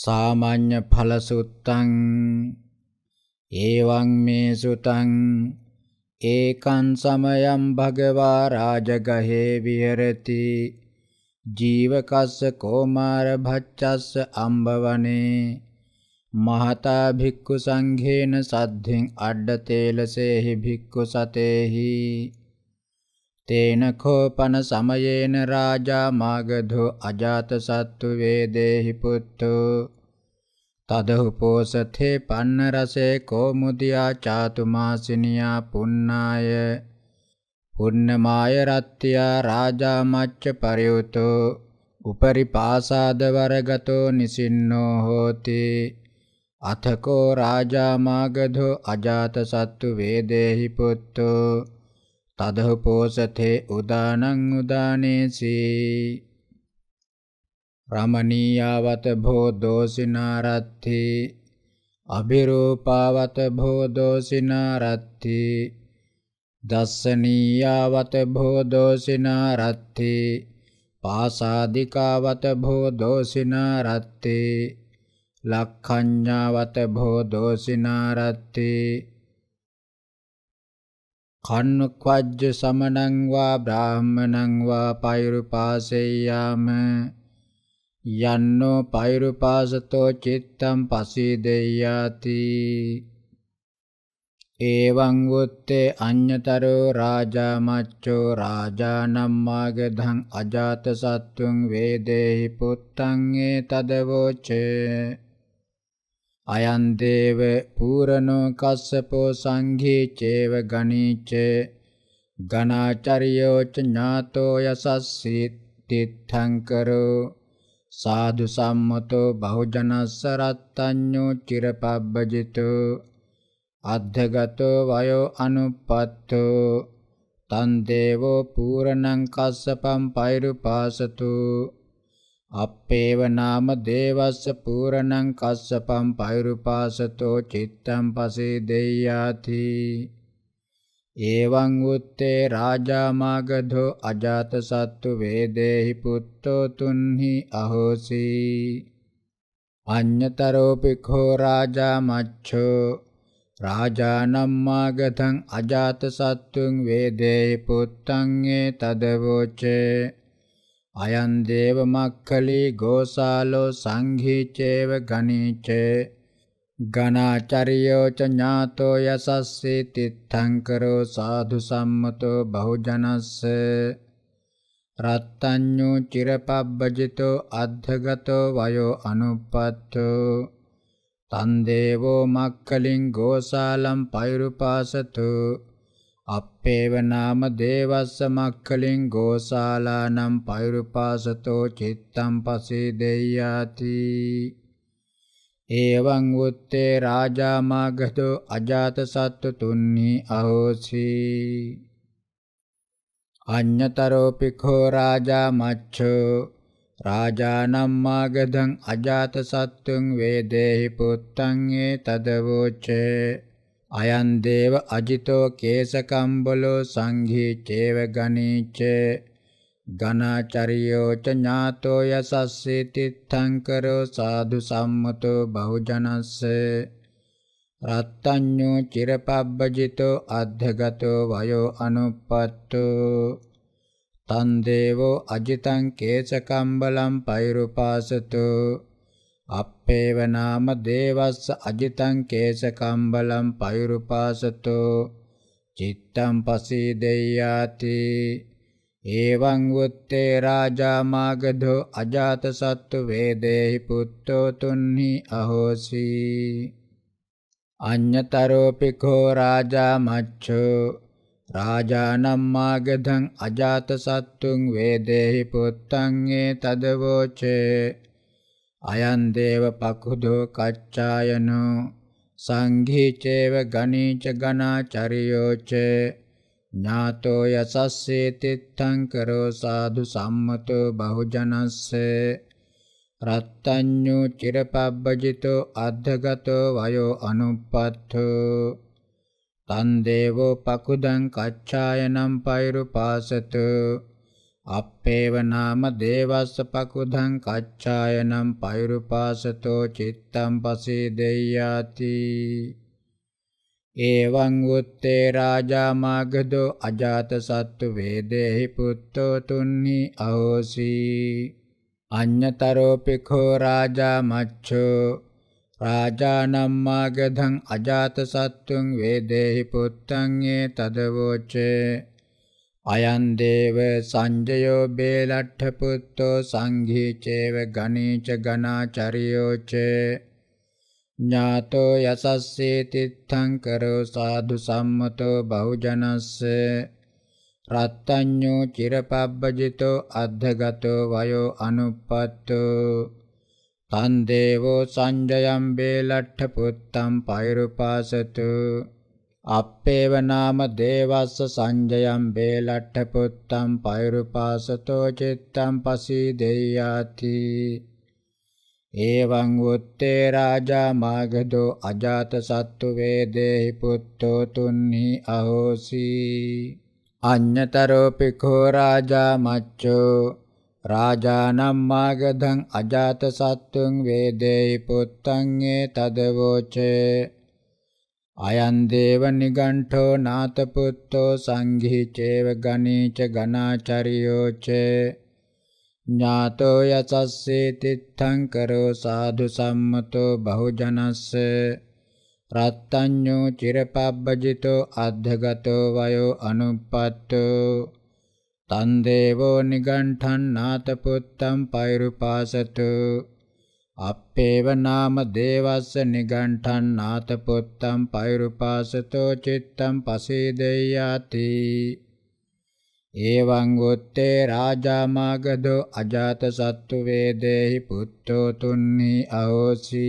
සාමාන්‍ය ඵලසුත්තං ඒවං මේ සුතං ඒකං සමයං භගවා රාජගහේ විහෙරති ජීවකස්ස කෝමාර භච්චස්ස අම්බවනේ මහතා භික්ඛු සංඝේන සද්ධෙන් අඩ්ඩ තේලසේහි භික්ඛු සතේහි තේන කෝපන සමයේන රාජා මාගධෝ අජාතසත්තු වේදේහි පුත්තෝ තදහුපෝසතේ පන්න රසේ කෝමුදියා චාතුමාසිනියා පුන්නාය පුන්නමාය රත්ත්‍යා රාජා මච්ච පරියුතෝ උපරි පාසාද වරගතෝ නිසින්නෝ හෝති අතකෝ රාජා මාගධෝ අජාතසත්තු වේදේහි පුත්තෝ තදහ පෝසතේ උදානං උදානේසි රමණීයාවත භෝ දෝසිනාරත්ති අභිරූපාවත භෝ දෝසිනාරත්ති දස්සනීයාවත භෝ දෝසිනාරත්ති පාසාదికාවත භෝ දෝසිනාරත්ති ලක්ඛඤ්ඤාවත භෝ දෝසිනාරත්ති කන්නුක්වජ්ජ සමණං වා බ්‍රාහ්මණං වා පෛරුපාසෙය්‍යාම යන්නෝ පෛරුපාසතෝ චිත්තං පසීදෙය්‍යාති එවං වුත්තේ අඤ්‍යතරෝ රාජා මච්චෝ රාජානම් මාගධං අජාත සත්තුං වේදේහි පුත්තං ඒ තදවෝචේ අයං දේව පූරණෝ කස්සපෝ සංඝී චේව ගණීච ගණාචරියෝ ච ඥාතෝ යසස්සී තිත්තං කරෝ සාදු සම්මතෝ බහුජනස්ස රත්තඤ්ඤෝ චිරපබ්බජිතෝ අද්ධගතෝ වයෝ අනුපත්තෝ තන් දේවෝ පූරණං කස්සපම් පෛරුපාසතු අප්පේව නාම දේවස්ස පූරණං කස්සපම් පෛරුපාසතෝ චිත්තං පසේ දෙය්‍යාති එවං උත්තේ රාජා මාගධෝ අජාතසත්තු වේදේහි පුත්තෝ තුන්හි අහෝසි අඤ්‍යතරෝපි ඛෝ රාජා මච්ඡෝ රාජානම් මාගතං අජාතසත්තුං වේදේහි පුත්තං ඒ තදවෝචේ අයං දේව මක්ඛලී ගෝසාලෝ සංඝීචේව ගණීචේ ගණාචරියෝ ච ඥාතෝ යසස්සී තිත්තං කරෝ සාදු සම්මතෝ බහුජනස්ස රත්තඤ්ඤෝ චිරපබ්බජිතෝ අද්ධගතෝ වයෝ අනුපත්තෝ තන් දේවෝ මක්ඛලින් ගෝසාලම් පෛරුපාසතෝ අපේව නාම දේවස්ස මක්ඛලින් ගෝසාලානම් පෛරුපාසතෝ චිත්තම් පසේ දෙය්‍යාති එවං උත්තේ රාජා මාගතෝ අජාත සත්තු තුන්නි අහෝසි අඤ්ඤතරෝපි කෝ රාජා මච්ඡෝ රාජානම් මාගදං අජාත සත්තුං වේදේහි පුත්තං ඒ තදවෝචේ අයං දේව අජිතෝ කේසකම්බලෝ සංඝී චේව ගණීච ඝනාචරියෝ ච ඥාතෝ යසස්සී තිත්තං කරෝ සාදු සම්මතෝ බහුජනස්ස රත්තඤ්ඤෝ චිරපබ්බජිතෝ අද්ධගතෝ වයෝ අනුප්පත්තෝ තන් දේවෝ අජිතං කේසකම්බලං පෛරුපාසතෝ අප්පේව නාම දේවස්ස අජිතං කේසකම්බලං පෛරුපාසතෝ චිත්තං පසී දෙය්යාති එවං උත්තේ රාජා මාගධෝ අජාත සත්තු වේදේහි පුත්තෝ තුන්හි අහෝසි අඤ්ඤතරෝපි කෝ රාජා මච්ඡෝ රාජානම් මාගධං අජාත සත්තුං වේදේහි පුත්තං ඒ තදවෝචේ අයං දේව පක්ඛුදෝ කච්චායනෝ සංඝීචේව ගණීච ගණාචරියෝච ඥාතෝ යසස්සේ තිත්තං කරෝ සාදු සම්මතෝ බහුජනස්සේ රත්තඤ්ඤෝ චිරපබ්බජිතෝ අද්ධගතෝ වයෝ අනුප්පත්තෝ තන් දේවෝ පකුදං කච්ඡායනම් පෛරුපාසතෝ අපේව නාම දේවස්ස පකුධං කච්ඡායනම් පෛරුපාසතෝ චිත්තම් පසේ දෙය්‍යාති එවං උත්තේ රාජා මාගදෝ අජාත සත්තු වේදේහි පුත්තෝ තුන්නි අහෝසි අඤ්ඤතරෝපි කෝ රාජා මච්ඡෝ රාජානම් මාගධං අජාත සත්තුං වේදේහි පුත්තං ඒ තදවෝචේ අයං දේව සංජයෝ බේලට්ඨ පුත්තෝ සංඝීචේව ගණීච ගණාචරියෝ ච ඥාතෝ යසස්සේ තිත්තං කරෝ සාදු සම්මතෝ බහුජනස්ස රත්තඤ්ඤෝ චිරපබ්බජිතෝ අද්ධගතෝ වයෝ අනුප්පත්තෝ තන් දේවෝ සංජයම් බේලට්ඨ පුත්තං පෛරුපාසතෝ අප්පේවනාම දේවස්ස සංජයම් බේලට්ඨ පුත්තම් පෛරුපාසතෝ චිත්තම් පසී දෙය්‍යාති එවං උත්තේ රාජා මාගදෝ අජාත සත්තු වේදේහි පුත්තෝ තුන්හි අහෝසි අඤ්ඤතරෝපි කෝ රාජා මච්චෝ රාජානම් මාගධං අජාත සත්තුං වේදේහි පුත්තං ඒ තදවෝචේ අයං දේව නිගණ්ඨෝ නාතපුත්තෝ සංඝී චේව ගණීච ගණාචරියෝ ච ඥාතෝ යසස්සේ තිත්තං කරෝ සාදු සම්මතෝ බහුජනස්ස රත්තඤ්ඤෝ චිරපබ්බජිතෝ අද්ධගතෝ වයෝ අනුප්පත්තෝ තන් දේවෝ නිගණ්ඨං නාතපුත්තං පෛරුපාසතෝ අපේව නාම දේවස්ස නිගණ්ඨං නාත පුත්තං පෛරුපාසතෝ චිත්තං පසීදෙය්‍යාති එවං උත්තේ රාජාමාගදෝ අජාත සත්තු වේදේහි පුත්තෝ තුන්නි අහෝසි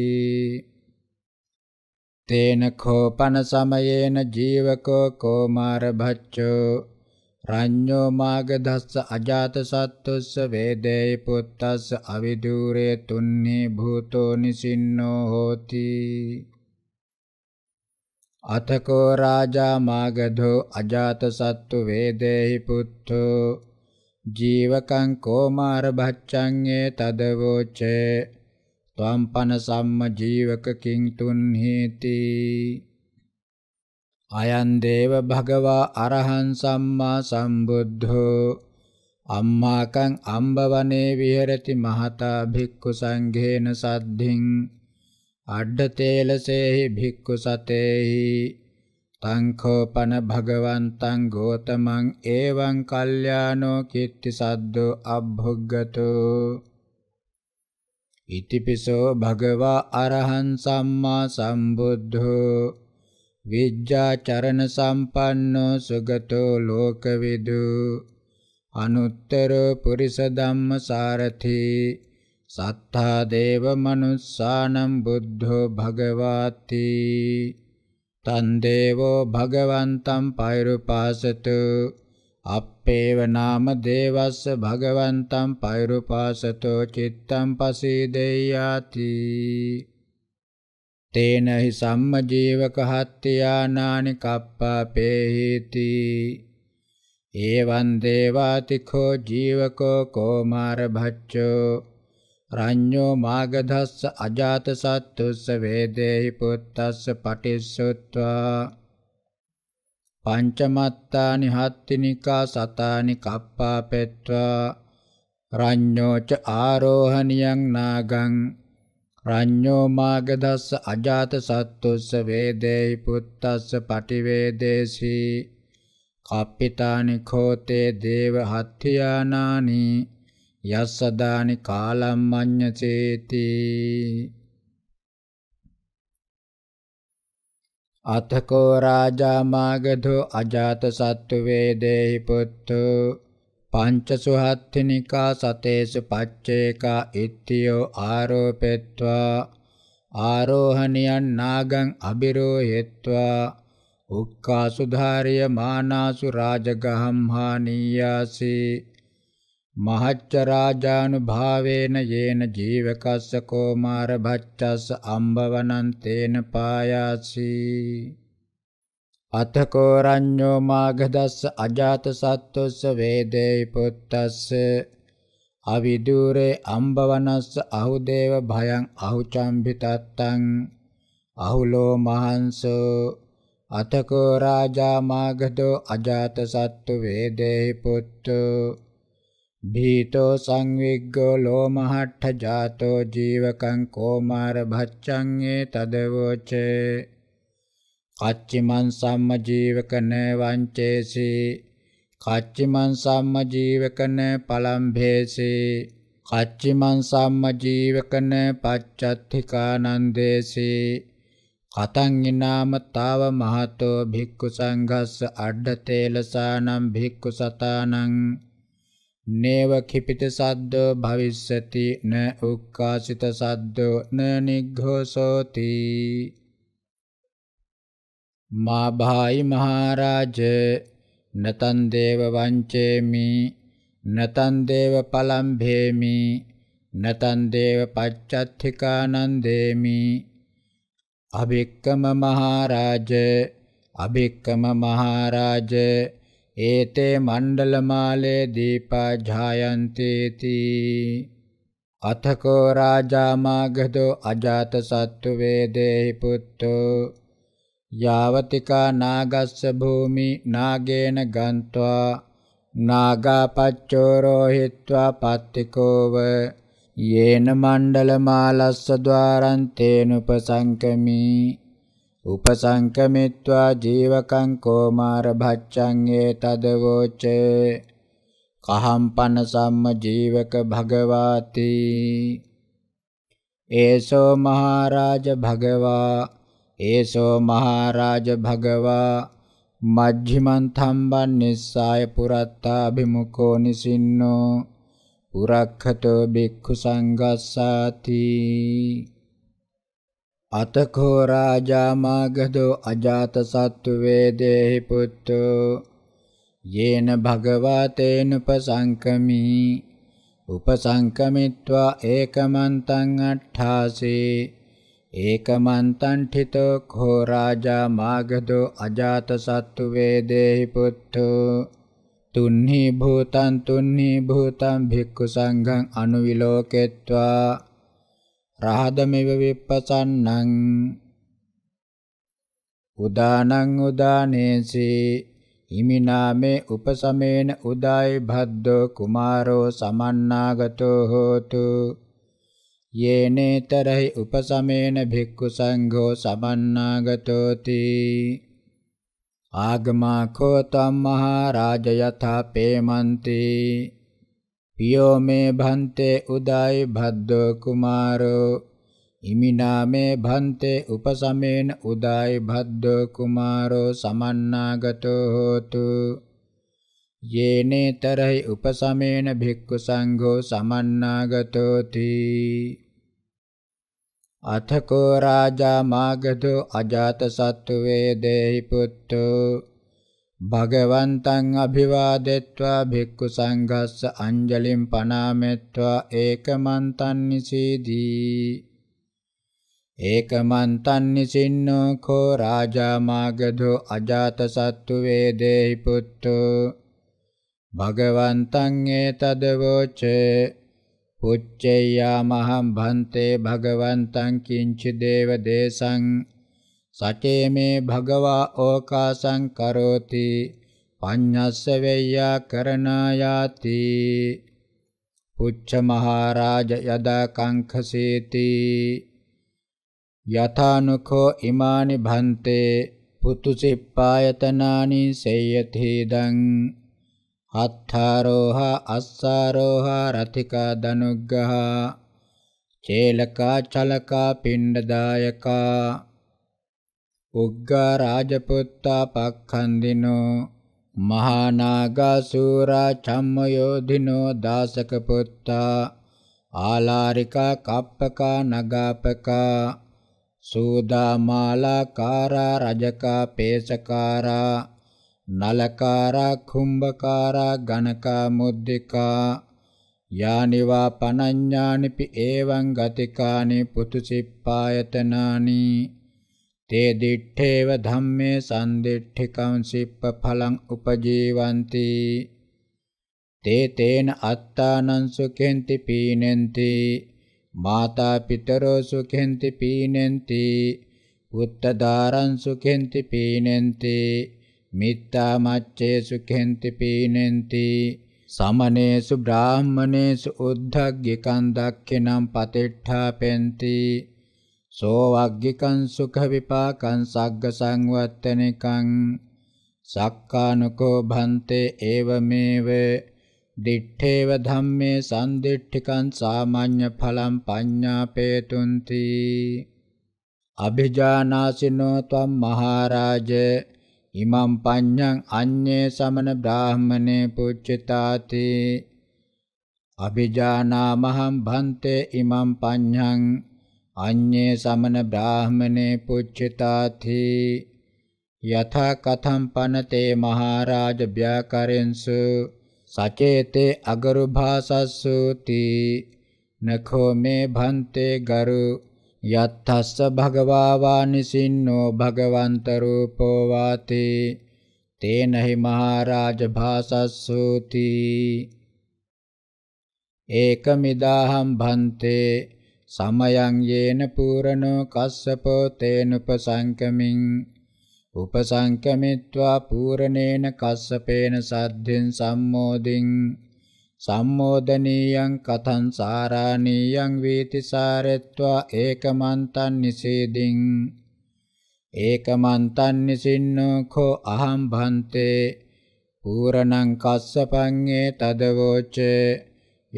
තේන කෝපන සමයේන ජීවකෝ කෝමාර භච්චෝ රඤ්ඤෝ මාගදස්ස අජාත සත්තුස්ස වේදේයි පුත්තස්ස අවිදූරේ තුන්නි භූතෝ නිසින්නෝ හෝති අතකෝ රාජා මාගධෝ අජාත සත්තු වේදේහි පුත්තෝ ජීවකං කෝමාර භච්ඡංගේ තදවෝචේ ත්වම්පන සම්ම ජීවක කිං තුන්හිතී අයං දේව භගවා අරහං සම්මා සම්බුද්ධෝ අම්මාකං අම්බවනේ විහෙරති මහතා භික්ඛු සංඝේන සද්ධින් අඩ්ඩතේලසේහි භික්ඛු සතේහි තංඛෝපන භගවන්තං ගෝතමං ඒවං කල්යාණෝ කිත්ති සද්දෝ අබ්භුග්ගතෝ ඉතිපිසෝ භගවා අරහං සම්මා සම්බුද්ධෝ විජ්ජාචරණ සම්පන්නෝ සුගතෝ ලෝකවිදු අනුත්තර පුරිස ධම්ම සාරති සත්තා දේව මනුස්සානම් බුද්ධෝ භගවාති තන් දේවෝ භගවන්තම් පෛරුපාසතු අප්පේව නාම දේවස්ස භගවන්තම් පෛරුපාසතෝ චිත්තම් පසීදෙය්‍යාති තේන හි සම්මජීවක හත්ත්‍යානානි කප්පාපේහිති ඒවං දේවාතිඛෝ ජීවකෝ කෝමාර භච්චෝ රඤ්ඤෝ මාගධස්ස අජාත සත්තුස්ස වේදේහි පුත්තස්ස පටිස්සුත්වා පංචමත්තානි හත්තිනිකා සතානි කප්පාපෙත්වා රඤ්ඤෝච ආරෝහණියං නාගං රඤ්ඤෝ මාගදස්ස අජාත සත්තුස්ස වේදේහි පුත්තස්ස පටිවේදේසි කප්පිතානි කෝතේ දේව හත්ත්‍යානානි යස්සදානි කාලම් මඤ්ඤසේති අතකෝ රාජා මාගධෝ අජාත සත්තු වේදේහි පුත්තෝ පංචසුහත්තිනිකා සතේසු පච්චේකා ඉත්තියෝ ආරෝපෙත්වා ආරෝහණියන් නාගං අබිරෝහෙත්වා උක්කාසුධාරිය මානාසු රාජගහම්හානීයාසි මහච්ච රාජානුභාවේන යේන ජීවකස්ස කෝමාර භච්චස්ස අම්බවනන් තේන පායාසී අතකෝ රඤ්ඤෝ මාඝදස්ස අජාත සත්තුස්ස වේදේයි පුත්තස්ස අවිදුරේ අම්බවනස්ස අහුදේව භයං අහුචම්භිතත්තං අහුලෝ මහන්සෝ අතකෝ රාජා මාඝදෝ අජාත සත්තු වේදේයි පුත්තු භීතෝ සංවිග්ගෝ ලෝමහට්ඨ ජාතෝ ජීවකං කෝමාර භච්ඡං ඒ තදවෝචේ කච්චිමන් සම්මජීවකන වංචේසි කච්චිමන් සම්මජීවකන පලම්භේසි කච්චිමන් සම්මජීවකන පච්චත්තිකානන්දේසි කතං ඊනාම තාව මහතෝ භික්ඛු සංඝස්ස අඩ්ඩතේලසානම් භික්ඛු සතානම් නේව කිපිත සද්දෝ භවිස්සති න උක්කාසිත සද්දෝ න නිග්ඝෝසෝති මා භායි මහරජ නතන් දේව වංචේමි නතන් දේව පලම්භේමි නතන් දේව පච්චත්තිකානන්දේමි අභික්කම මහරජ අභික්කම මහරජ ඒතේ මණ්ඩලමාලේ දීපා ඡායන්තේති අතකෝ රාජා මාගධෝ අජාත සත්තු වේදේහි පුත්තෝ යාවතිකා නාගස්ස භූමි නාගේන ගන්त्वा නාගාපච්චෝරෝහිत्वा පත්තිකෝව යේන මණ්ඩලමාලස්ස ద్వාරං තේනුපසංකමි උපසංකමිත්වා ජීවකං කෝමාර භච්ඡං ඒතදවෝචේ කහම්පන සම්ම ජීවක භගවාති ඒසෝ මහරජ භගවා ඒසෝ මහරජ භගවා මජ්ක්‍ධිමං තම්බන් නිස්සාය පුරත්තා අභිමුඛෝ නිසින්නෝ පුරක්ඛතෝ බික්ඛු සංගස්සාති අතකෝ රාජා මාගධෝ අජාත සත්තු වේදේහි පුත්තෝ යේන භගවා තේන උපසංකමි උපසංකමිත්වා ඒකමන්තං අට්ඨාසේ ඒකමන්තණ්ඨිතෝ ඛෝ රාජා මාගධෝ අජාතසත්තු වේදේහි පුත්තෝ තුන්හි භූතං තුන්හි භූතං භික්ඛු සංඝං අනුවිලෝකෙත්වා රහදමෙව විප්පසන්නං උදානං උදානේසි හිමිනාමේ උපසමේන උදායි භද්දෝ කුමාරෝ සමන්නාගතෝ හෝතු යේනේතරහි උපසමේන භික්ඛු සංඝෝ සමන්නාගතෝති ආගමාඛෝ තම්මහරජ යථා පේමන්ති පියෝ මේ භන්තේ උදායි භද්දෝ කුමාරෝ ඉමිනා මේ භන්තේ උපසමේන උදායි භද්දෝ කුමාරෝ සමන්නාගතෝ හෝතු යේනේතරහි උපසමේන භික්ඛු සංඝෝ සමන්නාගතෝති අතකෝ රාජා මාගධෝ අජාතසත්තු වේදේහි පුත්තෝ භගවන්තං අභිවාදෙත්වා භික්ඛු සංඝස්ස අංජලිම් පනාමෙත්වා ඒකමන්තං නිසීදී ඒකමන්තං නිසින්නෝ කෝ රාජා මාගධෝ අජාතසත්තු වේදේහි පුත්තෝ භගවන්තං ඒතදවෝචේ පුච්චේයාමහම් භන්තේ භගවන්තං කිංචි දේව දේශං සචේමේ භගවා ඕකාසං කරෝති පඤ්ඤස්ස වෙය්‍යා කරණායාති පුච්ච මහරජ යදා කංඛසීති යථානුඛෝ ඉමානි භන්තේ පුතුසිප්පායතනානි සේයතිදං අත්ථාරෝහ අස්සාරෝහ රතිකා දනුග්ගහ චේලකා චලකා පිණ්ඩදායකා උග්ගා රාජපුත්තා පක්ඛන්දිනෝ මහානාගසූරා චම්මයෝධිනෝ දාසක පුත්තා ආලාරිකා කප්පකා නගාපකා සූදාමාලාකාරා රජකා පේසකාරා නලකාරා කුම්භකාරා ඝනකා මුද්దికා යානිවා පනඤ්ඤානිපි එවං ගතිකානි පුතුසිප්පායතනානි තේ දිත්තේව ධම්මේ සම්දිට්ඨිකං සිප්ප ඵලං උපජීවಂತಿ තේ තේන අත්තානං සුඛෙන්ති පීනෙන්ති මාතා පිතරෝ සුඛෙන්ති පීනෙන්ති උත්තදාරං සුඛෙන්ති පීනෙන්ති මිත්තා මච්ඡේසු කෙන්ති පීනෙන්ති සමනේසු බ්‍රාහමනේසු උද්ධග්ගිකං දක්ඛිනම් පතිට්ඨාපෙන්ති සෝ වග්ගිකං සුඛ විපාකං සග්ග සංවත්තනිකං සක්කානකෝ භන්තේ ඒවමේව දිත්තේව ධම්මේ සම්දිට්ඨිකං සාමාඤ්ඤ ඵලං පඤ්ඤාපේතුන්ති අභිජානාසිනෝ ත්වම් මහරජේ ඉමම් පඤ්ඤං අඤ්ඤේ සමන බ්‍රාහමනේ පුච්චතාති අභිජානාමහම් භන්තේ ඉමම් පඤ්ඤං අඤ්ඤේ සමන බ්‍රාහමනේ පුච්චතාති යථා කතම් පනතේ මහරජ ව්‍යාකරෙන්සු සචේතේ අගරු භාසස්සෝති නඛෝ මේ භන්තේ ගරු යත්තස්ස භගවා වානිසින්නෝ භගවන්ත රූපෝ වාති තේනහි මහරජ භාසස්සෝති ඒකමිදාහම් භන්තේ සමයං යේන පූර්ණෝ කස්සපෝ තේනුපසංකමින් උපසංකමිත්වා පූර්ණේන කස්සපේන සද්ධෙන් සම්මෝදින් සම්මෝදනීයං කතං සාරාණීයං වීතිසාරෙත්වා ඒකමන්තං නිසීදින් ඒකමන්තං නිසින්නෝ කෝ අහං භන්තේ පූරණං කස්සපංගේ තදවෝච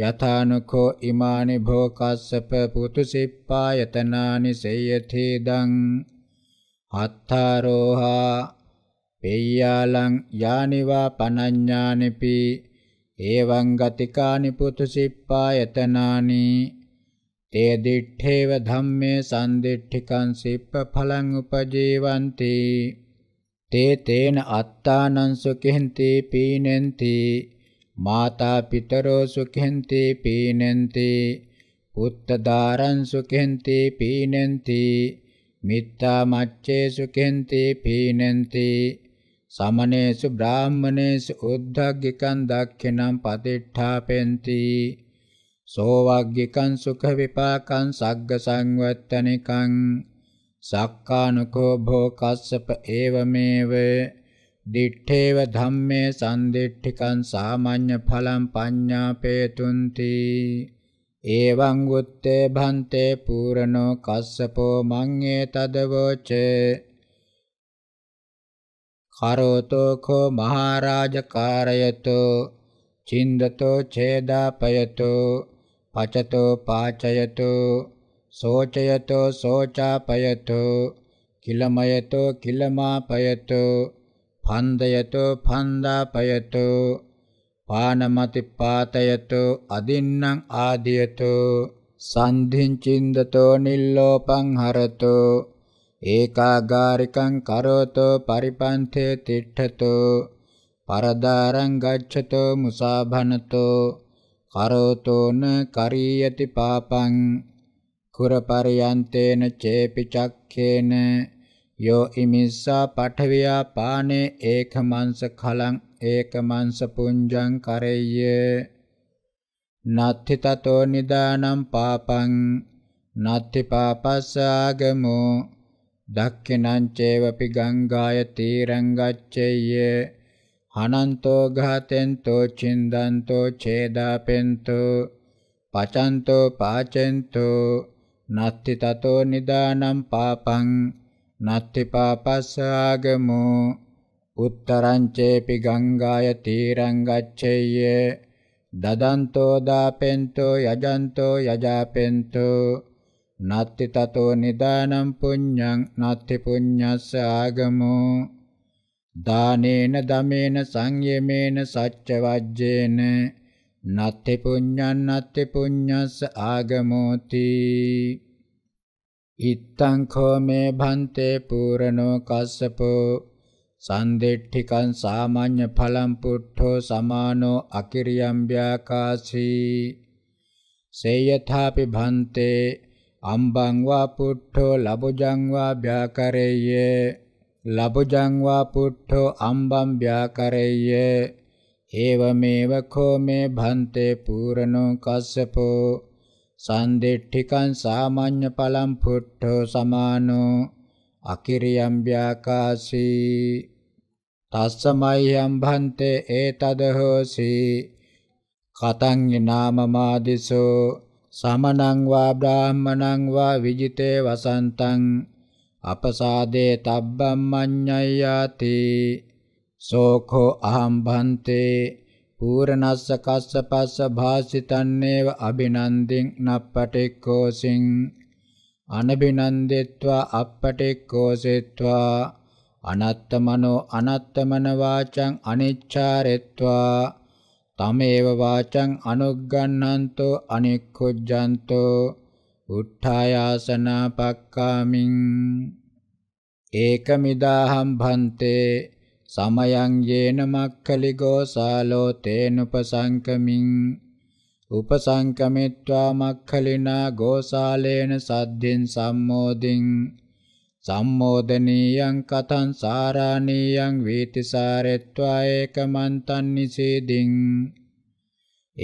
යථානුකෝ ඉමානි භෝ කස්සප පුතුසිප්පා යතනානි සේයති දං අත්තාරෝහා පෙය්‍යාලං යානිවා පනඤ්ඤානිපි එවං ගතිකානි පුතු සිප්පායතනානි තේ දිඨේව ධම්මේ සම්දිඨිකං සිප්ප ඵලං උපජීවಂತಿ තේ තේන අත්තානං සුඛෙන්ති පීනෙන්ති මාතා පිතරෝ සුඛෙන්ති පීනෙන්ති පුත්තදාරං සුඛෙන්ති පීනෙන්ති මිත්තා මච්ඡේ සුඛෙන්ති පීනෙන්ති සමනේසු බ්‍රාහ්මනේසු උද්ධග්ගිකං දක්ඛිනං පතිට්ඨාපෙන්ති සෝවග්ගිකං සුඛ විපාකං සග්ග සංවත්තනිකං සක්කානකෝ භෝ කස්සප ඒවමේව දිඨේව ධම්මේ සම්දිට්ඨිකං සාමාඤ්ඤ ඵලං පඤ්ඤාපේතුන්ති එවං උත්තේ භන්තේ පූර්ණෝ කස්සපෝ මං ඒතදවෝචේ කරෝතෝ කෝ මහරජකාරයතෝ චින්දතෝ ඡේදාපයතෝ පචතෝ පාචයතෝ සෝචයතෝ සෝචාපයතෝ කිලමයතෝ කිලමාපයතෝ පන්දයතෝ පන්දාපයතෝ පානමති පාතයතෝ අදින්නම් ආදියතෝ සන්ධින් චින්දතෝ නිල්ලෝපං හරතෝ ඒකාගාරිකං කරෝතෝ පරිපන්තේ තිට්ඨතෝ පරදාරං ගච්ඡතෝ මුසාභනතෝ කරෝතෝන කරීයති පාපං කුරපරියන්තේන චේපි චක්ඛේන යෝ ඉමිස්සා පඨවියා පානේ ඒකමංස කලං ඒකමංස පුඤ්ජං කරෙය්‍ය නත්ථි තතෝ නිදානම් පාපං නත්ථි පාපස්සාගමෝ දක්ඛිනං චේවපි ගංගාය තීරං ගච්ඡේය අනන්තෝ ඝාතෙන්තෝ චින්දන්තෝ ඡේදාපෙන්තෝ පචන්තෝ පාචෙන්තෝ නත්ති තතෝ නිදානම් පාපං නත්ති පාපස්ස ආගමෝ උත්තරං චේපි ගංගාය තීරං ගච්ඡේය දදන්තෝ දාපෙන්තෝ යජන්තෝ යජාපෙන්තෝ නත්ති තතෝ නිදානම් පුඤ්ඤං නත්ති පුඤ්ඤස්ස ආගමෝ දානේන දමේන සංයමේන සච්ච වජ්ජේන නත්ති පුඤ්ඤං නත්ති පුඤ්ඤස්ස ආගමෝති ඉත්තං කෝමේ භන්තේ පූර්ණෝ කස්සපෝ සන්දෙට්ඨිකං සාමාන්‍ය ඵලම් පුට්ඨෝ සමානෝ අකිරියම් ව්‍යාකාශී සේයථාපි භන්තේ අම්බං වා පුට්ඨෝ ලබුජං වා ව්‍යාකරෙය්‍ය ලබුජං වා පුට්ඨෝ අම්බං ව්‍යාකරෙය්‍ය ඒවමේව කෝ මේ භන්තේ පූර්ණෝ කස්සපෝ සන්දිට්ඨිකං සාමාඤ්ඤ පලම් පුට්ඨෝ සමානෝ අකිරියම් ව්‍යාකාසී තස්සමයියම් භන්තේ ඒතද හෝසි කතං නාම මාදිසෝ සමනං වා බ්‍රාහ්මණං වා විජිතේ වසන්තං අපසාදේ තබ්බම්මඤ්ඤයාති සෝඛෝ අහම් භන්තේ පූර්ණස්ස කස්ස පස්ස භාසිතන්නේව අභිනන්දින් නප්පටික්කෝසින් අනබිනන්දෙත්වා අප්පටික්කෝසෙත්වා අනත්තමනෝ අනත්තමන වාචං අනිච්චාරෙත්වා තමේව වාචං අනුග්ගන්නන්තෝ අනික්ඛුජ්ජන්තෝ උත්ථායාසනා පක්කාමින් ඒකමිදාහම් භන්තේ සමයං යේන මක්ඛලි ගෝසාලෝ තේනුපසංකමින් උපසංකමිත්වා මක්ඛලිනා ගෝසාලේන සද්දෙන් සම්මෝදින් සම්මෝදනීයං කතං සාරාණීයං වීතිසාරෙත්වා ඒකමන්තං නිසීදින්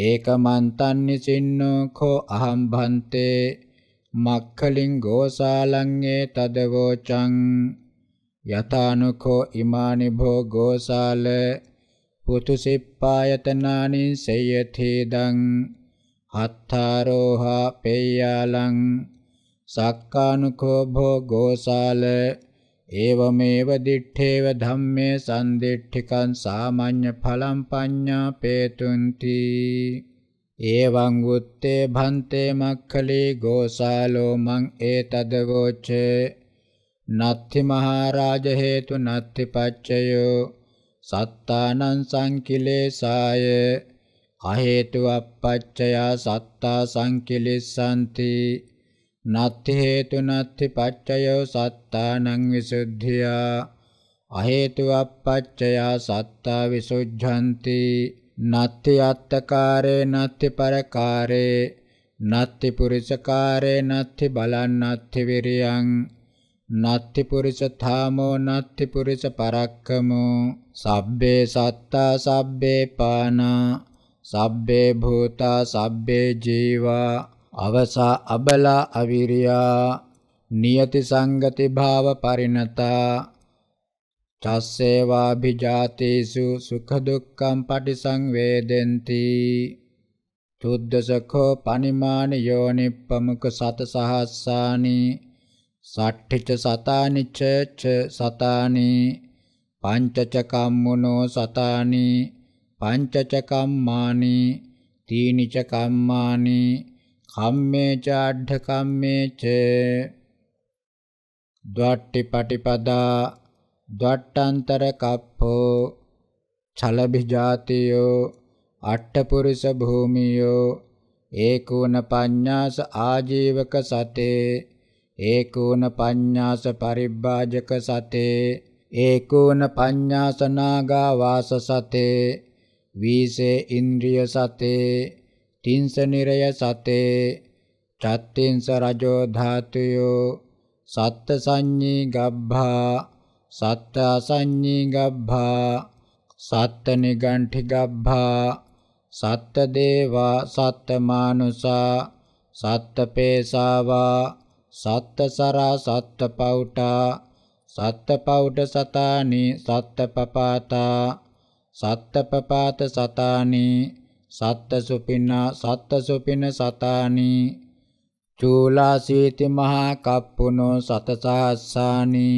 ඒකමන්තං නිසින්නෝ කෝ අහම් භන්තේ මක්ඛලින් ගෝසාලං ඒ තදවෝචං යතානුකෝ ඉමානි භෝ ගෝසාල පුතුසිප්පායතනානි සේයතිදං අත්තාරෝහා පේයාලං සක්කානුකෝභෝ ගෝසාල ඒවමේව දිඨේව ධම්මේ සම්දිඨිකං සාමාඤ්ඤ ඵලං පඤ්ඤා පේතුන්ති ඒවං උත්තේ භන්තේ මක්ඛලේ ගෝසාලෝ මං ඒතදවෝචේ නත්ති මහරජ හේතු නත්ති පච්චයෝ සත්තානං සංකිලේසාය අහේතු අපච්චයා සත්තා සංකිලිස්සanti නත්ති හේතු නත්ති පච්චයෝ සත්තානං විසුද්ධියා අහේතු අපච්චයා සත්තා විසුද්ධන්ති නත්ති අත්තකාරේ නත්ති පරකාරේ නත්ති පුරිසකාරේ නත්ති බලන්නත්ති විරියං නත්ති පුරිස ධාමෝ නත්ති පුරිස පරක්කමෝ සබ්බේ සත්තා සබ්බේ පානා සබ්බේ භූතා සබ්බේ ජීවා අවසා අබලා අවිරියා නියති සංගති භාව පරිණතා චස්සේවාභිජාතේසු සුඛ දුක්ඛම් පටිසංවේදෙන්ති චුද්දසකෝ පනිමාන යෝනිප්පමුක සත සහස්සානි සට්ඨිච සතානිච ච සතානි පංචච කම්මුනෝ සතානි පංචච කම්මානි තීනිච කම්මානි කම්මේච අඩ්ඩ කම්මේච ද්වට්ටිපටිපදා ද්වට්ටාන්තර කප්පෝ ඡලබිජාතියෝ අට්ඨපුරිස භූමියෝ ඒකෝන පඤ්ඤාස ආජීවක සතේ ඒකෝන පඤ්ඤාස පරිබ්බාජක සතේ ඒකෝන පඤ්ඤාසනාගා වාස සතේ වීසේ ඉන්ද්‍රිය සතේ තින්ස නිරය සතේ චත්තින්ස රජෝ ධාතුයෝ සත්ත සංඤී ගබ්භා සත්ත අසඤ්ඤී ගබ්භා සත්ත නිගණ්ඨි ගබ්භා සත්ත දේවා සත්ත මානුසා සත්ත පේසාවා සත්ත සරා සත්ත පවුටා සත්ත පවුට සතානි සත්ත පපාතා සත්ත පපාත සතානි සත්ත සුපින සත්ත සුපින සතානි චූලාසීති මහා කප්පුනෝ සතසාස්සානි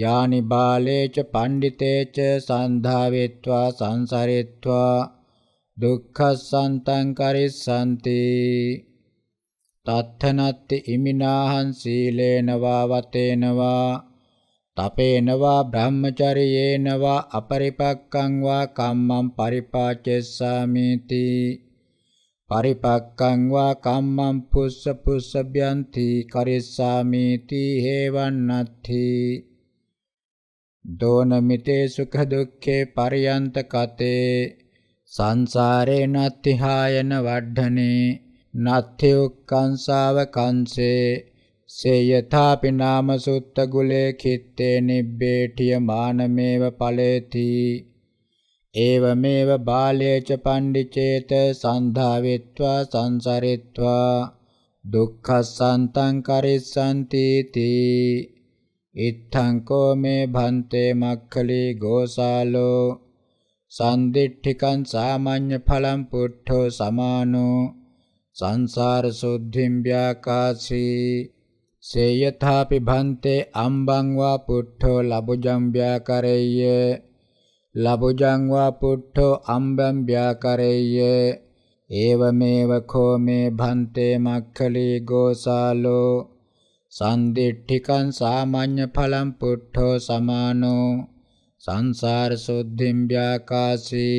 යානි බාලේච පණ්ඩිතේච සන්ධාවෙත්වා සංසරෙත්වා දුක්ඛසන්තං කරිස්සන්ති තත්ථනත්ති ඉමිනාහං සීලේන වා වතේනවා තපේනවා බ්‍රහ්මචරියේනවා අපරිපක්ඛං වා කම්මං පරිපාචෙස්සාමිති පරිපක්ඛං වා කම්මං පුස්ස පුස්සභ්‍යන්ති කරිස්සාමිති හේවන්නත්ථි දෝනමිතේ සුඛ දුක්ඛේ පරියන්ත කතේ සංසාරේ නත්තිහායන වඩ්ධනේ නත්ති උක්කංසාව කංසේ සේයථාපි නාම සුත්ත ගුලේ කිත්තේ නිබ්බේඨිය මානමේව ඵලේති ඒවමේව බාලේච පණ්ඩිචේත සන්ධාවෙත්වා සංසරෙත්වා දුක්ඛසන්තං කරිස්සන්ති තී ඉත්තං කෝ මේ භන්තේ මක්ඛලී ගෝසාලෝ සන්දිට්ඨිකං සාමාන්‍ය ඵලම් පුට්ඨෝ සමානෝ සංසාර සුද්ධිම් ව්‍යාකාශී සේයථාපි භන්තේ අම්බං වා පුට්ඨෝ ලබුජං ව්‍යාකරෙය්‍ය ලබුජං වා පුට්ඨෝ අම්බං ව්‍යාකරෙය්‍ය ඒවමේව කෝ මේ භන්තේ මක්ඛලී ගෝසාලෝ සන්දිට්ඨිකං සාමාඤ්ඤ ඵලං පුට්ඨෝ සමානෝ සංසාර සුද්ධිම් ව්‍යාකාසී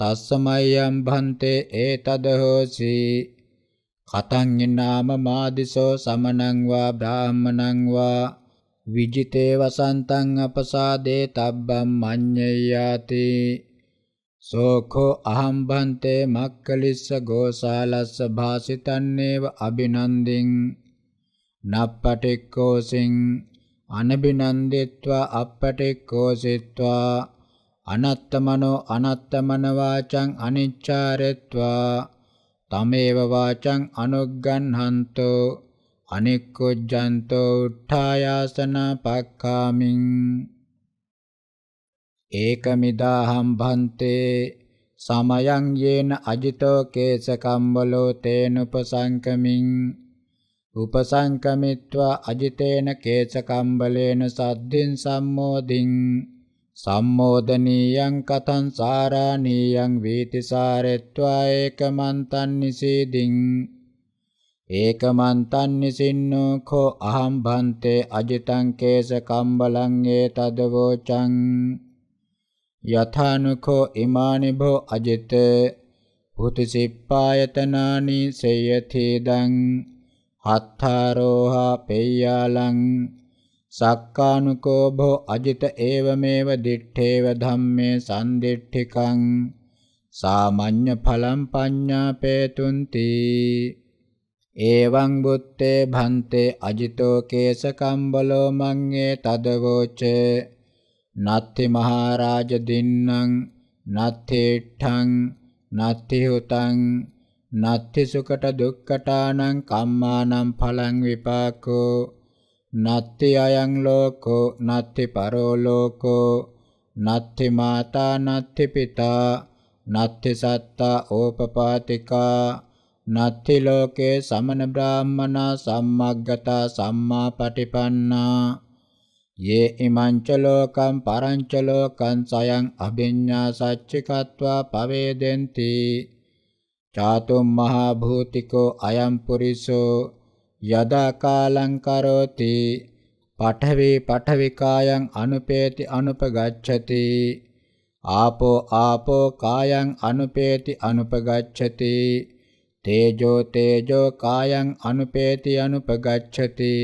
තස්සමයම් භන්තේ ඒතද හෝසී කතං නාම මාදිසෝ සමනං වා බ්‍රාහමණං වා විජිතේ වසන්තං අපසාදේ තබ්බම් මඤ්ඤයාති සෝඛෝ අහම් බන්තේ මක්කලිස්ස ගෝසාලස්ස භාසිතන්නේව අබිනන්දින් නප්පටික්කෝසින් අනබිනන්දිත්වා අපටික්කෝසිත්වා අනත්තමනෝ අනත්තමන වාචං අනිච්චාරෙත්වා තමේව වාචං අනුග්ගන්හන්තෝ අනික්කුජ්ජන්තෝ උට්ඨායාසන පක්ඛාමින් ඒකමිදාහම් භන්තේ සමයං යේන අජිතෝ කේසකම්බලෝ තේනුපසංකමින් උපසංකමිත්වා අජිතේන කේසකම්බලේන සද්ධින් සම්මෝදින් සම්මෝදනීයං කතං සාරාණීයං වීතිසාරෙත්වා ඒකමන්තං නිසීදින් ඒකමන්තං නිසින්නෝ කෝ අහම් භන්තේ අජිතං කේස කම්බලං ඒතදවෝචං යථානුකෝ ඉමානි භෝ අජිත උතිසිප්පායතනානි සේයතිදං හත්තාරෝහා පෙය්‍යාලං සක්කානුකෝ භෝ අජිත ඒවමේව දිත්තේව ධම්මේ සම්දිට්ඨිකං සාමාඤ්ඤ ඵලම් පඤ්ඤාපේතුන්ති එවං බුත්තේ භන්තේ අජිතෝ කේසකම්බලෝ මංගේ තදවෝච නත්ති මහරජ දින්නම් නත්තේඨං නත්ති හුතං නත්ති සුකට දුක්කටානං කම්මානම් ඵලං විපාකෝ නත්ති අයං ලෝකෝ නත්ති පරෝ ලෝකෝ නත්ති මාතා නත්ති පිතා නත්ති සත්තා ඕපපාතිකා නත්ති ලෝකේ සමන බ්‍රාහ්මනා සම්මග්ගතා සම්මා පටිපන්නා යේ ඉමංච ලෝකම් පරංච ලෝකං සයං අභිඤ්ඤා සච්චිකत्वा පවේදෙන්ති චාතුම් මහා භූතිකෝ අයම් පුරිසෝ යදා කාලං කරෝති පඨවේ පඨවිකායන් අනුපේති අනුපගච්ඡති ආපෝ ආපෝ කායන් අනුපේති අනුපගච්ඡති තේජෝ තේජෝ කායන් අනුපේති අනුපගච්ඡති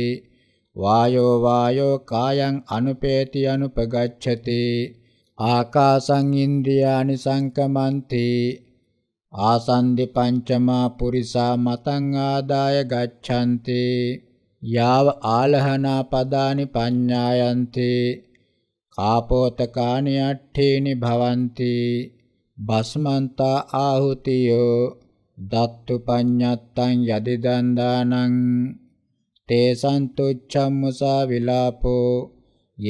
වායෝ වායෝ කායන් අනුපේති අනුපගච්ඡති ආකාසං ඉන්ද්‍රියානි සංකමන්ති ආසන්දි පංචමා පුරිසා මතං ආදාය ගච්ඡanti යාව ආලහනා පදානි පඤ්ඤායන්ති කාපෝතකානි අට්ඨේනි භවಂತಿ බස්මන්තා ආහුතියෝ දත්තු පඤ්ඤත්තං යදිදන් දානං තේසං තුච්ඡම්මුසා විලාපෝ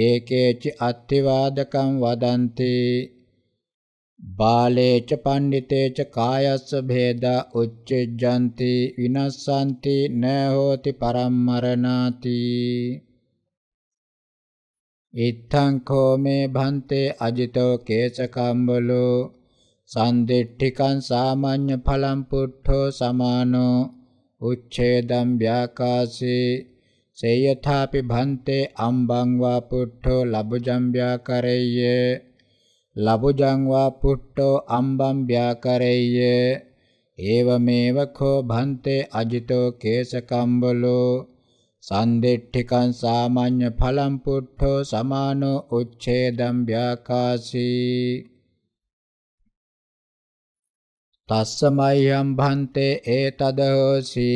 යේකේච අත්තිවාදකම් වදන්ති බාලේච පණ්ඩිතේච කායස්ස භේදා උච්චෙජ්ජಂತಿ විනස්සಂತಿ නහෝති පරම්මරණාති ඉත්තං කෝමේ භන්තේ අජිතෝ කේසකම්බලෝ සන්දිට්ඨිකං සාමාන්‍ය ඵලම් පුට්ඨෝ සමානෝ උච්ඡේදම් ව්‍යාකාශේ සේයථාපි භන්තේ අම්බං වා පුට්ඨෝ ලබුජම් ව්‍යාකරෙය්‍යේ ලබුජං වා පුට්ටෝ අම්බම් ව්‍යාකරෙය්‍ය ඒවමේව කෝ භන්තේ අජිතෝ කේසකම්බලෝ සන්දිට්ඨිකං සාමාන්‍ය ඵලම් පුට්ඨෝ සමානෝ උච්ඡේදම් ව්‍යාකාසී තස්සමයම් භන්තේ ඒතදෝසි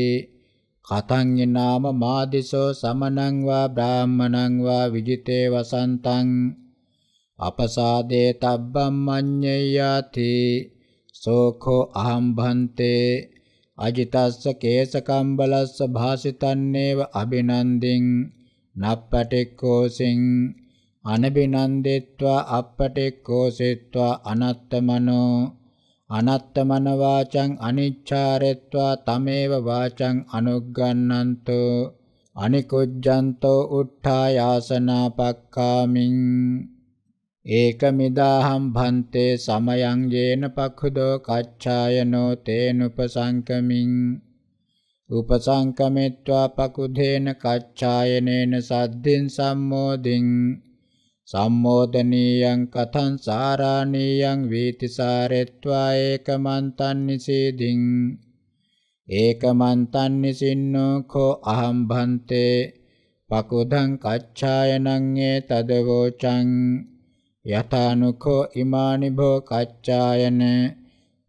කතං නාම මාදිසෝ සමනං වා බ්‍රාහ්මණං වා විජිතේ වසන්තං අපසාදේ තබ්බම් මඤ්ඤයාති සෝඛෝ අහම්භන්තේ අජිතස්ස කේසකම්බලස්ස භාසිතන්නේව අබිනන්දින් නප්පටික්කෝසින් අනබිනන්දෙත්වා අප්පටික්කෝසෙත්වා අනත්තමනෝ අනත්තමන වාචං අනිච්ඡාරෙත්වා තමේව වාචං අනුග්ගන්නන්තෝ අනිකුජ්ජන්තෝ උට්ඨායාසනා පක්ඛාමින් ඒකමිදාහම් භන්තේ සමයං යේන පක්ඛුදෝ කච්ඡායනෝ තේනුපසංකමින් උපසංකමිත්වා පකුදේන කච්ඡායනේන සද්දින් සම්මෝදින් සම්මෝදනීයං කතං සාරාණීයං වීතිසාරෙත්වා ඒකමන්තං නිසීදින් ඒකමන්තං නිසින්නෝ කෝ අහම් භන්තේ පකුදං කච්ඡායනං ඒ තදවෝචං යතානුකෝ ඉමානි භෝ කච්චායන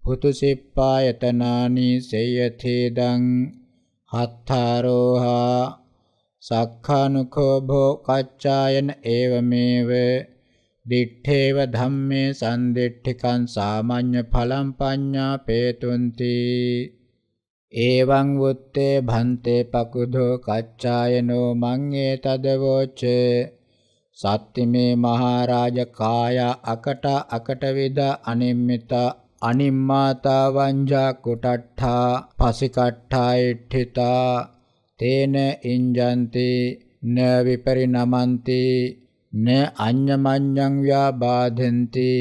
පුතුසිප්පායතනානි සේයතේදං හත්තාරෝහා සක්ඛානුකෝ භෝ කච්චායන ඒවමේව දිත්තේව ධම්මේ සම්දිට්ඨිකං සාමාඤ්ඤ ඵලම් පඤ්ඤා පේතුන්ති එවං වුත්තේ භන්තේ පකුදෝ කච්චායනෝ මං ඒතදවෝචේ සත්තිමේ මහරජ කාය අකට අකට වේද අනිම්මිත අනිම්මාතා වංජා කුටට්ඨා පසිකට්ඨායිට්ඨිතා තේන ඉංජන්ති න විපරිණමන්ති න අඤ්ඤමඤ්ඤං ව්‍යාබාධෙන්ති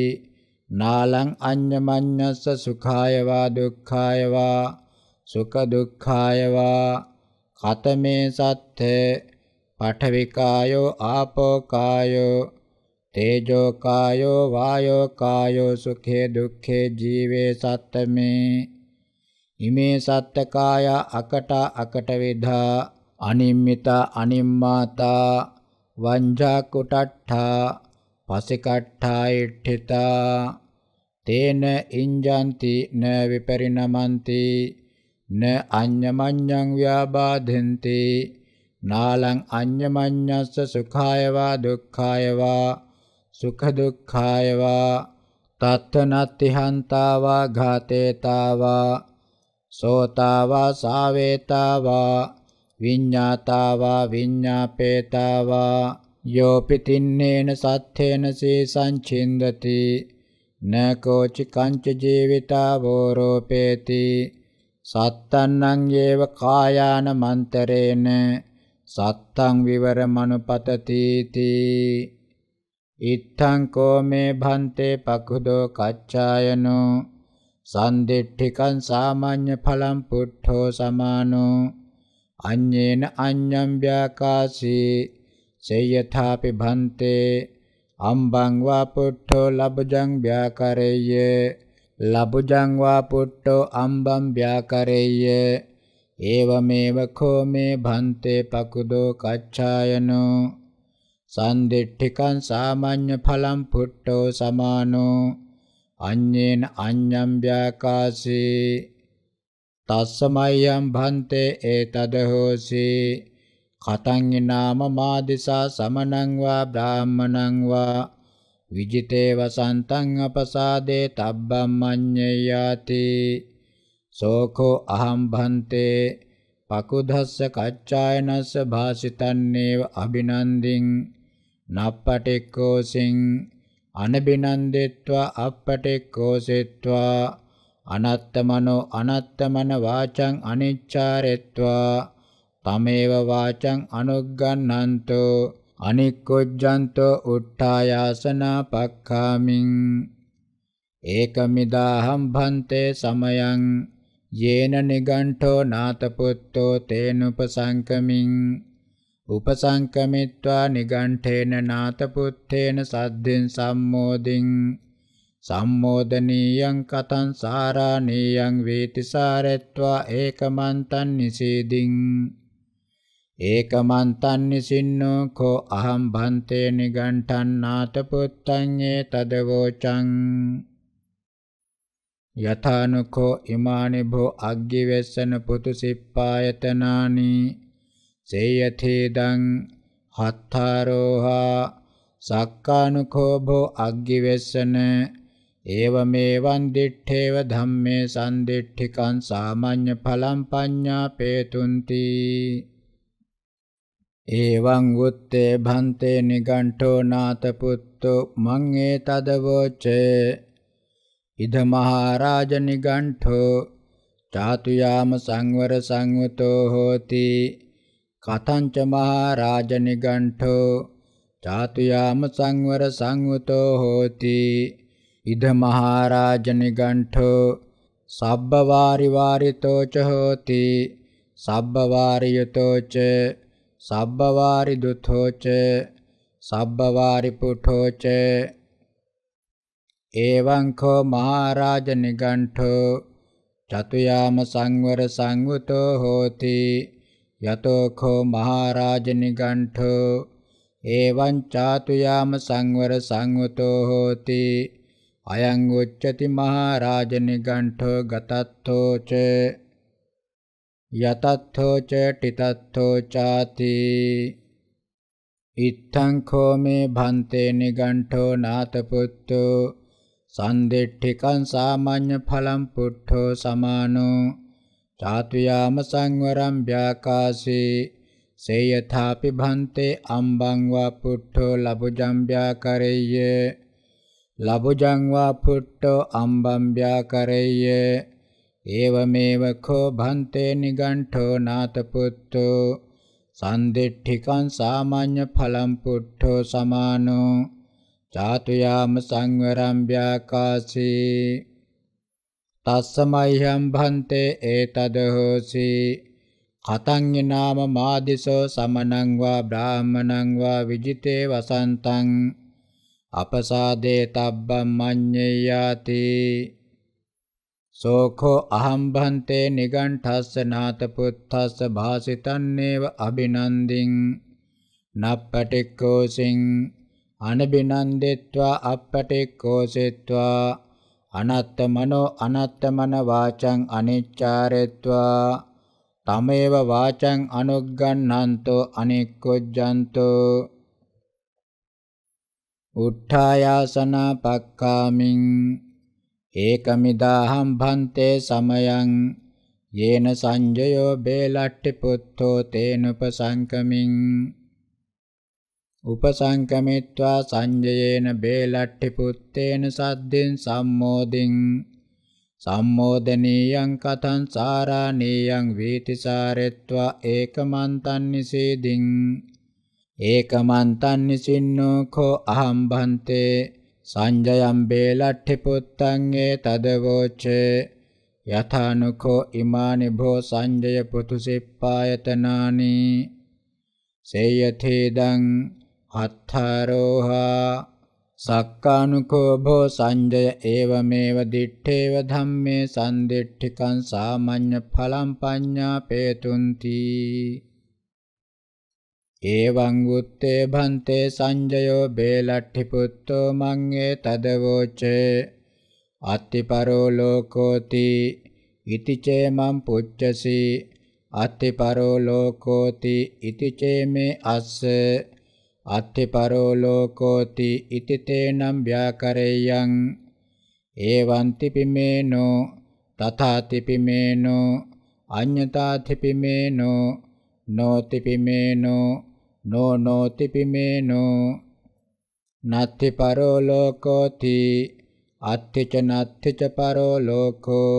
නාලං අඤ්ඤමඤ්ඤස්ස සුඛාය වා දුක්ඛාය වා සුඛ දුක්ඛාය වා කතමේ සත්ථේ පාඨවිකායෝ ආපෝ කායෝ තේජෝ කායෝ වායෝ කායෝ සුඛේ දුක්ඛේ ජීවේ සත්තමේ ඉමේ සත්තකාය අකට අකට වේධා අනිම්මිත අනිම්මාතා වංජා කුටට්ඨා පසිකට්ඨායිට්ඨිතා තේන ඉංජන්ති න විපරිණමන්ති න අඤ්ඤමඤ්ඤං ව්‍යාබාධෙන්ති නාලං අඤ්ඤමඤ්ඤස්ස සුඛාය වා දුක්ඛාය වා සුඛ දුක්ඛාය වා තත්තනත්තිහන්තා වා ඝාතේතා වා සෝතා වා සාවේතා වා විඤ්ඤාතා වා විඤ්ඤාපේතා වා යෝපිතින්නේන සත්ථේන සී සංචින්දති නකෝචි කංච ජීවිතා වෝරෝපේති සත්තන්නං යේව කායාන මන්තරේන සත්තං විවරමනුපතතිති ඉත්තං කෝ මේ භන්තේ පකුදෝ කච්චායනෝ සන්දිට්ඨිකං සාමාන්‍ය ඵලං පුට්ඨෝ සමානෝ අඤ්ඤේන අඤ්ඤම් ව්‍යාකාශී සේයථාපි භන්තේ අම්බං වා පුට්ඨෝ ලබජං ව්‍යාකරෙය්‍ය ලබජං වා පුට්ඨෝ අම්බං ව්‍යාකරෙය්‍ය ඒවමේව කෝ මේ භන්තේ පකුදෝ කච්ඡායනෝ සම්දිට්ඨිකං සාමාඤ්ඤ ඵලං පුට්ඨෝ සමානෝ අඤ්ඤේන අඤ්ඤම් ව්‍යාකාශේ තස්සමයම් භන්තේ ඒතද හෝසි කතං නාම මාදිසා සමනං වා බ්‍රාහ්මණං වා විජිතේ වසන්තං අපසාදේ තබ්බම්මඤ්ඤයාති සෝකෝ අහම් භන්තේ පකුදස්ස කච්චායනස්ස භාසිතන්නේව අභිනන්දින් නප්පටික්කෝසින් අනබිනන්දෙත්වා අප්පටික්කෝසෙත්වා අනත්තමනෝ අනත්තමන වාචං අනිච්චාරෙත්වා තමේව වාචං අනුග්ගන්නන්තෝ අනික්කොජ්ජන්තෝ උට්ඨායාසනා පක්ඛාමින් ඒකමිදාහම් භන්තේ සමයං යේන නිගණ්ඨෝ නාතපුත්තෝ තේනුපසංකමින් උපසංකමිත්වා නිගණ්ඨේන නාතපුත්තේන සද්දෙන් සම්මෝදින් සම්මෝදනීයං කතං සාරාණීයං වේති සාරෙත්වා ඒකමන්තං නිසීදින් ඒකමන්තං නිසින්නෝ කෝ අහම් භන්තේ නිගණ්ඨං නාතපුත්තං ඒ තදවෝචං යථානුකෝ ඉමානි භෝ අග්ගිවෙස්සන පුතු සිප්පායතනානි සේයතේදං හත්තාරෝහා සක්කානුකෝ භෝ අග්ගිවෙස්සන ඒවමේවං දිත්තේව ධම්මේ සම්දිට්ඨිකං සාමාඤ්ඤ ඵලං පඤ්ඤා පේතුන්ති එවං උත්තේ භන්තේ නිගණ්ඨෝ නාත පුත්තෝ මං ඒතදවෝචේ ඉද මහරජ නිගණ්ඨෝ ධාතු යාම සංවර සංවතෝ හෝති කතංච මහරජ නිගණ්ඨෝ ධාතු යාම සංවර සංවතෝ හෝති ඉද මහරජ නිගණ්ඨෝ සබ්බ වාරි වාරිතෝ ච හෝති සබ්බ වාරියතෝ ච සබ්බ වාරි දුතෝ ච සබ්බ වාරි පුඨෝ ච එවං කෝ මහරජ නිගණ්ඨෝ චතුයාම සංවර සංවතෝ හෝති යතෝ කෝ මහරජ නිගණ්ඨෝ එවං චතුයාම සංවර සංවතෝ හෝති අයං උච්චති මහරජ නිගණ්ඨෝ ගතත්තෝ ච යතත්තෝ ච ටිතත්තෝ ചാති ඉත්තං කෝ මේ භන්තේ නිගණ්ඨෝ නාතපුත්තෝ සන්දෙට්ඨිකං සාමාඤ්ඤ ඵලං පුට්ඨෝ සමානෝ චාතුයාම සංවරම් ව්‍යාකාශේ සේයථාපි භන්තේ අම්බං වා පුට්ඨෝ ලබුජං ව්‍යාකරෙය්‍ය ලබුජං වා පුට්ඨෝ අම්බං ව්‍යාකරෙය්‍ය ඒවමේව කෝ භන්තේ නිගණ්ඨෝ නාත පුත්තෝ සන්දිට්ඨිකං සාමාඤ්ඤ ඵලං පුට්ඨෝ සමානෝ ධාතු යාම සංවරම් ව්‍යාකාශී තස්සමයිහම් භන්තේ ඒතද හෝසි කතඤ්ඤ නාම මාදිසෝ සමනං වා බ්‍රාහමණං වා විජිතේ වසන්තං අපසාදේ තබ්බම් මඤ්ඤයාති සෝඛෝ අහම් භන්තේ නිගණ්ඨස්ස නාත පුත්තස්ස භාසිතන්නේව අබිනන්දින් නප්පටික්කෝසින් අනබිනන්දිත්වා අපපටික්කෝසෙත්වා අනත්තමනෝ අනත්තමන වාචං අනිච්චාරෙත්වා තමේව වාචං අනුග්ගන්නන්තෝ අනික්කොජ්ජන්තෝ උත්ථායාසන පක්ඛාමින් ඒකමිදාහම් භන්තේ සමයං යේන සංජයෝ බේලට්ටි පුත්තෝ තේනුපසංකමින් උපසංකමිත්වා සංජයේන බේලට්ටි පුත්තේන සද්දෙන් සම්මෝදින් සම්මෝදනීයං කතං සාරාණීයං වීතිසාරෙත්වා ඒකමන්තං නිසීදින් ඒකමන්තං නිසින්නෝ කෝ අහම් භන්තේ සංජයං බේලට්ටි පුත්තං ඒ තදවෝචේ යථානුකෝ ඉමානි භෝ සංජය පුතුසිප්පායතනානි සේයතේදං අත්ථරෝහා සක්කානුකෝභෝ සංජය ඒවමේව දිට්ඨේව ධම්මේ සම්දිට්ඨිකං සාමාඤ්ඤ ඵලං පඤ්ඤා පේතුන්ති ඒවං උත්තේ භන්තේ සංජයෝ බේලට්ඨි පුත්තෝ මං ඒ තදවෝචේ අත්තිපරෝ ලෝකෝති ඉතිචේ මං පුච්චසි අත්තිපරෝ ලෝකෝති ඉතිචේ මේ අස්ස අත්ථිපරෝ ලෝකෝති ඉති තේනම් ව්‍යාකරේයං ඒවන්ති පිමේනෝ තථාති පිමේනෝ අඤ්ඤතාති පිමේනෝ නෝති පිමේනෝ නෝ නෝති පිමේනෝ නත්ථි පරෝ ලෝකෝති අත්ථි ච නත්ථි ච පරෝ ලෝකෝ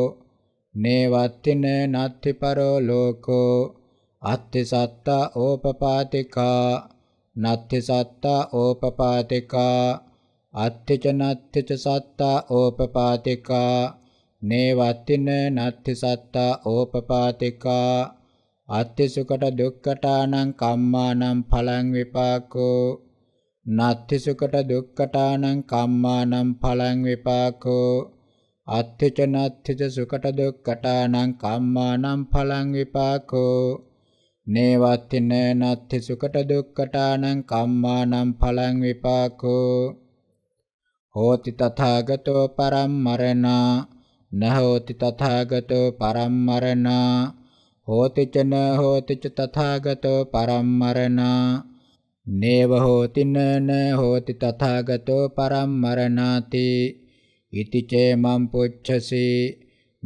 නේවත්තින නත්ථි පරෝ ලෝකෝ අත්ථි සත්තා ඕපපාතිකා නත්ථි සත්තා ඕපපාතිකා අත්ථිච නත්ථිච සත්තා ඕපපාතිකා නේවත්තින නත්ථි සත්තා ඕපපාතිකා අත්ථි සුකට දුක්කටානං කම්මානං ඵලං විපාකෝ නත්ථි සුකට දුක්කටානං කම්මානං ඵලං විපාකෝ අත්ථිච නත්ථිච සුකට දුක්කටානං කම්මානං ඵලං විපාකෝ නේවත්තින නත්ති සුකට දුක්කටානං කම්මානම් පලං විපාකෝ හෝති තථාගතෝ පරම්මරණ නහෝති තථාගතෝ පරම්මරණ හෝති චන හෝති ච තථාගතෝ පරම්මරණ නේව හෝති නන හෝති තථාගතෝ පරම්මරණාති ඉති චේ මම් පුච්ඡසී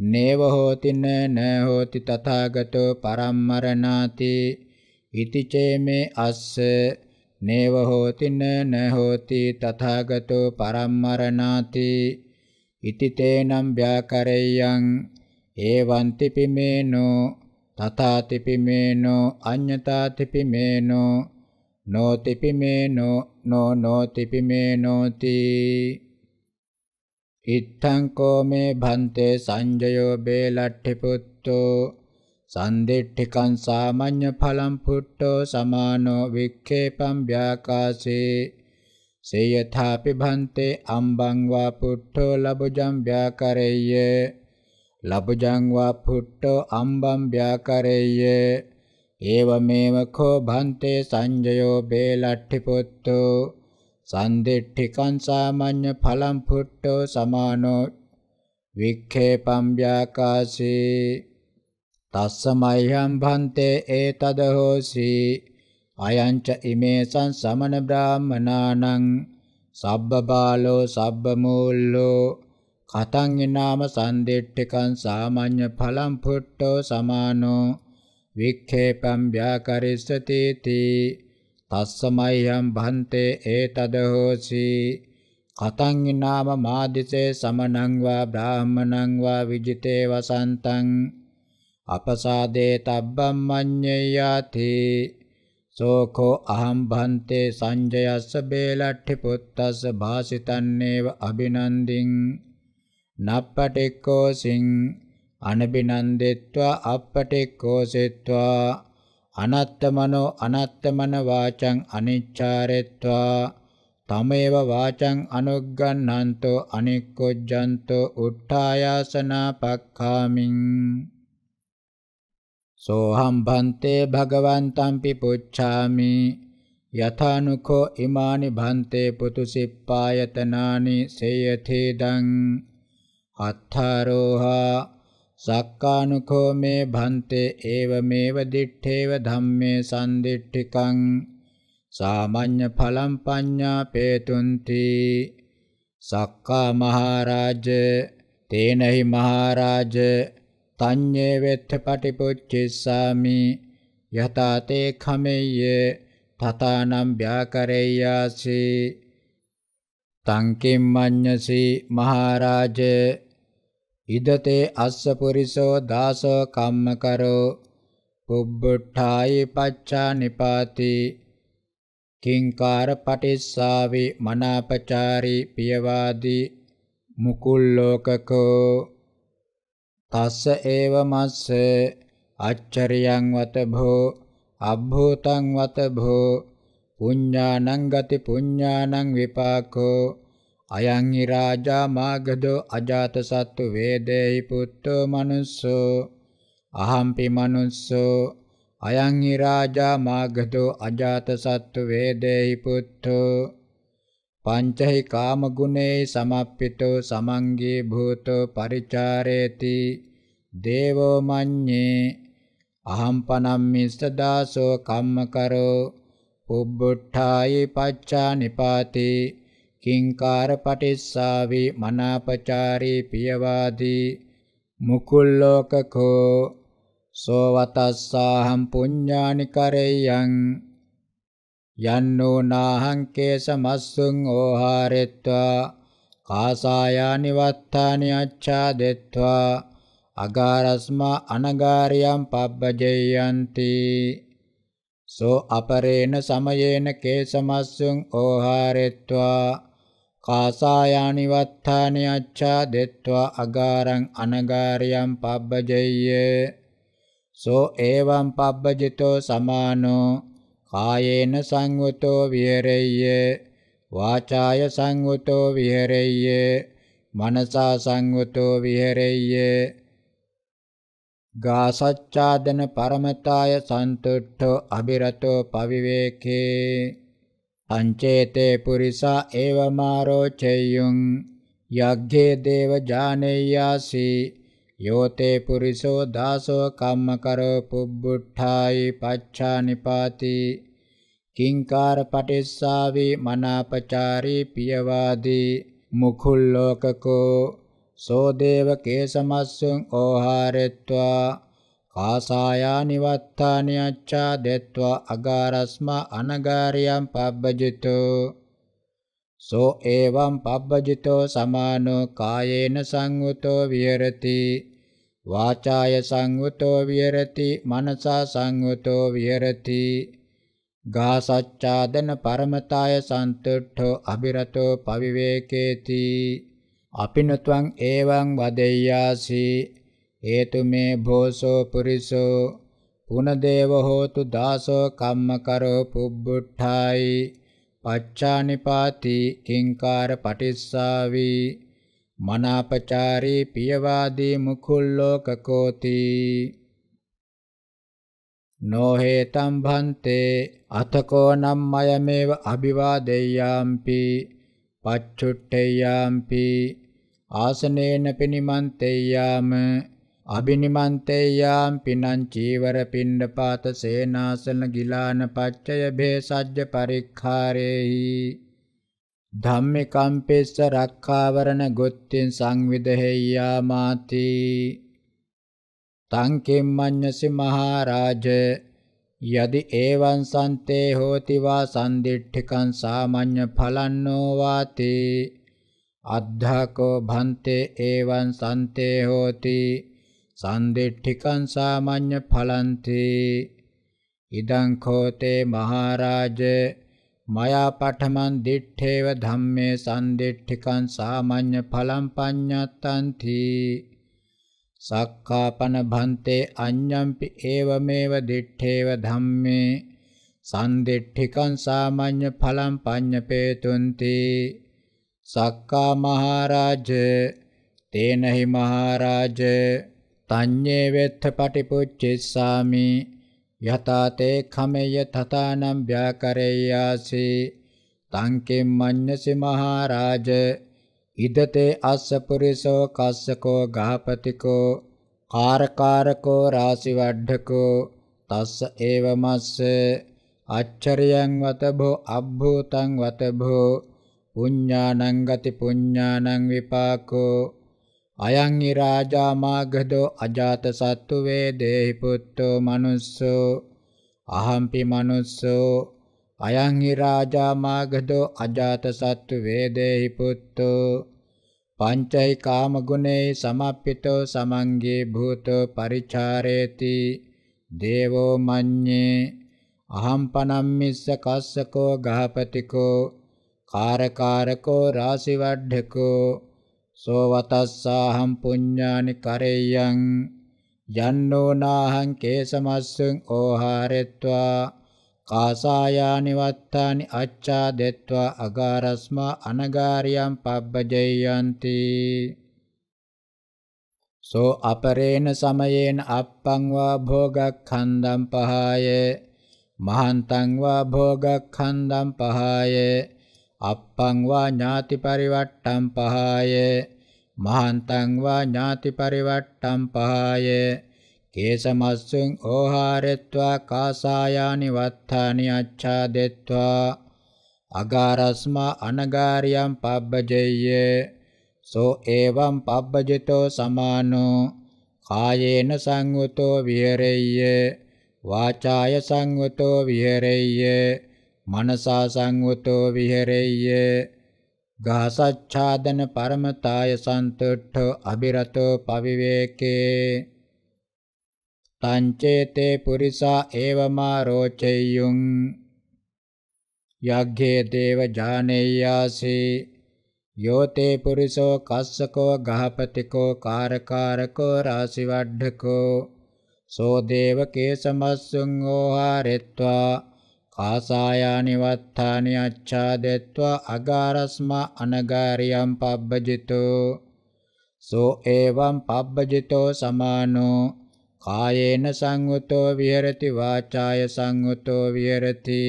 නේව හෝති න හෝති තථාගතෝ පරම්මරණාති ඉති චේමේ අස්ස නේව හෝති න හෝති තථාගතෝ පරම්මරණාති ඉති තේනම් ව්‍යාකරේයං ඒවන්ති පිමේනෝ තථාති පිමේනෝ අඤ්ඤතාති පිමේනෝ නෝති පිමේනෝ නෝ නෝති පිමේනෝති ඉත්තං කෝමේ භන්තේ සංජයෝ බේලට්ඨි පුත්තෝ සන්දිට්ඨිකං සාමාඤ්ඤ ඵලං පුට්ඨෝ සමානෝ වික්ඛේපං ව්‍යාකාශේ සේයථාපි භන්තේ අම්බං වා පුට්ඨෝ ලබුජං ව්‍යාකරෙය්‍ය ලබුජං වා පුට්ඨෝ අම්බං ව්‍යාකරෙය්‍ය ඒවමේව කෝ භන්තේ සංජයෝ බේලට්ඨි පුත්තෝ සන්දිට්ඨිකං සාමාඤ්ඤ ඵලං පුට්ඨෝ සමානෝ වික්ඛේපම් ව්‍යාකාශේ තස්සමය්‍යම් භන්තේ ඒතද හෝසි අයංච ඉමේසං සමන බ්‍රාහමනානං සබ්බ බාලෝ සබ්බ මූල්ලෝ කතං නාම සම්දෙට්ඨකං සාමාන්‍ය ඵලම් පුට්ඨෝ සමානෝ වික්ඛේපම් ව්‍යාකරිස්සති තී තස්සමය්‍යම් භන්තේ ඒතද හෝසි කතං නාම මාදිසේ සමනං වා බ්‍රාහමණං වා විජිතේ වසන්තං අපසාදේ තබ්බම් මඤ්ඤයාති සෝඛෝ අහම් භන්තේ සංජයස්ස බේලට්ඨි පුත්තස්ස භාසිතන්නේව අබිනන්දින් නප්පටික්කෝසින් අනබිනන්දෙත්වා අප්පටික්කෝසෙත්වා අනත්තමනෝ අනත්තමන වාචං අනිච්චාරෙත්වා තමේව වාචං අනුග්ගන්හන්තෝ අනික්කොජ්ජන්තෝ උට්ඨායාසනා පක්ඛාමින් සෝහම් භන්තේ භගවන්තම්පි පුච්ඡාමි යථානුකෝ ඉමානි භන්තේ පුතුසිප්පායතනානි සේයතේදං අත්තාරෝහා සක්කානුකෝ මේ භන්තේ ඒව මේව දිත්තේව ධම්මේ සම්දිට්ඨිකං සාමාන්‍ය ඵලම් පඤ්ඤා පේතුන්ති සක්කා මහරජ තේනහි මහරජ තඤ්ඤේ වෙත්ත පටිපුච්චිස්සාමි යතාතේ ඛමෙය්‍ය තතානම් ව්‍යාකරෙය්‍යාසි තං කිම්මඤ්ඤසි මහරජ ඉදතේ අස්ස පුරිසෝ දාසෝ කම්මකරෝ පුබ්බුට්ඨායි පච්චා නිපාති කිංකාර පටිස්සාවේ මනාපචාරී පියවාදී මුකුල්ලෝකකෝ තස්ස ඒව මස්ස අච්චරියං වත භෝ අබ්භූතං වත භෝ පුඤ්ඤානං ගති පුඤ්ඤානං විපාකෝ අයං හි රාජා මාගධෝ අජාතසත්තු වේදේහි පුත්තෝ manussෝ අහම්පි manussෝ අයං හි රාජා මාගධෝ අජාතසත්තු වේදේහි පුත්තෝ පංචහි කාම ගුණේ සමප්පිතෝ සමංගේ භූතෝ පරිචාරේති දේවෝ මඤ්ඤේ අහම්පනම්මිස්ස දාසෝ කම්මකරෝ පුබ්බුට්ඨායි පච්චා නිපාතේ කිංකාර පටිස්සාවේ මනාපචාරී පියවාදී මුකුල්ලෝකකෝ සෝවතස්සාහම් පුඤ්ඤානි කරෙයං යන්නෝ නාහං කේස මස්සුං ඕහාරෙත්වා කාසායානි වත්තානි අච්ඡාදෙත්වා අගාරස්මා අනගාරියම් පබ්බජෙයන්ති සෝ අපරේන සමයේන කේසමස්සුං ඕහාරෙත්වා කාසායානිවත්තානි අච්ඡා දෙත්වා අගාරං අනගාරියම් පබ්බජෙය්‍ය සෝ එවං පබ්බජිතෝ සමානෝ කායේන සංවතෝ විහෙරෙය්‍ය වාචාය සංවතෝ විහෙරෙය්‍ය මනසා සංවතෝ විහෙරෙය්‍ය ගාසච්ඡාදන පරමතාය සන්තුට්ඨෝ අබිරතෝ පවිවේකේ අංචේතේ පුරිසා ඒවමාරෝ චෙය්‍යුං යග්ගේ දේව ජානෙය්‍යාසි යෝතේ පුරිසෝ දාසෝ කම්මකරෝ පුබ්බුට්ඨායි පච්ඡානිපාති කිංකාර පටිස්සාවි මනාපචාරී පියවාදී මුඛුල් ලෝකකෝ සෝදේව කේසමස්සං ඕහාරෙත්වා කාසායා නිවත්තානියච්ඡා දෙත්වා අගාරස්මා අනගාරියම් පබ්බජිතෝ සෝ එවං පබ්බජිතෝ සමානෝ කායේන සංවතෝ විහෙරති වාචාය සංවතෝ විහෙරති මනසා සංවතෝ විහෙරති ගාසච්ඡාදන පරමතාය සන්තුට්ඨෝ අබිරතෝ පවිවේකේති අපිනත්වං එවං වදෙය්‍යාසී හේතු මේ භෝසෝ පුරිසෝ පුනදේව හෝතු දාසෝ කම්මකරෝ පුබ්බුට්ඨායි පච්චානිපාති කිංකාර පටිස්සාවි මනාපචාරී පියවාදී මුකුල්ලෝකකෝති නොහේතම් භන්තේ අතකෝ නම් අයමේව අභිවාදෙය්‍යාම්පි පච්චුට්ඨෙය්‍යාම්පි ආසනේන පිනිමන්තෙය්‍යාම අබිනිමන්තේ යාම් පිනං චීවර පිණ්ඩපාත සේනාසන ගිලාන පච්චය භේසජ්ජ පරික්ඛාරේහි ධම්මිකම් පිස්ස රක්ඛාවරණ ගොත්තින් සංවිදහෙය්‍යා මාති තං කිම්මඤ්ඤසි මහරජ යදි ඒවං සන්තේ හෝති වා සම්දිට්ඨිකං සාමාඤ්ඤ ඵලන්නෝ වාති අද්ධාකෝ භන්තේ ඒවං සන්තේ හෝති සම්දිට්ඨිකං සාමාඤ්ඤ ඵලಂತಿ ඉදං කෝතේ මහරජ මයා පඨමන් දිත්තේව ධම්මේ සම්දිට්ඨිකං සාමාඤ්ඤ ඵලං පඤ්ඤත්තන්ති සක්කාපන භන්තේ අඤ්ඤම්පි ඒවමේව දිත්තේව ධම්මේ සම්දිට්ඨිකං සාමාඤ්ඤ ඵලං පඤ්ඤපේතුන්ති සක්කා මහරජ තේනහි මහරජ තඤ්ඤේ වෙත්ත පටිපුච්චිස්සාමි යතාතේ කමෙය තතානම් ව්‍යාකරේයාසි තං කිම් මඤ්ඤසි මහරජ ඉදතේ අස්ස පුරිසෝ කස්සකෝ ගහපතිකෝ කාරකාරකෝ රාසිවඩ්ඩකෝ තස්ස ඒව මස්ස අච්චරියං වතබෝ අබ්භූතං වතබෝ පුඤ්ඤානං ගති පුඤ්ඤානං විපාකෝ අයං හි රාජා මාගධෝ අජාත සත්තු වේදේහි පුත්තෝ manussෝ අහම්පි manussෝ අයං හි රාජා මාගධෝ අජාත සත්තු වේදේහි පුත්තෝ පංචෛ කාම ගුණේ සමප්පිතෝ සමංගේ භූතෝ පරිචාරේති දේවෝ මඤ්ඤේ අහම්පනම්මිස්ස කස්සකෝ ගහපතිකෝ කාරකාරකෝ රාසිවඩ්ඩකෝ සෝවතස්සාහම් පුඤ්ඤානි කරෙය්‍යං යන්නෝ නාහං කේසමස්සං ඕහාරෙත්වා කාසායානි වත්තානි අච්ඡා දෙත්වා අගාරස්මා අනගාරියම් පබ්බජයන්ති සෝ අපරේණ සමයේන අප්පං වා භෝගක්ඛන්දම් පහය මහන්තං වා භෝගක්ඛන්දම් පහයේ අප්පං වා ඥාති පරිවට්ටම් පහය මහන්තං වා ඥාති පරිවට්ටම් පහය කේසමස්සුං ඕහාරෙත්වා කාසායානි වත්තානි අච්ඡාදෙත්වා අගාරස්මා අනගාරියම් පබ්බජෙය්‍ය සෝ එවං පබ්බජිතෝ සමානෝ කායේන සංවතෝ විහෙරෙය්‍ය වාචාය සංවතෝ විහෙරෙය්‍ය මනසා සංවතෝ විහෙරෙය්‍ය ගාසච්ඡාදන පරමතාය සන්තුට්ඨෝ අබිරතෝ පවිවේකේ තංචේතේ පුරිසා ඒවමා රෝචෙය්‍යුං යග්ගේ දේව ජානෙය්‍යාසී යෝතේ පුරිසෝ කස්සකෝ ගහපතිකෝ කාරකාරකෝ රාසිවඩ්ඩකෝ සෝ දේව කේසමස්සුං ඕහාරෙත්වා ආසායානිවත්තානි අච්ඡාදෙත්වා අගාරස්මා අනගාරියම් පබ්බජිතෝ සෝ එවං පබ්බජිතෝ සමානෝ කායේන සංයුතෝ විහෙරති වාචාය සංයුතෝ විහෙරති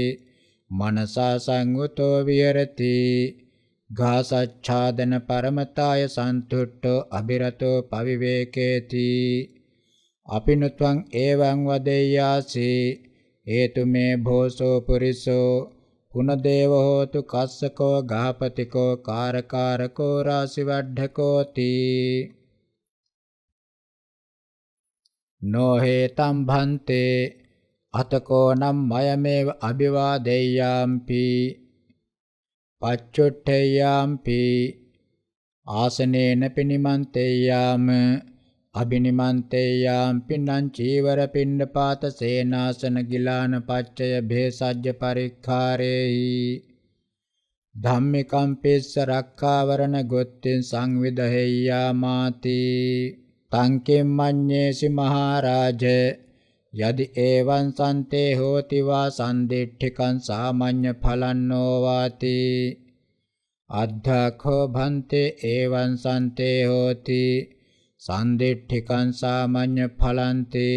මනසා සංයුතෝ විහෙරති ඝාසච්ඡාදන පරමතාය සන්තුට්ඨෝ අබිරතෝ පවිවේකේති අපිනුත්වං එවං වදෙය්‍යාසී හේතු මේ භෝසෝ පුරිසෝ පුනදේව හෝතු කස්සකෝ ගාපතිකෝ කාරකාරකෝ රාසිවඩ්ඩකෝති නොහේතම් භන්තේ අතකෝ නම් මයමේව අභිවාදෙය්‍යාම්පි පච්චුට්ඨේයම්පි ආසනේන පිනිමන්තේයාම අබිනිමන්තේ යාම් පින්නං චීවර පින්න පාත සේනාසන ගිලාන පච්චය භේසජ්‍ය පරික්ඛාරේහි ධම්මිකම් පිස්ස රක්ඛාවරණ ගොත්තෙන් සංවිදහෙය්‍යා මාති තංකෙම් මඤ්ඤේසි මහරජ යදි ඒවං සන්තේ හෝති වා සම්දිට්ඨිකං සාමාඤ්ඤ ඵලන්නෝ වාති අද්ධඛෝ භන්තේ ඒවං සන්තේ හෝති සන්දිට්ඨිකං සාමඤ්ඤ ඵලන්ති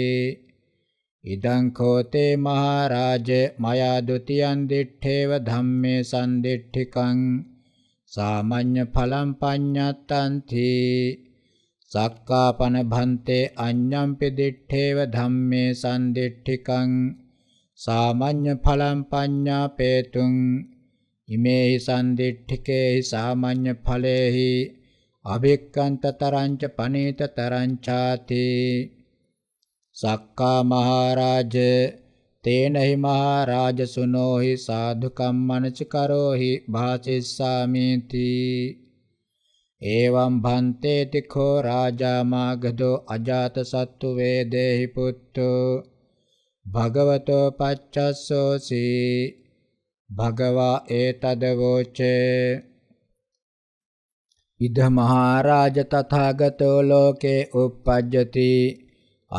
ඉදං කෝතේ මහරජ මයා ဒ ුතියං දිත්තේව ධම්මේ සන්දිට්ඨිකං සාමඤ්ඤ ඵලං පඤ්ඤත්තන්ති සක්කාපන භන්තේ අඤ්ඤම්පි දිත්තේව ධම්මේ සන්දිට්ඨිකං සාමඤ්ඤ ඵලං පඤ්ඤාපේතුං ඉමේහි සන්දිට්ඨිකේහි සාමඤ්ඤ ඵලේහි අවික්කන්තතරංච පනේතතරංචාතේ සක්කා මහරජ තේනහි මහරජසුනෝහි සාධුකම් මනචකරෝහි භාචිස්සාමේති එවං භන්තේති කෝ රාජා මාගධෝ අජාත සත්තු වේදේහි පුත්තෝ භගවතෝ පච්චස්සෝසි භගවා ඒතදවෝචේ ඉද මහරජ තථාගතෝ ලෝකේ uppajjati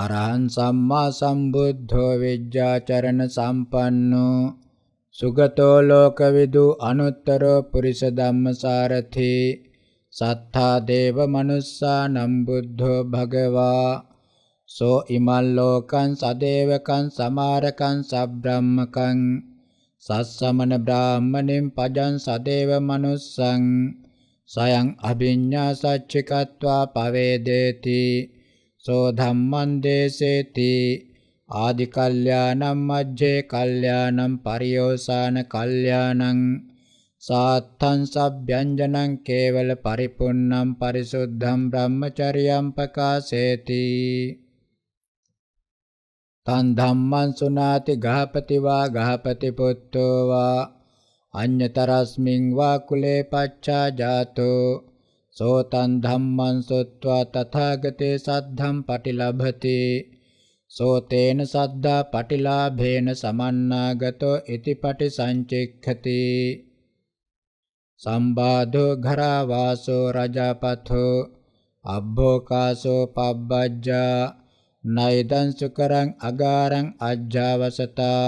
අරහං සම්මා සම්බුද්ධෝ විජ්ජාචරණ සම්පන්නෝ සුගතෝ ලෝකවිදු අනුත්තරෝ පුරිස ධම්මසාරති සත්තා දේව මනුස්සා නම් බුද්ධෝ භගවා සෝ ඉමල් ලෝකං සදේවකං සමාරකං සබ්‍රාහ්මකං සස්සමන බ්‍රාහ්මණෙන් පජං සදේව මනුස්සං සයං අභිඤ්ඤා සච්චිකत्वा පවේදේති සෝ ධම්මං දේසේති ආදි කල්යාණම් මජ්ජේ කල්යාණම් පරියෝසాన කල්යාණං සාත්තං සබ්භ්‍යංජනං කේවල පරිපුන්නම් පරිසුද්ධම් බ්‍රහ්මචර්යම් පකාසේති තන් ධම්මං සුනාති ගහපති වා ගහපති පුත්තෝ වා අඤ්‍යතරස්මින් වා කුලේ පච්චා ජාතෝ සෝතං ධම්මං සොත්වා තථාගතේ සද්ධම් පටිලභති සෝතේන සද්ධා පටිලාභේන සමන්නාගතෝ ඉති පටි සංචෙක්ඛති සම්බාධෝ ඝරාවාසෝ රජපතෝ අබ්බෝකාසෝ පබ්බජ්ජා නයිදං සුකරං අගාරං අජ්ජාවසතා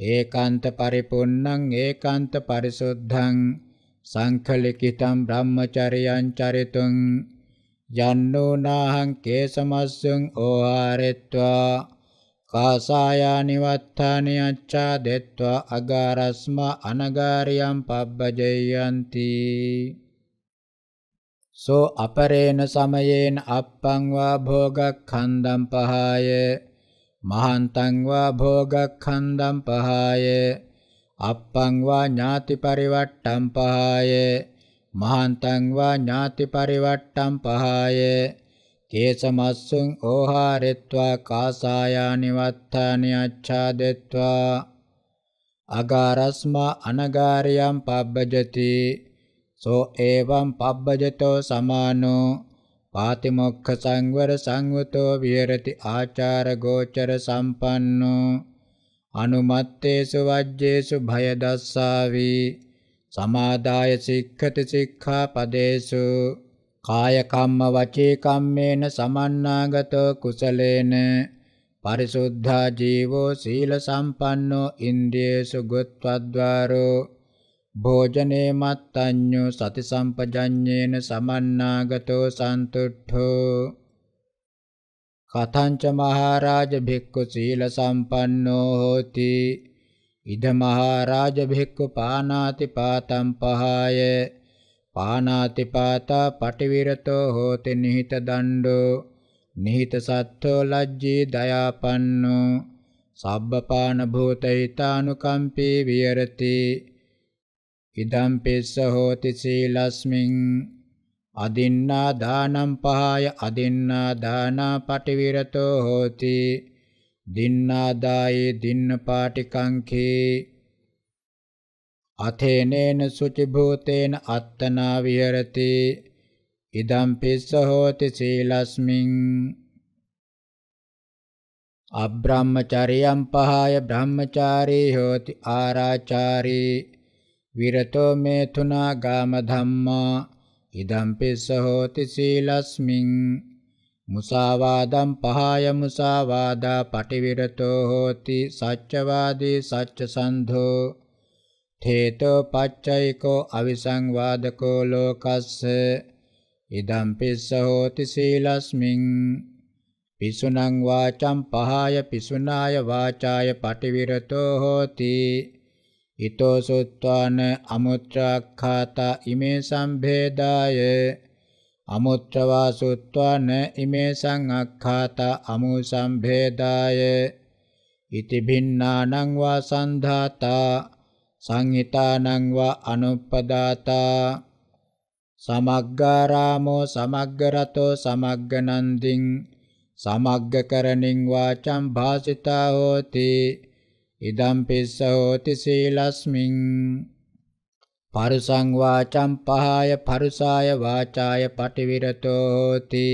ඒකාන්ත පරිපුන්නං ඒකාන්ත පරිසුද්ධං සංඛලිකිතම් බ්‍රහ්මචරියං චරිතුං යන්නෝ නාහං කේසමස්සං ඕහාරෙත්වා කාසායානිවත්තානි අච්ඡා දෙත්වා අගාරස්ම අනගාරියම් පබ්බජයන්ති සෝ අපරේන සමයේන අප්පං වා භෝගක් ඛන්දම් පහායේ මහන්තං වා භෝගක්ඛන්දම් පහාය අප්පං වා ඥාති පරිවට්ටම් පහාය මහන්තං වා ඥාති පරිවට්ටම් පහාය කේසමස්සුං ඕහාරෙත්වා කාසායානි වත්තානි අච්ඡාදෙත්වා අගාරස්මා අනගාරියම් පබ්බජති සෝ එවං පබ්බජතෝ සමානෝ පාතිමොක්ඛ සංවර සංවතෝ විහෙරති ආචාර ගෝචර සම්පන්නෝ අනුමත්තේසු වජ්ජේසු භය දස්සාවි සමාදාය සික්ඛති සික්ඛා පදේසු කාය කම්ම වචේ කම්මේන සමන්නාගතෝ කුසලේන පරිසුද්ධා ජීවෝ සීල සම්පන්නෝ ඉන්ද්‍රියේසු ගොත්වද්වාරෝ භෝජනේ මත්තඤ්ඤෝ සති සම්පජඤ්ඤේන සමන්නාගතෝ සන්තුට්ඨෝ කතංච මහරජ භික්ඛු සීල සම්පන්නෝ හෝති ඉද මහරජ භික්ඛු පානාති පාතම් පහය පානාති පාතා පටිවිරතෝ හෝති නිහිත දණ්ඩෝ නිහිත සත්ත්වෝ ලජ්ජී දයාපන්නෝ සබ්බපාන භූතෛතානුකම්පී විහෙරති ඉදම් පිස්ස හෝති සීලස්මින් අදින්නා දානම් පහය අදින්නා දානා පටිවිරතෝ හෝති දින්නා දායේ දින්න පාටිකංඛේ අතේනේන සුචි භූතේන අත්තනා විහෙරති ඉදම් පිස්ස හෝති සීලස්මින් අබ්‍රාහ්මචාරියම් පහය බ්‍රාහ්මචාරී හෝති ආරාචාරී විරතෝ මේතුනා ගාම ධම්මා ඉදම්පි සහෝති සීලස්මින් මුසාවාදම් පහය මුසාවාදා පටිවිරතෝ හෝති සච්චවාදී සච්චසන්ධෝ තේතෝ පච්චයිකෝ අවිසංවාදකෝ ලෝකස්ස ඉදම්පි සහෝති සීලස්මින් පිසුනං වාචම් පහය පිසුනාය වාචාය පටිවිරතෝ හෝති හිතෝ සුත්වාන අමුත්‍රාක්ඛාත ඉමේ සම්භේදාය අමුත්‍රවා සුත්වාන ඉමේ සංඅක්ඛාත අමු සම්භේදාය ඉති භින්නානං වා සන්ධාතා සංහිතානං වා අනුප්පදාතා සමග්ගාරාමෝ සමග්ගරතෝ සමග්ගනන්දින් සමග්ගකරණින් වාචම් භාසිතා හෝති ඉදම් පිස්සහෝති සීලස්මින් පරුසං වාචම් පහාය පරුසාය වාචාය පටිවිරතෝති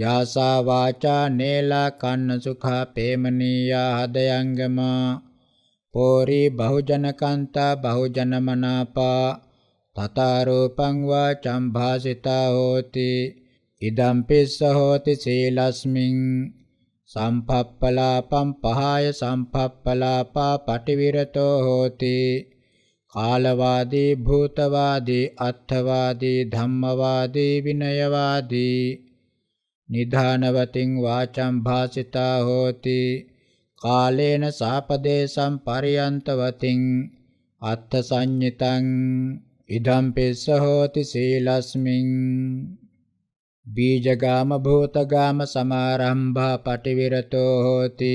යාසා වාචා නේලා කන්න සුඛා පේමනීයා හදයංගමා පෝරි බහුජනකන්තා බහුජනමනාපා තතරූපං වාචම් භාසිතා හෝති ඉදම් පිස්ස හෝති සීලස්මින් සම්පප්පලාපම් පහය සම්පප්පලාපා පටිවිරතෝ හෝති කාලවාදී භූතවාදී අත්ථවාදී ධම්මවාදී විනයවාදී නිධානවතින් වාචම් භාසිතා හෝති කාලේන සාපදේශම් පරියන්තවතින් අත්ථ සංඤිතං ඉදම්පිස්ස හෝති සීලස්මින් බීජගාම භූතගාම සමාරම්භා පටිවිරතෝ හෝති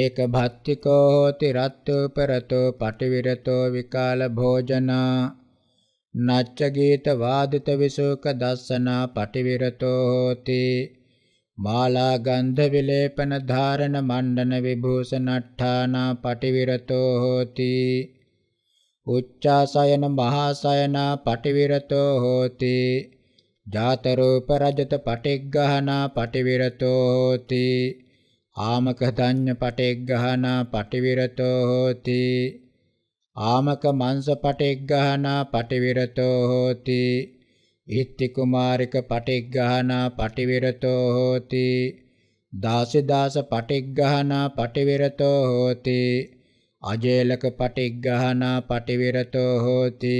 ඒක භත්තිකෝ හෝති රත්තුපරතෝ පටිවිරතෝ විකාල භෝජනා නච්ච ගීත වාදිත විසෝක දස්සනා පටිවිරතෝ හෝති මාලා ගන්ධ විලේපන ධාරණ මණ්ඩන විභූෂණට්ඨානා පටිවිරතෝ හෝති උච්චාසයන මහාසයනා පටිවිරතෝ හෝති ජාතරූප රජත පටිග්ගහනා පටිවිරතෝ හෝති ආමක ධඤ්ඤ පටිග්ගහනා පටිවිරතෝ හෝති ආමක මංස පටිග්ගහනා පටිවිරතෝ හෝති ඉත්ති කුමාරික පටිග්ගහනා පටිවිරතෝ හෝති දාසිදාස පටිග්ගහනා පටිවිරතෝ හෝති අජේලක පටිග්ගහනා පටිවිරතෝ හෝති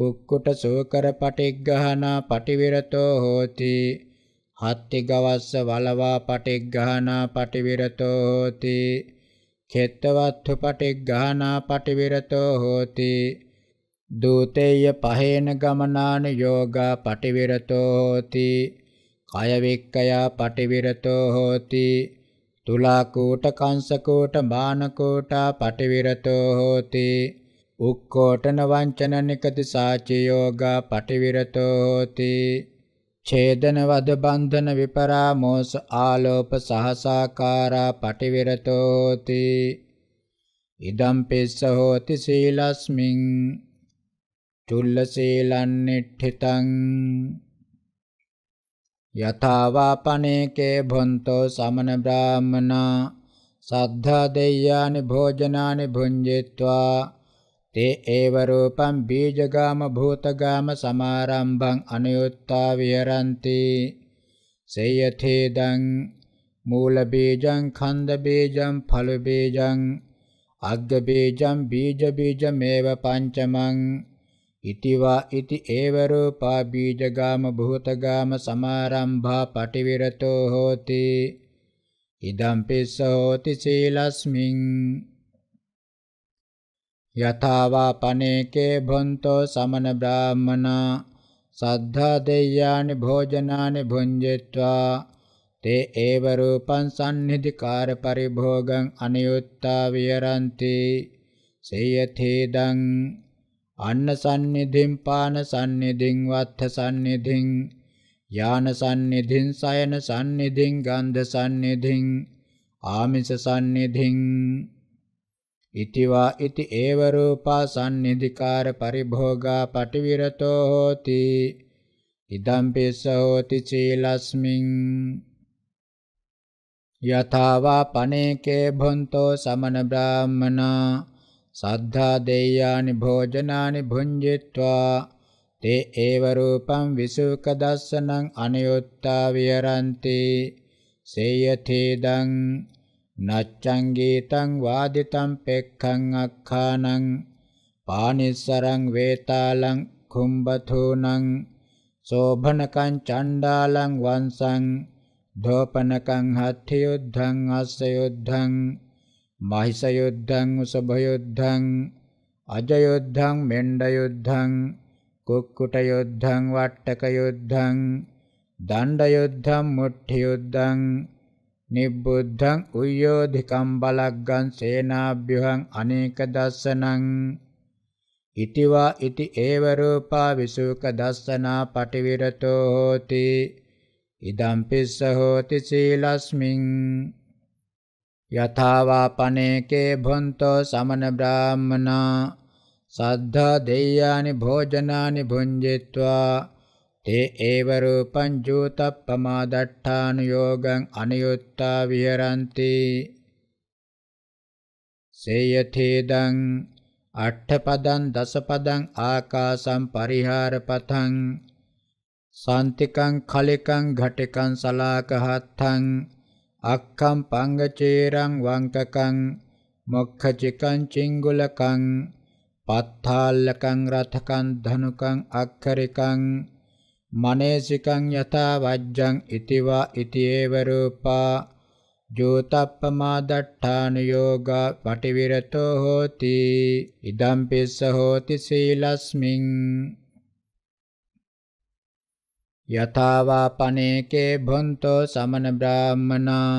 කුක්කුට සෝකර පටිග්ගහනා පටිවිරතෝ හෝති හත්තිගවස්ස වලවා පටිග්ගහනා පටිවිරතෝ හෝති කෙත්තවත්තු පටිග්ගහනා පටිවිරතෝ හෝති දූතේය පහේන ගමනාන යෝගා පටිවිරතෝ හෝති කය වික්කයා පටිවිරතෝ හෝති තුලා කූට කංශ කූට මාන කූටා පටිවිරතෝ හෝති උක්කෝටන වංචන නිකති සාචි යෝගා පටිවිරතෝ හෝති ඡේදන වද බන්ධන විපරාමෝස ආලෝප සහසාකාරා පටිවිරතෝ හෝති ඉදම් පිස්ස හෝති සීලස්මින් චුල්ල සීලන්නිට්ඨිතං යථාවා පනේකේ භොන්තෝ සමන බ්‍රාහමනා සද්ධා දෙය්‍යානි භෝජනානි භුඤ්ජිත්වා ते एव रूपं बीजगामभूतगामसमारम्भम् अनयुत्ता विहरन्ति से यथेदं मूलबीजं खन्दबीजं फलबीजम् अग्रबीजं बीजबीजमेव पञ्चमम् इति वा इति एव रूपा बीजगामभूतगामसमारम्भा पटिविरतो होति इदं पिस्स होति शीलस्मिन् යථාවා පනේකේ භොන්තෝ සමන බ්‍රාහමනා සද්ධා දෙය්‍යානි භෝජනානි භුඤ්ජිත්වා තේ ඒව රූපං sannidhikār පරිභෝගං අනියුත්තා විහරಂತಿ සේයතේදං අන්න sannidhim පාන sannidhim වත්ථ sannidhim යාන sannidhim සයන sannidhim ගන්ධ sannidhim ආමිස sannidhim ඉතිවා ඉති ඒව රූපා සම්නිධිකාර පරිභෝගා පටිවිරතෝ හෝති ඉදම් පිසෝති සීලස්මින් යථාවා පනේකේ භොන්තෝ සමන බ්‍රාහ්මනා සද්ධා දෙය්‍යානි භෝජනානි භුඤ්ජිත්වා තේ ඒව රූපං විසුක දස්සනං අනයොත්තා විහරಂತಿ සේයතේදං නච්ඡං ගීතං වාදිතං පෙක්ඛං අක්ඛානං පානිස්සරං වේතාලං කුම්බතෝනං සෝභනකං චණ්ඩාලං වංශං ධෝපනකං හත්ථ යුද්ධං අස්ස යුද්ධං මහිස යුද්ධං උසභ යුද්ධං අජ යුද්ධං මෙණ්ඩ යුද්ධං කුක්කුට යුද්ධං වට්ටක යුද්ධං දණ්ඩ යුද්ධං මුට්ඨ යුද්ධං නිබ්බුද්ධං උයෝධිකම් බලග්ගං සේනාභ්‍යං අනේක දස්සනං ඉතිවා ඉති ඒව රූපා විසුක දස්සනා පටිවිරතෝ හෝති ඉදම් පිස්ස හෝති සීලස්මින් යථාවා පනේකේ භොන්තෝ සමන බ්‍රාහ්මනා සද්ධා දෙය්‍යානි භෝජනානි භුඤ්ජිත්වා තේ ඒව රූපං ජූතප්පමාදට්ඨානුയോഗං අනියුත්තා විහරಂತಿ සේයතේදං අට්ඨපදං දසපදං ආකාසම් පරිහාරපතං සාන්තිකං කලිකං ඝටිකං සලාකහත්තං අක්ඛම් පංගචේරං වංකකං මොක්ඛචිකං චිංගුලකං පත්තාලකං රතකං ධනුකං අක්ඛරිකං මනේසිකං යතා වජ්ජං ඉතිවා ඉති ඒව රූපා ජෝතප්පමාදට්ඨාන යෝගා පටිවිරතෝ හෝති ඉදම් පිස්ස හෝති සීලස්මින් යතාවා පනේකේ භොන්තෝ සමන බ්‍රාහ්මනා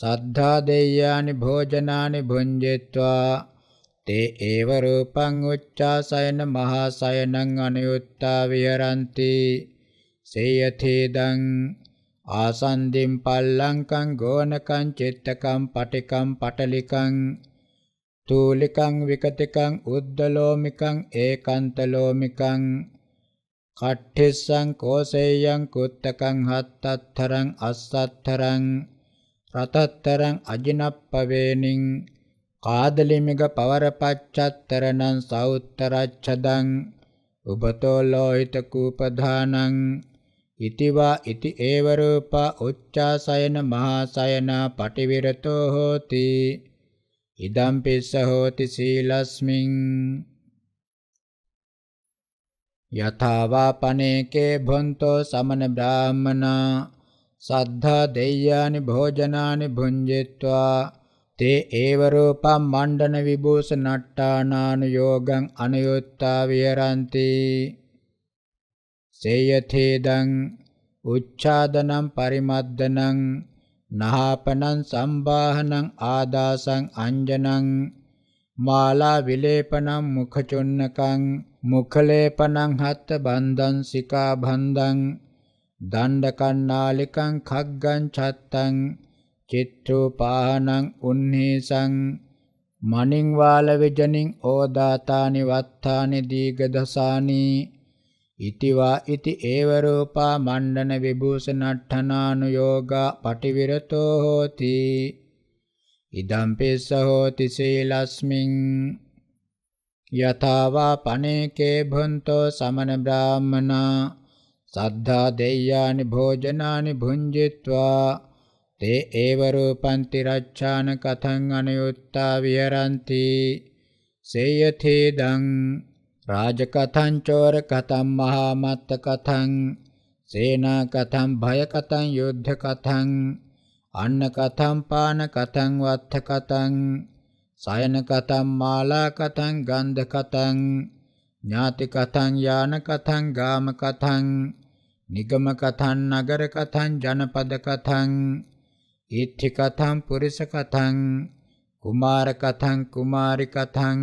සද්ධා දෙය්‍යානි භෝජනානි භුඤ්ජෙත්වා තේ ඒව රූපං උච්චාසයන මහාසයනං අනුයුත්තා විහරಂತಿ සේයතේදං ආසන්දිම් පල්ලංකං ගෝනකං චිත්තකං පටිකං පටලිකං තූලිකං විකතිකං උද්දලෝමිකං ඒකාන්තලෝමිකං කට්ඨිස්සං කෝසෙයං කුත්තකං හත්තත්තරං අස්සත්තරං රතත්තරං අජිනප්පවේනිං කාදලිමිග පවරපච්චත්තරනං සෞත්තරච්ඡදං උපතෝ ලෝහිත කූපධානං ඉතිවා ඉති ඒව රූප උච්චාසයන මහාසයන පටිවිරතෝ හෝති ඉදම් පිස්ස හෝති සීලස්මින් යථාවා පනේකේ භොන්තෝ සමන බ්‍රාහ්මනා සද්ධා දෙය්‍යානි භෝජනානි භුඤ්ජිත්වා තේ ඒව රූපම් මණ්ඩන විභූෂ නට්ටානානුയോഗං අනයොත්තා විහරಂತಿ සේයතේදං උච්ඡාදනං පරිමද්දනං නහාපනං සම්බාහනං ආදාසං අංජනං මාලා විලේපනං මුඛචොන්නකං මුඛලේපනං හත්ත බන්ධං සිකා බන්ධං දණ්ඩකන්නාලිකං khaggan chattang චිත්තුපානං උන්නේසං මණින් වාල විජනින් ඕදාතානි වත්තානි දීගදසානි ඉතිවා ඉති ඒව රූපා මණ්ඩන විභූෂණට්ඨනානුയോഗා පටිවිරතෝ හෝති ඉදම් පිස්ස හෝති සීලස්මින් යතාවා පනේකේ භුන්තෝ සමන බ්‍රාහ්මනා සද්ධා දෙය්‍යානි භෝජනානි භුංජිත්වා ते एव रूपं तिरच्छान कथं अनयुत्ता विहरन्ति सेयथेदं राजकथं चोरकथं महामत्तकथं सेनाकथं भयकथं युद्धकथं अन्नकथं पानकथं वत्थकथं शयनकथं मालाकथं गन्धकथं ज्ञातिकथं यानकथं गामकथं निगमकथं नगरकथं जनपदकथं ඉත්‍ති කතං පුරිස කතං කුමාර කතං කුමාරි කතං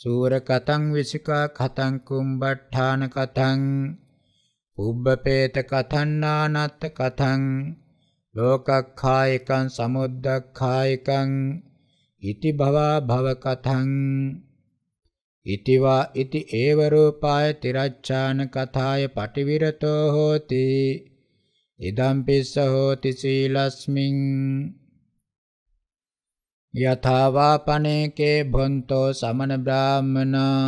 සූර කතං විසිකා කතං කුම්බට්ඨාන කතං පුබ්බපේත කතං නානත් කතං ලෝකක්ඛායකං සමුද්දක්ඛායකං ඉති භවා භව කතං ඉතිවා ඉති ඒව රූපාය තිරච්ඡාන කථාය පටිවිරතෝ හෝති ඉදම්පිස්ස හෝති සීලස්මින් යථාවාපනේකේ භොන්තෝ සමන බ්‍රාහ්මනා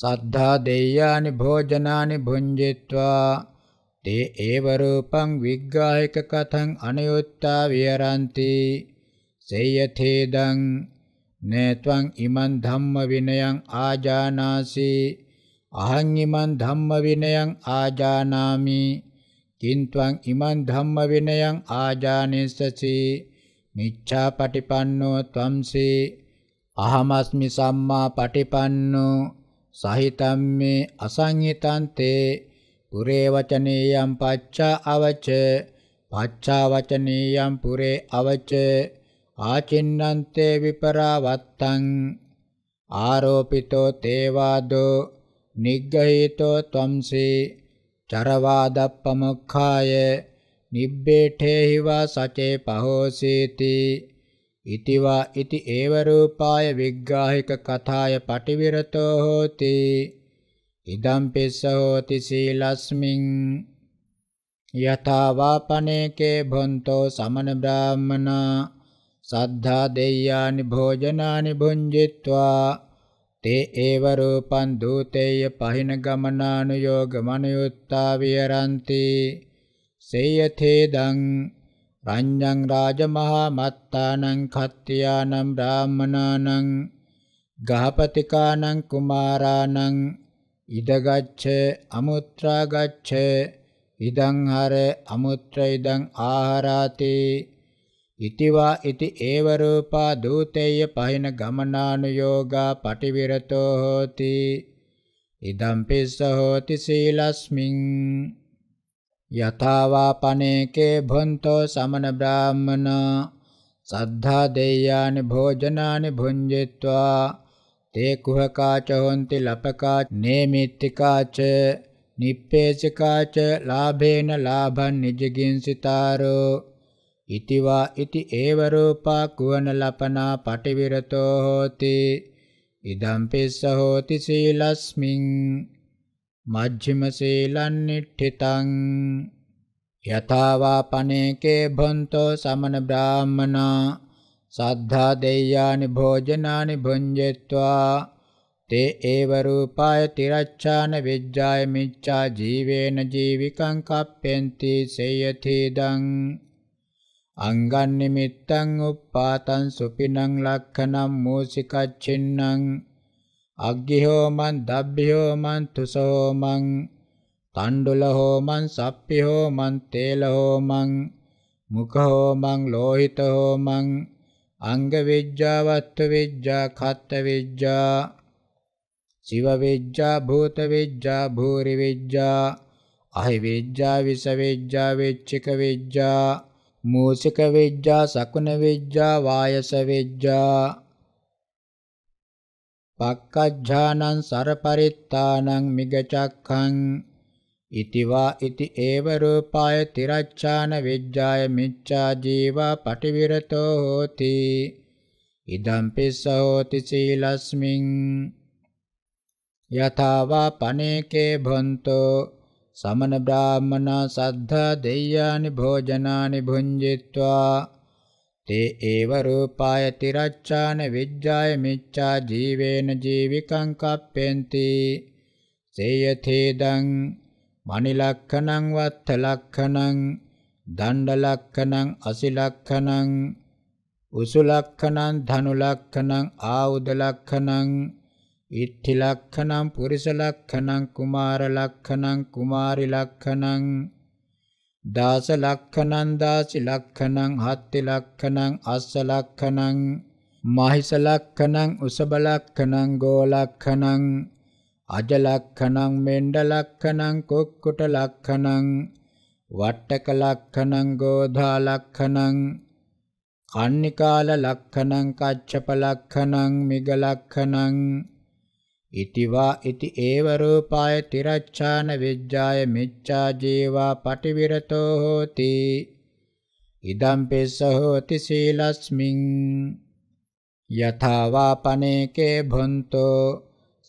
සද්ධා දෙය්‍යානි භෝජනානි භුඤ්ජිත්වා තේ ඒව රූපං විග්ගායක කතං අනයුත්තා විහරಂತಿ සේයතේදං නේත්වං ඉමන් ධම්ම විනයං ආජානාසි අහං ඉමන් ධම්ම විනයං ආජානාමි කින්ත්වං ඉමං ධම්ම විනයං ආජානෙස්සසි මිච්ඡාපටිපන්නෝ ත්වම්සේ අහමස්මි සම්මා පටිපන්නෝ සහිතම්මේ අසංහිතන්තේ පුරේ වචනේයම් පච්චා අවච පච්චා වචනේයම් පුරේ අවච ආචින්නන්තේ විපරාවත්තං ආරෝපිතෝ තේවාදෝ නිග්ගහීතෝ ත්වම්සේ චරවාදප්පමොක්ඛාය නිබ්බේඨේහිව සචේ පහෝසීති ඉතිවා ඉති ඒව රූපාය විග්ගාහික කථාය පටිවිරතෝ හෝති ඉදම් පිස්ස හෝති සීලස්මින් යථා වාපනේකේ භොන්තෝ සමන බ්‍රාහ්මනා සද්ධා දෙය්‍යානි භෝජනානි භුංජිත්වා තේ ඒව රූපං දූතේය පහින ගමනානුയോഗ මනයුත්තා විහරಂತಿ සේයතේදං රඤ්ඤං රාජමහා මත්තානං කත්තියානම් බ්‍රාහමනානං ගහපතිකානං කුමාරානං ඉදගච්ඡ අමුත්‍රාගච්ඡ ඉදං හර අමුත්‍ර ඉදං ආහාරාති ඉතිවා ඉති ඒව රූපා දූතේය පහින ගමනානුയോഗා පටිවිරතෝ හෝති ඉදම් පිස්ස හෝති සීලස්මින් යථාවා පනේකේ භොන්තෝ සමන බ්‍රාහ්මන සද්ධා දෙය්‍යානි භෝජනානි භුඤ්ජිත්වා තේ කුහකාච හොಂತಿ ලපකා නේමිත්තිකාච නිප්පේසිකාච ලාභේන ලාභං නිජගින්සිතාරෝ ඉතිවා ඉති ඒව රූපා කුවන ලපනා පටිවිරතෝ හෝති ඉදම් පිස්ස හෝති සීලස්මින් මජ්ක්‍ධිම සීලං නිට්ඨිතං යතාවා පනේකේ භන්තෝ සමන බ්‍රාහ්මනා සද්ධා දෙය්‍යානි භෝජනානි භුඤ්ජෙත්වා තේ ඒව රූපාය තිරච්ඡාන විජ්ජාය මිච්ඡා ජීවේන ජීවිකං කප්පෙන්ති සේයතිදං අංගන් නිමිත්තං uppātaṃ supinaṃ lakkhaṇaṃ mūsikaccinnaṃ අග්ගිහෝමං දබ්බිහෝමං තුසෝමං තණ්ඩුලහෝමං සප්පිහෝමං තේලහෝමං මුඛහෝමං ලෝහිතහෝමං අංග විජ්ජා වත්තු විජ්ජා කත්ත විජ්ජා ජීව විජ්ජා භූත විජ්ජා භූරි විජ්ජා අහි විජ්ජා විස විජ්ජා වෙච්චික විජ්ජා මූසික විඥා සකුණ විඥා වායස විඥා පක්කජ්ජානං සරපරිත්තානං මිගචක්ඛං ඉතිවා ඉති ඒව රූපාය තිරච්ඡාන විඥාය මිච්ඡා ජීවා පටිවිරතෝ හෝති ඉදම් පිස්සෝති සීලස්මින් යතාවා පනේකේ භන්තෝ සමන බ්‍රාහ්මනා සද්ධා දෙය්‍යානි භෝජනානි භුඤ්ජිත්වා තේ ඒව රූපාය තිරච්ඡාන විජ්ජාය මිච්ඡා ජීවේන ජීවිකං කප්පෙන්ති සේයතේදං මනිලක්ඛණං වත්තලක්ඛණං දණ්ඩලක්ඛණං අසිලක්ඛණං උසුලක්ඛණං ධනුලක්ඛණං ආයුධලක්ඛණං ඉට්ඨි ලක්ඛණං පුරිස ලක්ඛණං කුමාර ලක්ඛණං කුමාරි ලක්ඛණං දාස ලක්ඛණං දාසි ලක්ඛණං හත්ති ලක්ඛණං අස්ස ලක්ඛණං මහිස ලක්ඛණං උසබ ලක්ඛණං ගෝ ලක්ඛණං අජ ලක්ඛණං මෙණ්ඩ ලක්ඛණං කුක්කුට ලක්ඛණං වට්ටක ලක්ඛණං ගෝධා ලක්ඛණං කන්නිකාල ලක්ඛණං කච්චප ලක්ඛණං මිග ලක්ඛණං ඉතිවා ඉති ඒව රූපාය තිරච්ඡාන විජ්ජාය මිච්ඡා ජීවා පටිවිරතෝ හෝති ඉදම් පිස්ස හෝති සීලස්මින් යථා වාපනේකේ භොන්තෝ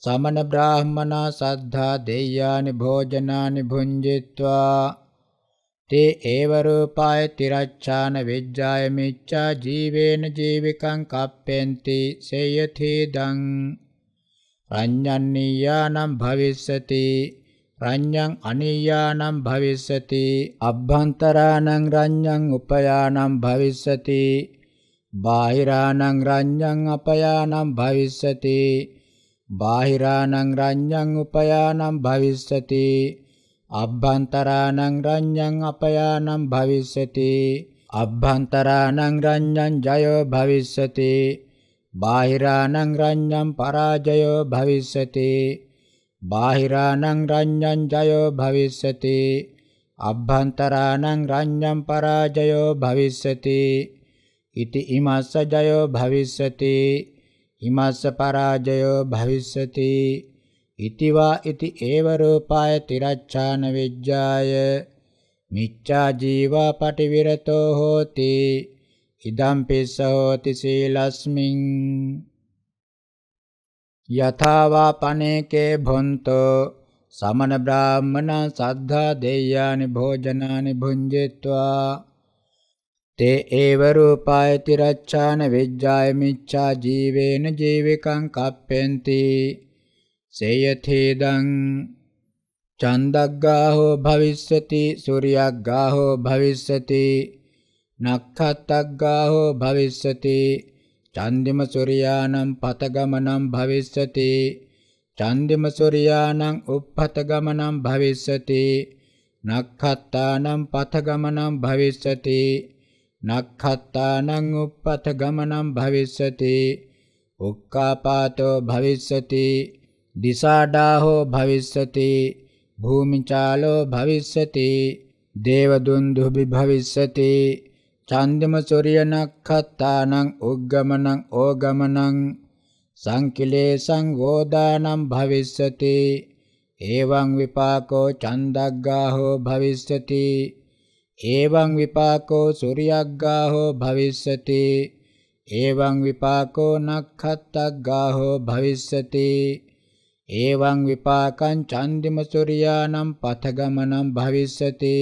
සමන බ්‍රාහ්මනා සද්ධා දෙය්‍යානි භෝජනානි භුඤ්ජිත්වා තේ ඒව රූපාය තිරච්ඡාන විජ්ජාය මිච්ඡා ජීවේන ජීවිකං කප්පෙන්ති සේයති දං රඤ්ඤන්නීයානම් භවිස්සති රඤ්ඤං අනීයානම් භවිස්සති අබ්බන්තරාණං රඤ්ඤං උපයානම් භවිස්සති බාහිරාණං රඤ්ඤං අපයානම් භවිස්සති බාහිරාණං රඤ්ඤං උපයානම් භවිස්සති අබ්බන්තරාණං රඤ්ඤං අපයානම් භවිස්සති අබ්බන්තරාණං රඤ්ඤං ජයෝ භවිස්සති බාහිරානං රඤ්ඤං පරාජයෝ භවිස්සති බාහිරානං රඤ්ඤං ජයෝ භවිස්සති අභ්‍යන්තරානං රඤ්ඤං පරාජයෝ භවිස්සති ඉති ඉමස්ස ජයෝ භවිස්සති ඉමස්ස පරාජයෝ භවිස්සති ඉතිවා ඉති ඒව රූපාය තිරච්ඡාන විජ්ජාය මිච්ඡා ජීවා පටිවිරතෝ හෝති ඉදම් පිස්සෝති සීලස්මින් යථාවා පනේකේ භොන්තෝ සමන බ්‍රාහ්මණ සද්ධා දෙය්‍යානි භෝජනානි භුඤ්ජිත්වා තේ ඒව රූපායති රච්ඡාන විජ්ජාය මිච්ඡා ජීවේන ජීවිකං කප්පෙන්ති සේයතේදං චන්දග්ගාහෝ භවිස්සති සූර්යග්ගාහෝ භවිස්සති නක්ඛත්තග්ගාහෝ භවිස්සති චන්දිම සූර්යානම් පතගමනම් භවිස්සති චන්දිම සූර්යානම් උප්පතගමනම් භවිස්සති නක්ඛත්තානම් පතගමනම් භවිස්සති නක්ඛත්තානම් උප්පතගමනම් භවිස්සති උක්කාපාතෝ භවිස්සති දිසාඩාහෝ භවිස්සති භූමිචාලෝ භවිස්සති දේවදුන්දුභි භවිස්සති චන්දිම සොරියනක්ඛත්තානං උග්ගමනං ඕගමනං සංකිලේසං වෝදානම් භවිස්සති එවං විපාකෝ චන්දග්ගාහෝ භවිස්සති එවං විපාකෝ සූර්යග්ගාහෝ භවිස්සති එවං විපාකෝ නක්ඛත්තග්ගාහෝ භවිස්සති එවං විපාකං චන්දිම සූර්යානම් පතගමනම් භවිස්සති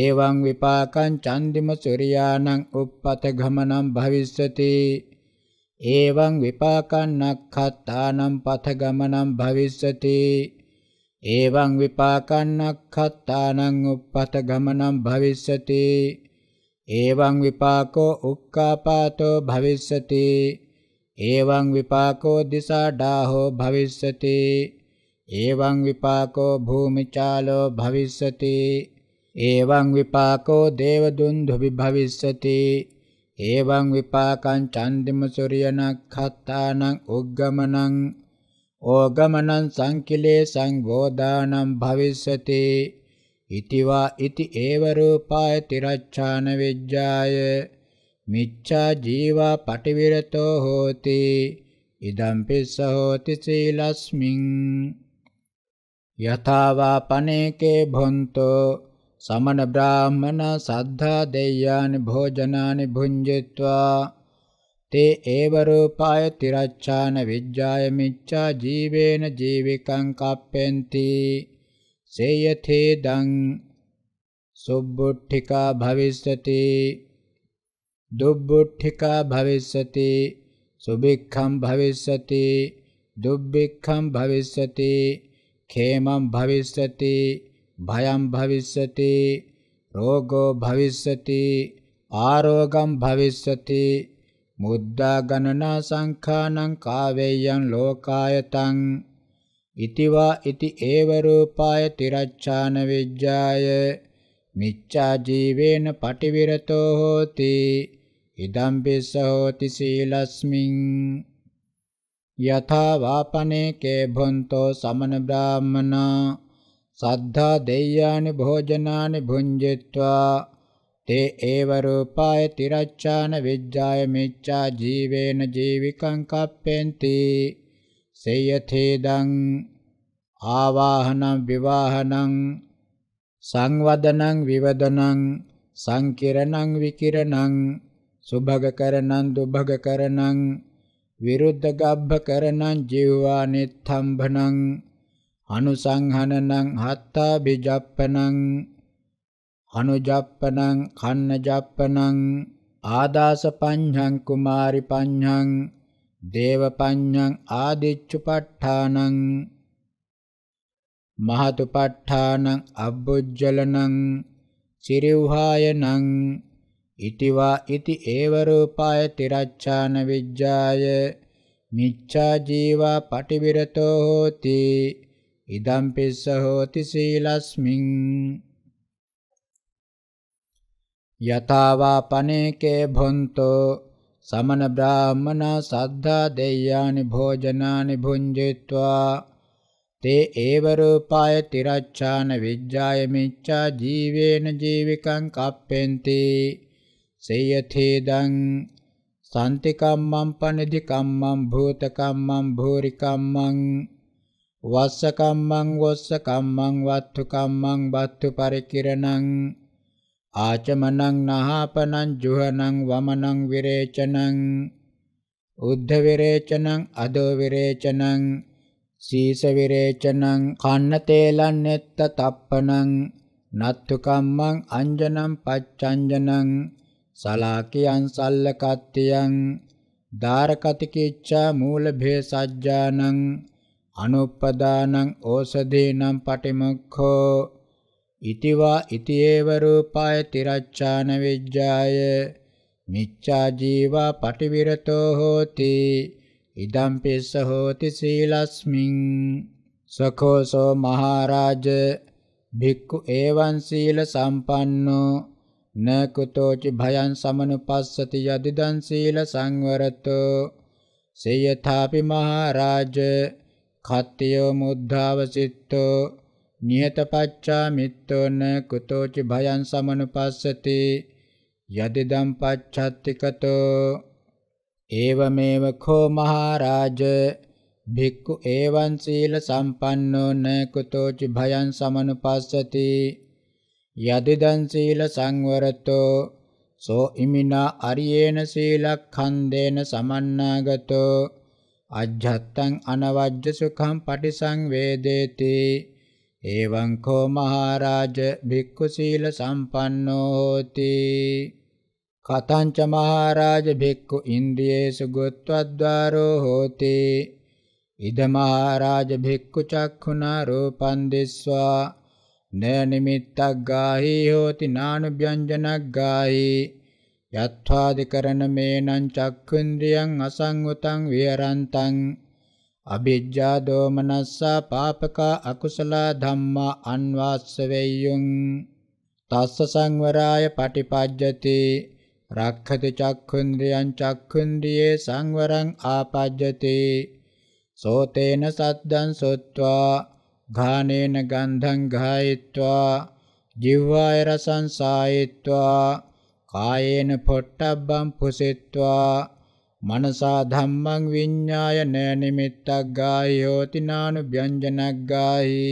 එවං විපාකං චන්දිම සූර්යානං උප්පත ගමනං භවිස්සති එවං විපාකං නක්ඛත්තානම් පත ගමනං භවිස්සති එවං විපාකං නක්ඛත්තානම් උප්පත ගමනං භවිස්සති එවං විපාකෝ උක්කාපාතෝ භවිස්සති එවං විපාකෝ දිසාඩාහෝ භවිස්සති එවං විපාකෝ භූමිචාලෝ භවිස්සති एवं विपाको देवदुन्धुभि भविष्यति एवं विपाकं चन्दिमसूर्यनक्षत्राणाम् उद्गमनम् ओगमनं सङ्किलेशं बोधानं भविष्यति इति वा इति एव रूपाय तिरच्छानविद्याय මිච්ඡා ජීවා පටිවිරතෝ හෝති ඉදම් පිස්ස හෝති සීලස්මින් යථා වා පනේකේ භොන්තෝ සමන බ්‍රාහ්මන සද්ධා දෙය්‍යානි භෝජනානි භුඤ්ජිත්වා තේ ඒව රූපාය තිරච්ඡාන විජ්ජාය මිච්ඡා ජීවේන ජීවිකං කප්පෙන්ති සේයතේ දං සුබ්බුට්ඨිකා භවිස්සති දුබ්බුට්ඨිකා භවිස්සති සුභික්ඛම් භවිස්සති දුබ්බික්ඛම් භවිස්සති ඛේමම් භවිස්සති భయం భవిష్యతి రోగో భవిష్యతి ఆరోగ్యం భవిష్యతి මුද්දා ගණනා සංඛානං කාවේයං ලෝකායතං ඉතිවා ඉති ඒව රූපාය තිරච්ඡාන විජ්ජාය මිච්ඡා ජීවේන පටිවිරතෝ හෝති ඉදම් පිස්ස හෝති සීලස්මින් යථා වාපනේ කේ භොන්තෝ සමන බ්‍රාහ්මනා සද්ධා දෙය්‍යානි භෝජනානි භුඤ්ජිත්වා තේ ඒව රූපාය තිරච්ඡාන විජ්ජාය මිච්ඡා ජීවේන ජීවිකං කප්පෙන්ති සේයතේදං ආවාහනං විවාහනං සංවදනං විවදනං සංකිරණං විකිරණං සුභගකරණං දුභගකරණං විරුද්ධ ගබ්බකරණං ජීවානිත්තම්භනං අනුසංහනනං හත්තා බිජප්පනං අනුජප්පනං කන්නජප්පනං ආදාස පඤ්ඤං කුමාරි පඤ්ඤං දේව පඤ්ඤං ආදිච්චුපට්ඨානං මහතුපට්ඨානං අබ්බුජ්ජලනං සිරිව්හායනං ඉතිවා ඉති ඒව රූපාය තිරච්ඡාන විජ්ජාය මිච්ඡා ජීවා පටිවිරතෝ හෝති ඉදම් පිස්ස හෝති සීලස්මින් යතාවා පනේකේ භොන්තෝ සමන බ්‍රාහ්මන සද්ධා දෙය්‍යානි භෝජනානි භුංජිත්වා තේ ඒව රූපාය තිරච්ඡාන විජ්ජාය මිච්ඡා ජීවේන ජීවිකං කප්පෙන්ති සේයතේදං සම්තිකම්මං පනිදි කම්මං භූත කම්මං භූරි කම්මං වස්ස කම්මං වස්ස කම්මං වත්තු කම්මං බත්තු පරිකිරණං ආචමනං නහාපනං ජුහනං වමනං විරේචනං උද්ධ විරේචනං අදෝ විරේචනං සීස විරේචනං කන්න තේලන් නෙත්ත තප්පනං නත්තු කම්මං අංජනම් පච්චංජනං සලාකියං සල්ලකත්තියං දාරකති කිච්ඡා මූල භේසජ්ජානං අනුප්පදානං ඕසදීනම් පටිමුක්ඛෝ ඉතිවා ඉතිේව රූපාය තිරච්ඡාන විජ්ජාය මිච්ඡා ජීවා පටිවිරතෝ හෝති ඉදම් පිස්ස හෝති සීලස්මින් සකෝසෝ මහරජ භික්ඛු එවං සීල සම්පන්නෝ න කුතෝචි භයං සමනුපස්සති යදිදං සීල සංවරතෝ සේයථාපි මහරජ කත්තයෝ මුද්ධාවසිට්ඨෝ නියතපච්චා මිත්තෝන කුතෝච භයං සමනුපස්සති යදිදම් පච්ඡත්තිකතෝ ඒවමේව කෝ මහරජ භික්ඛු ඒවං සීල සම්පන්නෝ න කුතෝච භයං සමනුපස්සති යදිදං සීල සංවරතෝ සෝ ඉමිනා අරියේන සීලක්ඛන්දේන සමන්නාගතෝ අජ්ජත්තං අනවජ්ජ සුඛං පටිසංවේදේති එවං කෝ මහරජ භික්ඛු සීල සම්පන්නෝ හෝති කතංච මහරජ භික්ඛු ඉන්ද්‍රියේසු ගොත්වද්වාරෝ හෝති ඉද මහරජ භික්ඛු චක්ඛුනා රූපං දිස්වා න නිමිත්තක් ගාහි හෝති නානුභ්‍යංජනක් ගාහි යත්වාදිකරණ මේනං චක්ඛුන්ද්‍රියං අසංවතං විහරන්තං අභිජ්ජා දෝමනස්සා පාපකා අකුසල ධම්මා අන්වාස්සවේයුං තස්ස සංවරාය පටිපජ්ජති රක්ඛති චක්ඛුන්ද්‍රියං චක්ඛුන්ද්‍රියේ සංවරං ආපජ්ජති සෝතේන සද්දං සොත්වා ඝානේන ගන්ධං ගායित्वा ජීවාය රසං සායित्वा කායේන පොට්ටබ්බං පුසෙත්වා මනසා ධම්මං විඤ්ඤාය නනිමිත්තක් ගායෝති නානු ව්‍යංජනක් ගායි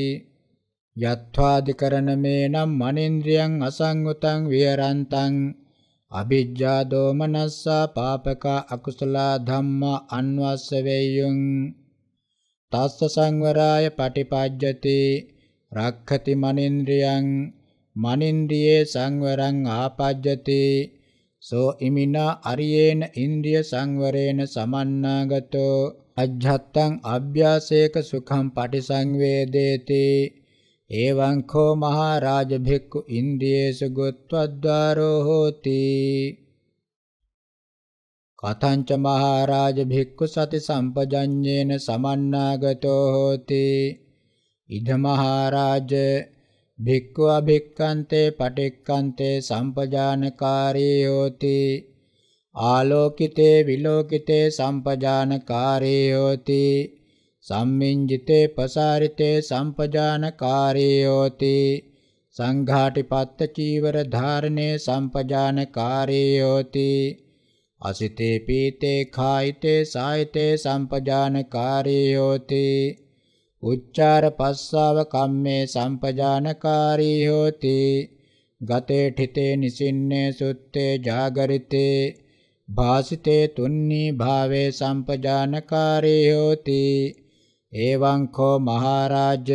යත්වාදිකරණ මේනම් මනින්ද්‍රියං අසංගතං විහරන්තං අභිජ්ජා දෝමනස්සා පාපකා අකුසලා ධම්මා අන්වස්ස වේයුං තස්ස සංවරාය පටිපජ්ජති රක්ඛති මනින්ද්‍රියං මනින්ද්‍රියේ සංවරං ආපජ්ජති සෝ ඉමිනා අරියේන ඉන්ද්‍රිය සංවරේන සමන්නාගතෝ අජ්ජත්තං අභ්‍යාසේක සුඛං පටිසංවේදේති එවං කෝ මහරජ භික්ඛු ඉන්ද්‍රියේසු ගොත්වද්වාරෝ හෝති කතංච මහරජ භික්ඛු සති සම්පජඤ්ඤේන සමන්නාගතෝ හෝති ඉද මහරජා භික්ඛවා භික්ඛන්තේ පටික්ඛන්තේ සම්පජානකාරී යෝති ආලෝකිතේ විලෝකිතේ සම්පජානකාරී යෝති සම්මින්ජිතේ පසාරිතේ සම්පජානකාරී යෝති සංඝාටිපත්ත චීවර ධාරණේ සම්පජානකාරී යෝති අසිතේ පීතේ කායිතේ සායිතේ සම්පජානකාරී යෝති උච්චාර පස්සාව කම්මේ සම්පජානකාරී හෝති ගතේ ඨිතේ නිසින්නේ සුත්තේ జాగරිතේ භාසිතේ තුන්නී භාවේ සම්පජානකාරී හෝති එවං කෝ මහරජ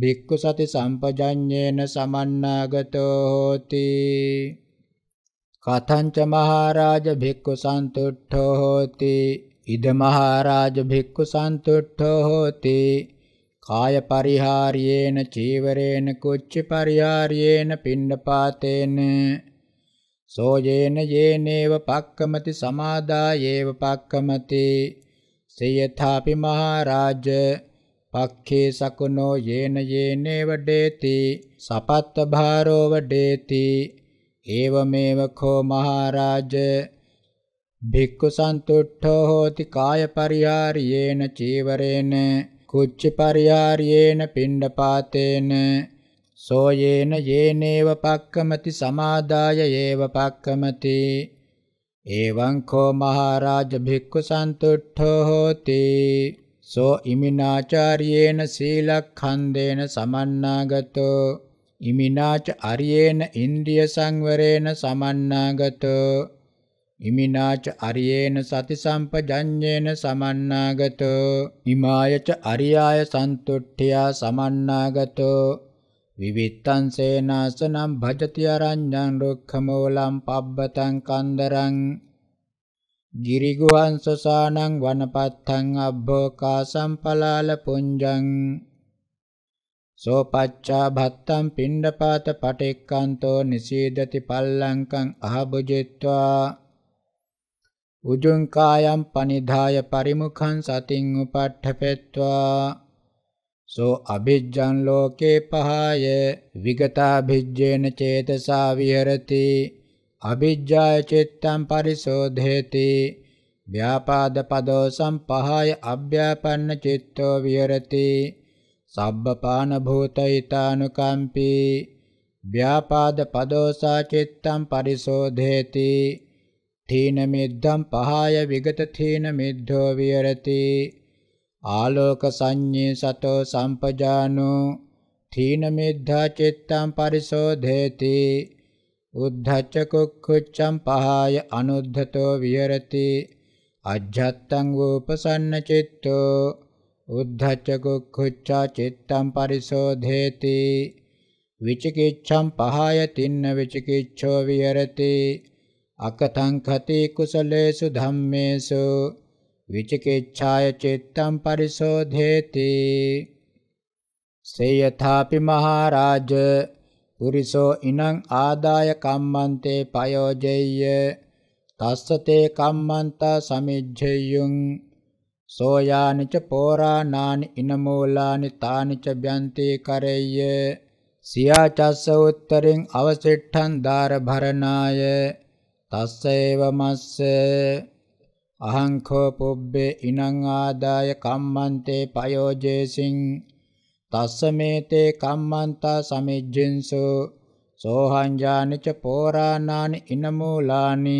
භික්ඛු සති සම්පජඤ්ඤේන සමන්නාගතෝ හෝති කතංච මහරජ භික්ඛු සන්තුට්ඨෝ හෝති ඉදමහාරාජ භික්ඛු සන්තුට්ඨෝ හෝති කාය පරිහාරියේන චීවරේන කුච්ච පරිහාරියේන පිණ්ඩපාතේන සෝයේන යේනේව පක්කමති සමාදායේව පක්කමති සේයථාපි මහරජ පක්ඛේ සකුනෝ යේන යේනේව ඩේති සපත්ත භාරෝ වඩේති ඒවමේව කෝ මහරජා භික්ඛු සන්තුට්ඨෝ හෝති කාය පරිහාරියේන චීවරේන කුච්ච පරිහාරියේන පිණ්ඩපාතේන සෝයේන යේනේව පක්කමති සමාදාය ඒව පක්කමති එවං කෝ මහරජ භික්ඛු සන්තුට්ඨෝ හෝති සෝ ඉමිනාචාර්යේන සීලක්ඛන්දේන සමන්නාගතෝ ඉමිනාච අරියේන ඉන්ද්‍රිය සංවරේන සමන්නාගතෝ ඉමිනාච අරියේන සති සම්පජඤ්ඤේන සමන්නාගතෝ ඉමායච අරියාය සන්තුට්ඨියා සමන්නාගතෝ විවිත්තං සේනාසනම් භජති අරඤ්ඤං රුක්ඛමූලං පබ්බතං කන්දරං ගිරිගුහං සසානං වනපත්තං අබ්බෝ කාසම්පලාල පුඤ්ජං සෝපච්චා භත්තං පිණ්ඩපාත පටික්කන්තෝ නිසීදති පල්ලංකං අහබුජිත්වා උජුං කායම් පනිධාය පරිමුඛං සතින් උපට්ඨපෙත්වා සෝ අභිජ්ජං ලෝකේ පහය විගතා භිජ්ජේන චේතසා විහෙරති අභිජ්ජාය චිත්තං පරිසෝධේති ව්‍යාපාද පදෝ සම්පහාය අභ්‍යාපන්න චිත්තෝ විහෙරති සබ්බපාන භූතයිතානුකම්පී ව්‍යාපාද පදෝසා චිත්තං පරිසෝධේති තේන මිද්ධම් පහය විගත තේන මිද්ධෝ විහෙරති ආලෝක සංඤේ සතෝ සම්පජානෝ තීන මිද්ධා චිත්තං පරිසෝධේති උද්ධච්ච කුක්ඛුච්ඡං පහය අනුද්ධතෝ විහෙරති අජ්ජත්තං උපසන්න චිත්තෝ උද්ධච්ච කුක්ඛුච්ඡා චිත්තං පරිසෝධේති විචිකිච්ඡං පහය තින්න විචිකිච්ඡෝ විහෙරති අකතං කති කුසලේසු ධම්මේසු විචිකිච්ඡාය චිත්තං පරිසෝධේති සේයථාපි මහරජ පුරිසෝ ඉනං ආදාය කම්මන්තේ පයෝජෙය්‍ය තස්සතේ කම්මන්තා සමිජ්ජෙය්‍යුං සෝයානිච පෝරාණානි ඉනමෝලානි තානිච බ්‍යන්තේ කරෙය්‍ය සියාචස්ස උත්තරින් අවසෙට්ඨං දාර භරණාය තස්සේව මස්ස අහංකෝ පුබ්බේ ඉනං ආදාය කම්මන්තේ පයෝජේසින් තස්සමේතේ කම්මන්තා සමිජ්ජින්සු සෝහංජානිච පෝරාණානි ඉනමූලානි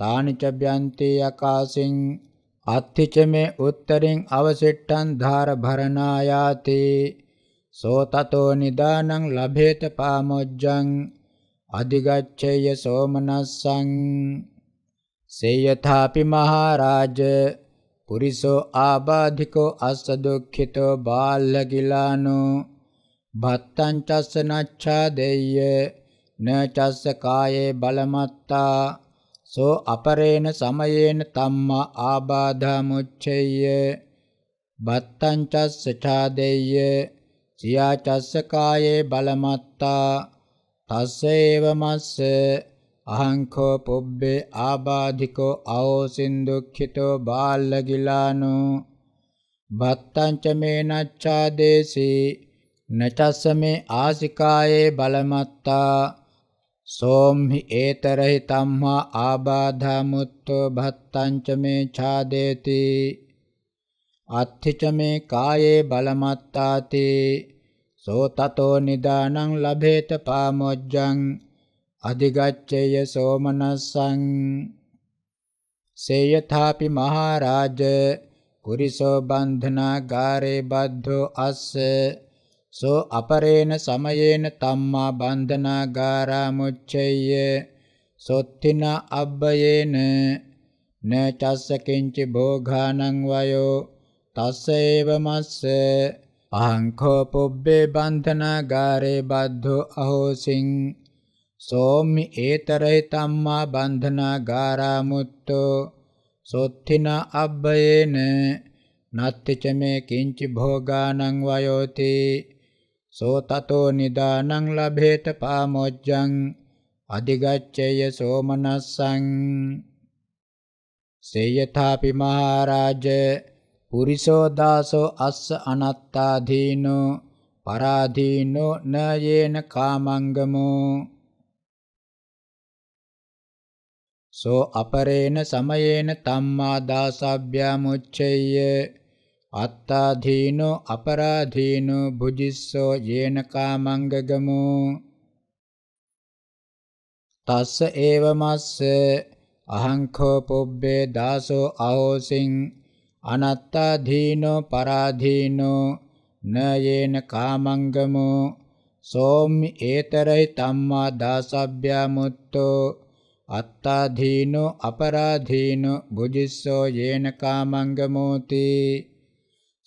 තානි ච බ්‍යන්ති යකාසින් අත්තිච මේ උත්තරින් අවසිට්ටන් ධාර භරණායාති සෝ තතෝ නිදානං ලභේත පාමොජ්ජං අධිගච්ඡය සෝමනස්සං සේයථාපි මහරජ පුරිසෝ ආබාධිකෝ අස්ස දුක්ඛිතෝ බාල්ලකිලානෝ භත්තං චස්ස නච්ඡාදෙය්‍ය න චස්ස කායේ බලමත්තා සෝ අපරේණ සමයේන තම්මා ආබාධා මුච්ඡෙය්‍ය භත්තං චස්ස ඡාදෙය්‍ය සියා චස්ස කායේ බලමත්තා තස්සේව මස්ස අහංකෝ පුබ්බේ ආබාධිකෝ අවෝසින් දුක්ඛිතෝ බාල්ලගිලානෝ භත්තංච මේ නච්ඡාදේසී නචස්ස මේ ආසිකායේ බලමත්තා සෝම්හි ඒතරහි තම්හා ආබාධමුත්තෝ භත්තංච මේ ඡාදේති අත්ථිච මේ කායේ බලමත්තාතේ සෝ තතෝ නිදානං ලබේත පාමොජ්ජං අධිගච්ඡේය සෝමනස්සං සේයථාපි මහරජ කුරිසෝ බන්ධනාගාරේ බද්ධෝ අස්ස සෝ අපරේන සමයේන තම්මා බන්ධනාගාරා මුච්ඡේය සොත්තින අබ්බයේන න චස්ස කිංචි භෝඝානං වයෝ තස්ස ඒව මස්ස අහංකෝ පුබ්බේ බන්ධනාගාරේ බද්ධෝ අහෝසින් සෝමි ඒතරේ තම්මා බන්ධනාගාරා මුත්තෝ සොත්තින අබ්බයේන නත්ති ච මේ කිංචි භෝගානං වයෝති සෝ තතෝ නිදානං ලබේත පාමොච්ඡං අධිගච්ඡේය සෝමනස්සං සේයථාපි මහරජා පුරිසෝ දාසෝ අස්ස අනත්තාදීනෝ පරාදීනෝ න යේන කාමංගමෝ සෝ අපරේන සමයේන තම්මා දාසාභ්‍යා මුච්ඡේය අත්තාදීනෝ අපරාදීනෝ බුජිස්සෝ යේන කාමංගගමෝ තස්ස ඒවමස්ස අහං කෝ පුබ්බේ දාසෝ අහෝසින් අනත්තාධීනෝ පරාධීනෝ නයේන කාමංගමෝ සෝම්මි ඒතරයි තම්මා දාසබ්භ්‍යා මුත්තෝ අත්තාධීනෝ අපරාධීනෝ බුජිස්සෝ යේන කාමංගමෝති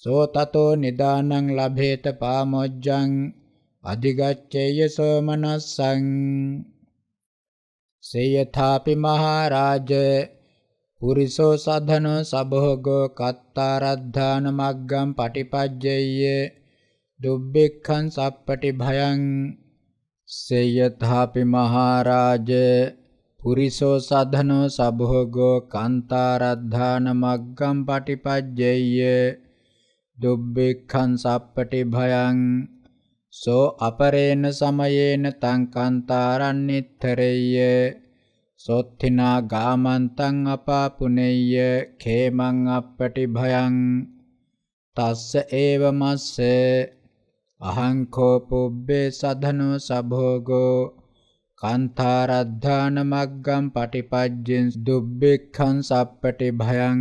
සෝ තතෝ නිදානං ලභේත පාමොජ්ජං අධිගච්ඡේය සෝමනස්සං සේයථාපි මහරජා පුරිසෝ සද්ධනෝ සබහෝගෝ කත්තාරද්ධාන මග්ගම් පටිපජ්ජය්‍ය දුබ්බෙක්ඛං සප්පටි භයං සේයථාපි මහරජ පුරිසෝ සද්ධනෝ සබහෝගෝ කාන්තාරද්ධාන මග්ගම් පටිපජ්ජය්‍ය දුබ්බෙක්ඛං සප්පටි භයං සෝ අපරේන සමයේන තං කාන්තාරන්නිත්තරෙය්‍ය සොත්තිනා ගාමන්තං අපාපුනේය කේමං අපටි භයං තස්ස ඒව මස්ස අහං කෝ පුබ්බේ සධනෝ සභෝගෝ කාන්තාරද්ධාන මග්ගම් පටිපජ්ජෙන් දුබ්බෙක්ඛං සප්පටි භයං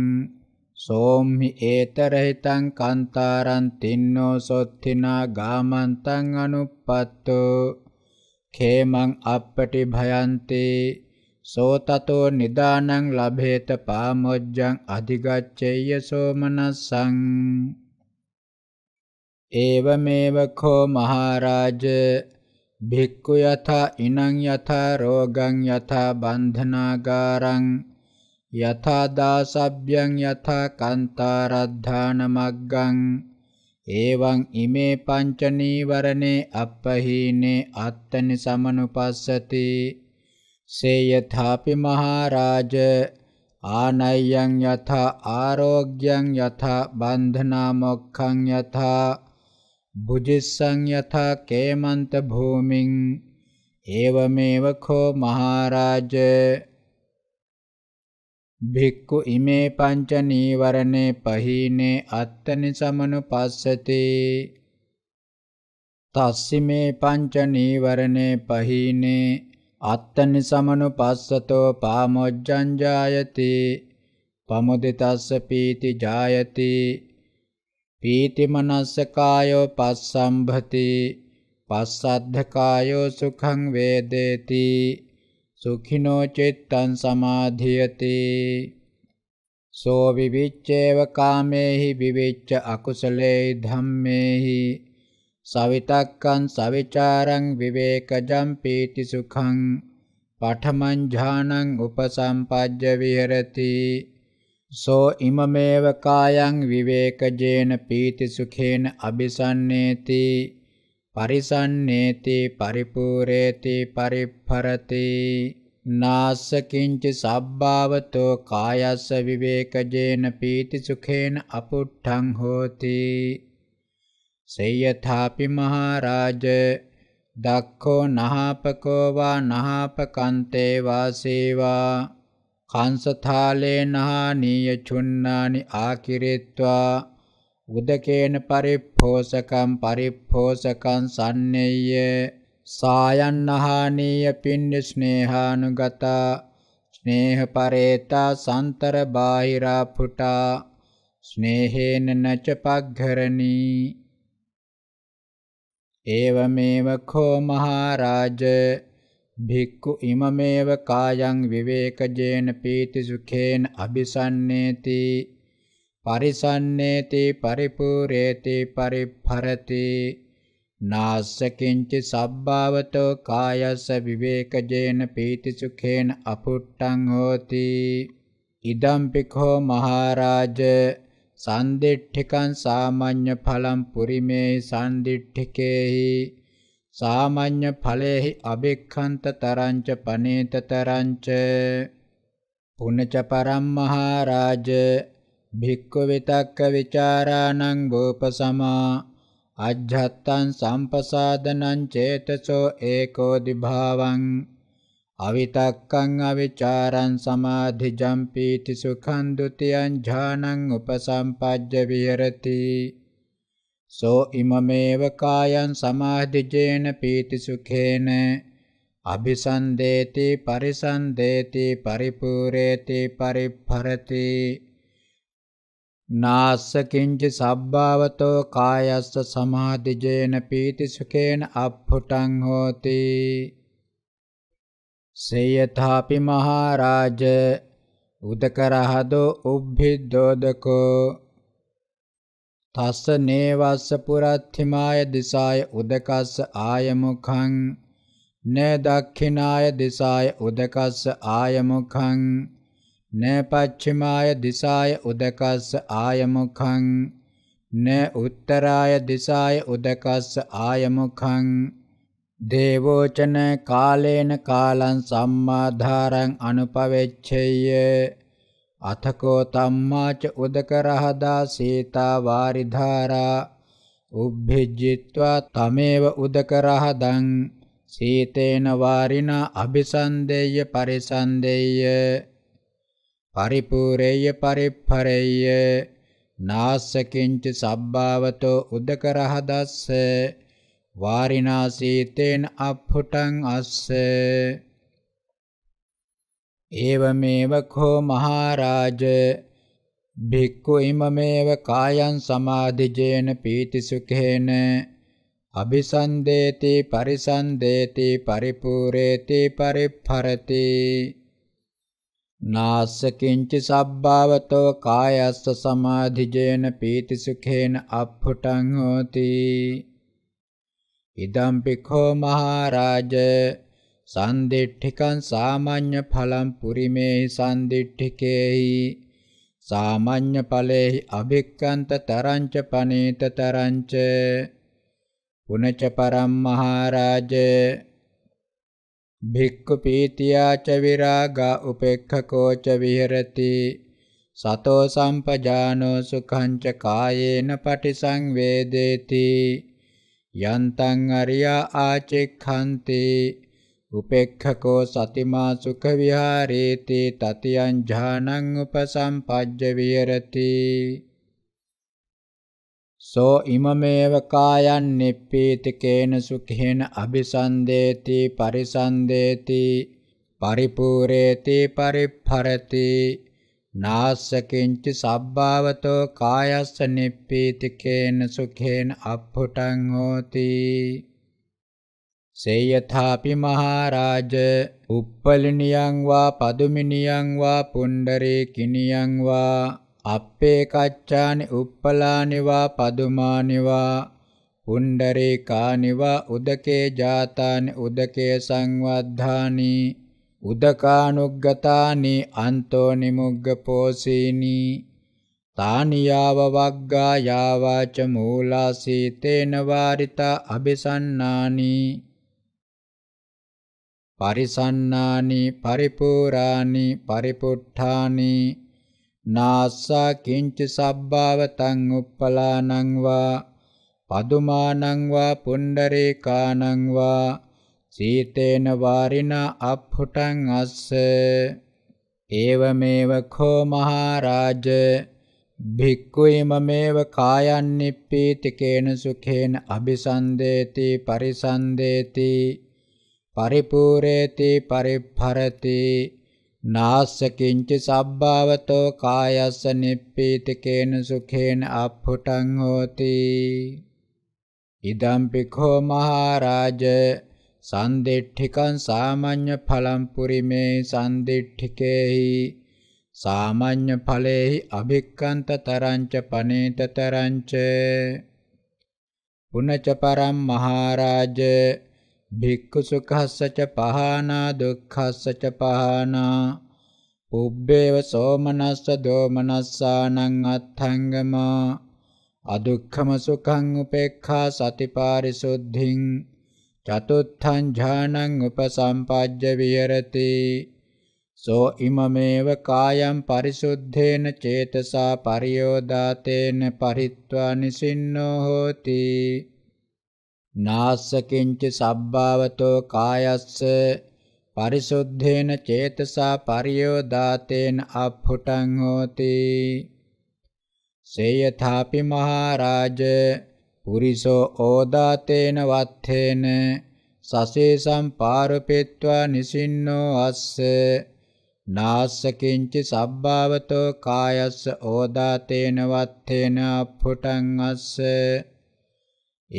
සෝම්හි ඒතරහිතං කාන්තාරං තින්නෝ සොත්තිනා ගාමන්තං අනුප්පත්තෝ කේමං අපටි භයන්තේ සෝතතෝ නිදානං ලභේත පාමොජ්ජං අධිගච්ඡේය සෝමනස්සං ඒවමේව කෝ මහරජ භික්ඛු යථා ඉනං යථා රෝගං යථා බන්ධනාගාරං යථා දාසබ්බ්‍යං යථා කාන්තාරද්ධානමග්ගං එවං ඉමේ පංච නීවරණේ අපහීනේ අත්තනි සමනුපස්සති සේයථාපි මහරජ ආනයං යථ ආරෝග්‍යං යථ බන්ධනා මොක්ඛං යථ බුජිස්සං යථ කේමන්ත භූමින් ඒවමේව කෝ මහරජ භික්ඛු ඉමේ පංච නීවරණේ පහීනේ අත්තනි සමනුපස්සති තස්සිමේ පංච නීවරණේ පහීනේ අත්තනි සමනුපස්සතෝ පාමොජ්ජං ජායති පමුදිතස්ස පීති ජායති පීති මනස්ස කායෝ පස්සම්භති පස්සද්ධ කායෝ සුඛං වේදේති සුඛිනෝ චිත්තං සමාධියති සෝ විවිච්ඡේව කාමේහි විවිච්ඡ අකුසලේ ධම්මේහි සවිතක්කං සවිචාරං විවේකජං පීති සුඛං පඨමං ඥානං උපසම්පජ්ජ විහෙරති සෝ ඉමමේව කායං විවේකජේන පීති සුඛේන අபிසන්නේති පරිසන්නේති පරිපූරේති පරිප්පරති නාස්ස කිංච සබ්භාවතෝ කායස්ස විවේකජේන පීති සුඛේන අපුට්ඨං හෝති සේයථාපි මහරජ දක්ඛෝ නහපකෝ වා නහපකන්තේ වාසේවා කංසථාලේ නහනීය චුන්නානි ආකිරිත්වා උදකේන පරිප්පෝසකම් පරිප්පෝසකම් සන්නේය සායන්නහානීය පින්න ස්නේහානුගතා ස්නේහ පරේතා සන්තර බාහිරා පුටා ස්නේහේන නච පග්ඝරණී ඒවමේව කෝ මහරජ භික්ඛු ඉමමේව කායං විවේකජේන පීති සුඛේන අபிසන්නේති පරිසන්නේති පරිපූර්ණේති පරිපරති නාස්ස කිංචි සබ්බාවතෝ කායස්ස විවේකජේන පීති සුඛේන අපුට්ටං හෝති ඉදම්පි කෝ මහරජා සන්දිට්ඨිකං සාමාන්‍ය ඵලං පුරිමේ සන්දිට්ඨිකේහි සාමාන්‍ය ඵලේහි අබෙක්ඛන්ත තරංච පනේත තරංච පුනච පරම්මහරජ භික්ඛු විතක්ක විචාරාණං භූපසමා අජ්ජත්තං සම්පසාදනං චේතසෝ ඒකෝ දිභාවං අවිතක්කං අවිචාරං සමාධිජම් පීති සුඛං ဒ ුතියං ඥානං උපසම්පජ්ජ විහෙරති සෝ ඉමමේව කායං සමාධිජේන පීති සුඛේන අபிසන්දේති පරිසන්දේති පරිපූරේති පරිපරති නාස්ස කිංච සබ්බාවතෝ කායස්ස සමාධිජේන පීති සුඛේන අප්පුටං හෝති සේයථාපි මහරජ උදකරහදෝ උබ්බිද්දෝදකෝ තස්ස නේවස්ස පුරත්ථිමාය දිසාය උදකස්ස ආයමුඛං න දක්ඛිනාය දිසාය උදකස්ස ආයමුඛං න පච්චිමාය දිසාය උදකස්ස ආයමුඛං න උත්තරාය දිසාය උදකස්ස ආයමුඛං දේවෝචන කාලේන කාලං සම්මාධාරං අනුපවෙච්ඡේය අතකෝ තම්මාච උදකරහදා සීතා වාරිධාරා උබ්භිජ්ජිත්වා තමේව උදකරහදං සීතේන වාරිනා අபிසන්දේය පරිසන්දේය පරිපූරේය පරිප්පරේය නාස්සකින්ච සබ්භාවතෝ උදකරහදස්ස වාරිනාසීතේන අප්පුටං අස්ස ඒවමේව කෝ මහරජ භික්ඛු ඉමමේව කායං සමාධිජේන පීතිසුඛේන අபிසන්දේති පරිසන්දේති පරිපූරේති පරිපරති නාස්ස කිංච සබ්බවතෝ කායස්ස සමාධිජේන පීතිසුඛේන අප්පුටං හෝති ඉදම් භික්ඛෝ මහරජ සන්දිට්ඨිකං සාමාඤ්ඤ ඵලං පුරිමේහි සන්දිට්ඨිකේහි සාමාඤ්ඤ ඵලේහි අභික්ඛන්ත තරංච පනේත තරංච පුනච පරම් මහරජ භික්ඛු පීතියාච විරාගා උපේක්ඛකෝච විහෙරති සතෝ සම්පජානෝ සුඛං ච කායේන පටිසංවේදේති යන්තං අරියා ආචෙක්ඛන්තේ උපේක්ඛකෝ සතිමා සුඛ විහාරේති තතියං ඥානං උපසම්පජ්ජ විහෙරති සෝ ඉමමේව කායන් නිප්පීතිකේන සුඛේන අபிසන්දේති පරිසන්දේති පරිපූරේති පරිපරති නාස්සකින්ච සබ්භාවතෝ කායස්ස නිප්පීතිකේන සුඛේන අප්පුටං හෝති සේයථාපි මහරජ උප්පලිනියං වා පදුමිනියං වා පුණ්ඩරේකිනියං වා අප්පේ කච්චානි උප්පලානි වා පදුමානි වා පුණ්ඩරේකානි වා උදකේ ජාතානි උදකේ සංවද්ධානි උදකානුග්ගතානි අන්තෝ නිමුග්ග පෝසීනි තානියාව වග්ගා යාවාච මූලාසීතේන වාරිතා අபிසන්නානි පරිසන්නානි පරිපූරානි පරිපුට්ඨානි නාස්සා කිංච සබ්බාවතං උප්පලානං වා පදුමානං වා පුණ්ඩරේකානං වා සීතේන වාරිනා අප්හුටං අස්ස ඒවමේව කෝ මහරජ භික්ඛුයිමමේව කායන්නිප්පීතිකේන සුඛේන අபிසන්දේති පරිසන්දේති පරිපූරේති පරිභරති නාස්ස කිංච සබ්භාවතෝ කායස්ස නිප්පීතිකේන සුඛේන අප්පුටං හෝති ඉදම්පි කෝ මහරජ සන්දිට්ඨිකං සාමාන්‍ය ඵලං පුරිමේ සන්දිට්ඨිකේහි සාමාන්‍ය ඵලේහි අභික්කන්ත තරංච පනේත තරංච පුනච පරම් මහරජ භික්ඛු සුඛස්සච පහනා දුක්ඛස්සච පහනා පුබ්බේව සෝමනස්ස දෝමනස්සානං අත්ථංගම අදුක්ඛම සුඛං උපේක්ඛා සතිපාරිසුද්ධිං චතුත්ථං ඥානං උපසම්පජ්ජ විහෙරති සෝ ඉමමේව කායම් පරිසුද්ධේන චේතසා පරියෝදාතේන පරිත්වා නිසින්නෝ හෝති නාස්ස කිංච සබ්භාවතෝ කායස්ස පරිසුද්ධේන චේතසා පරියෝදාතේන අප්පුටං හෝති සේයථාපි මහරජා පුරිසෝ ඕදාතේන වත්තේන සසේසම් පාරපෙත්වා නිසින්නෝ අස්ස නාස්ස කිංචි සබ්භාවතෝ කායස්ස ඕදාතේන වත්තේන අප්පුටං අස්ස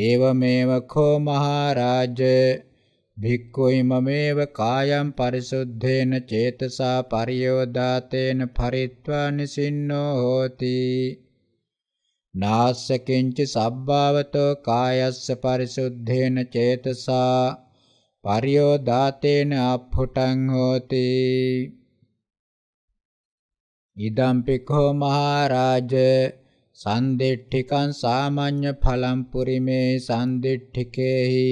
ඒවමේව කෝ මහරජ භික්ඛුයි මමේව කායම් පරිසුද්ධේන චේතසා පරියෝදාතේන පරිත්වා නිසින්නෝ හෝති නාස්සකින්ච සබ්භාවතෝ කායස්ස පරිසුද්ධේන චේතසා පරියෝදාතේන අප්පුටං හෝති ඉදම් පිඛෝ මහරජ සන්දිට්ඨිකං සාමාන්‍ය ඵලම් පුරිමේ සන්දිට්ඨිකේහි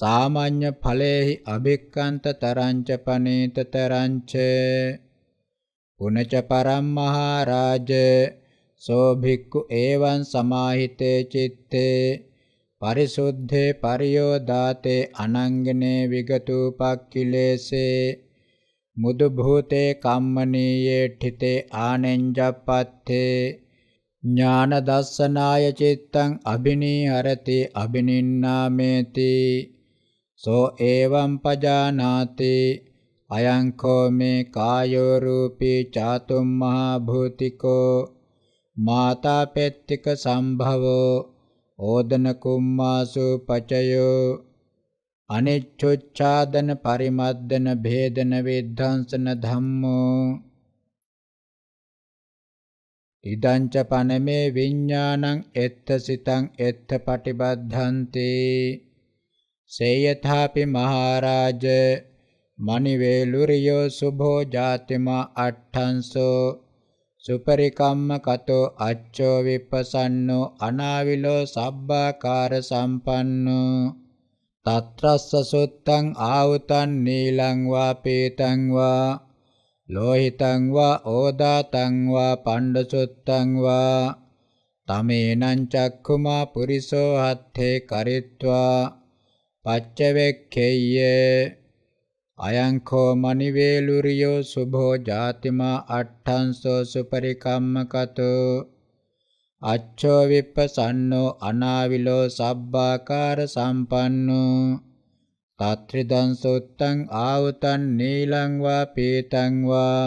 සාමාන්‍ය ඵලේහි අභික්කන්ත තරංච පනේත තරංච පුනච පරම් මහරජ සෝ භික්ඛු ඒවං සමාහිතේ චitte පරිසුද්ධේ පරියෝදාතේ අනංගනේ විගතුපක්ඛිලේසේ මුදු භූතේ කම්මනීයේ ඨිතේ ආනෙන්ජප්පත්තේ ඥාන දස්සනාය චිත්තං අබිනීහරති අබිනින්නාමේති සෝ එවං පජානාති අයං කෝ මේ කායෝ රූපී චාතුම් මහා භූතිකෝ මාතාපෙත්තික සම්භවෝ ඕදන කුම්මාසු පචයෝ අනිච්චුච්ඡාදන පරිමද්දන භේදන විද්ධාංසන ධම්මෝ ඉදංච පනමේ විඥානං එත්ත සිතං එත්ත පටිබද්ධන්ති සේයථාපි මහරජ මණිවේලුරියෝ සුභෝ ජාතිමා අට්ඨංසෝ සුපරිකම්ම කතෝ අච්චෝ විපසන්නෝ අනාවිලෝ සබ්බාකාර සම්පන්නෝ තත්‍රස්ස සුත්තං ආවුතං නීලං වා පීතං වා ලෝහිතං වා ඕදාතං වා පණ්ඩසුත්තං වා තමේනං චක්ඛුමා පුරිසෝ හත්තේ කරිත්වා පච්චවෙක්ඛෙය්‍ය අයංකෝ මනිවේලුරියෝ සුභෝ ජාතිමා අට්ඨංසෝ සුපරිකම්මකතෝ අච්ඡෝ විප්පසන්නෝ අනාවිලෝ සබ්බාකාර සම්පන්නෝ තත්‍රිදං සොත්තං ආවතං නීලං වා පීතං වා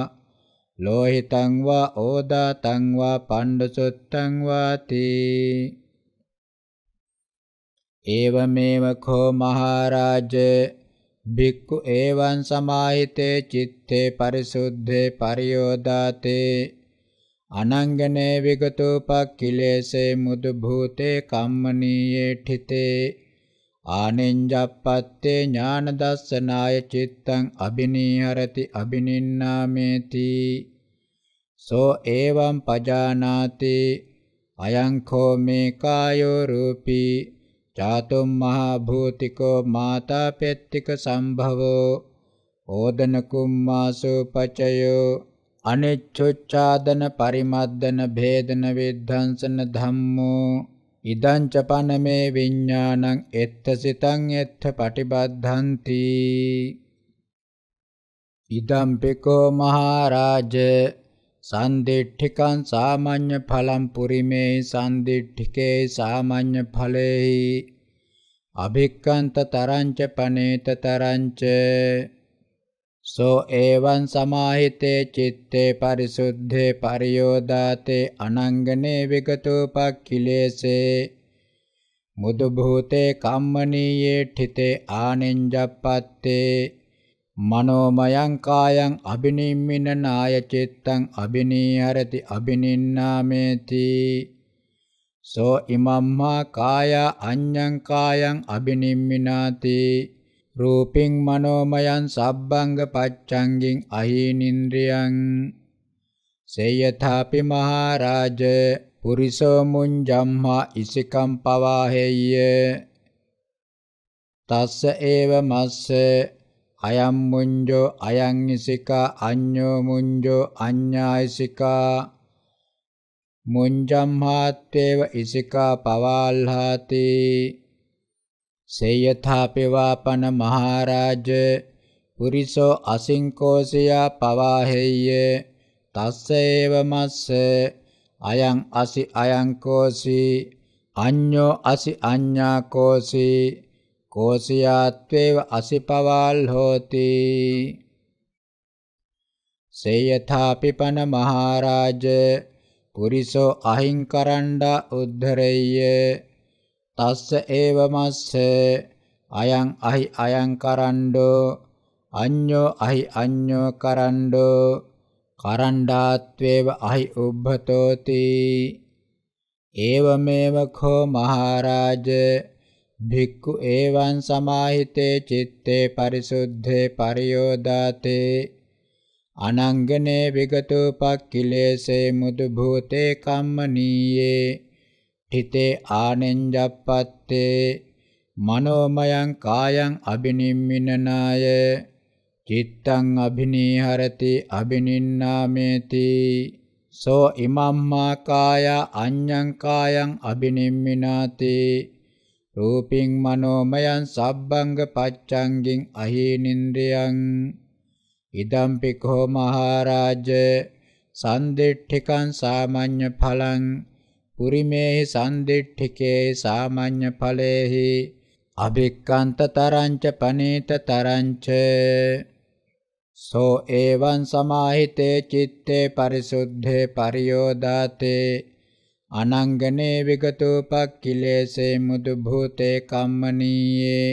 ලෝහිතං වා ඕදාතං වා පණ්ඩසොත්තං වාති ඒවමේව කෝ මහරජේ භික්ඛු ඒවං සමාහිතේ චිත්තේ පරිසුද්ධේ පරියෝදාතේ අනංගනේ විගතෝපක්ඛිලේසේ මුදු භූතේ කම්මනීයේ ඨිතේ ආනෙන්ජප්පත්තේ ඥාන දස්සනාය චිත්තං අබිනීහරති අබිනින්නාමේති සෝ එවං පජානාති අයං කෝ මේ කායෝ රූපී චාතුම් මහා භූතිකෝ මාතාපෙත්තික සම්භවෝ ඕදන කුම්මාසෝ පචයෝ අනෙච්චොච්ඡාදන පරිමද්දන භේදන විද්ධාංසන ධම්මෝ ඉදං ච පනමේ විඥානං එත්තසිතං එත්ත පටිබද්ධಂತಿ ඉදම්පිකෝ මහරජ සන්දිට්ඨිකං සාමාන්‍ය ඵලං පුරිමේ සන්දිට්ඨිකේ සාමාන්‍ය ඵලෙහි අභික්කන්ත තරංච පනේත තරංච සෝ ඒවං සමාහිතේ චිත්තේ පරිසුද්ධේ පරියෝදාතේ අනංගනේ විගතෝපක්ඛිලේසේ මුදු භූතේ කම්මනීයේ ඨිතේ ආනෙන්ජප්පත්තේ මනෝමයං කායං අබිනිම්මින නාය චිත්තං අබිනීහරති අබිනින්නාමේති සෝ ඉමම්මා කාය අඤ්ඤං කායං අබිනිම්මිනාති රූපින් මනෝමයං සබ්බංග පච්ඡංගින් අහීනින්ද්‍රියං සේයථාපි මහරජ පුරිසෝ මුංජම්මා ඉසිකම් පවාහෙය්‍ය තස්ස ඒව මස්ස අයම් මුඤ්ජෝ අයං ඉසිකා අඤ්ඤෝ මුඤ්ජෝ අඤ්ඤායිසිකා මුඤ්ජම් හාත්තේව ඉසිකා පවාල්හාති සේයථාපිවාපන මහරජ පුරිසෝ අසින්කෝසියා පවාහෙය්‍ය තස්සේව මස්ස අයං අසි අයං කෝසි අඤ්ඤෝ අසි අඤ්ඤා කෝසී कोशयात्वेव असिपवाल् होति से यथापिपनमहाराज पुरिसो अहिङ्करण्ड उद्धरय्य तस्य एवमस्य අයං අහි අයං කරණ්ඩෝ අඤ්ඤෝ අහි අඤ්ඤෝ කරණ්ඩෝ කරණ්ඩාත්වේව අහි උබ්බතෝති ඒවමේව කෝ මහරජ භික්ඛු ඒවං සමාහිතේ චitte පරිසුද්ධේ පරියෝදාතේ අනංගනේ විගතෝපක්ඛිලේසේ මුදු භූතේ කම්මනීයේ හිතේ ආනෙන්ජප්පත්තේ මනෝමයං කායං අබිනිම්මිනනාය චිත්තං අබිනීහරති අබිනින්නාමේති සෝ ඉමම්මා කාය අඤ්ඤං කායං අබිනිම්මිනාති රූපින් මනෝමයං සබ්බංග පච්ඡංගින් අහීනින්ද්‍රයන් ඉදම්පි කෝ මහරජ සන්දිට්ඨිකං සාමාන්‍ය ඵලං පුරිමේහි සන්දිට්ඨිකේ සාමාන්‍ය ඵලේහි අභික්කන්ත තරංච පනේත තරංච සෝ එවං සමාහිතේ චිත්තේ පරිසුද්ධේ පරියෝදාතේ අනංගනේ විගතෝපක්ඛිලේසේ මුදු භූතේ කම්මනීයේ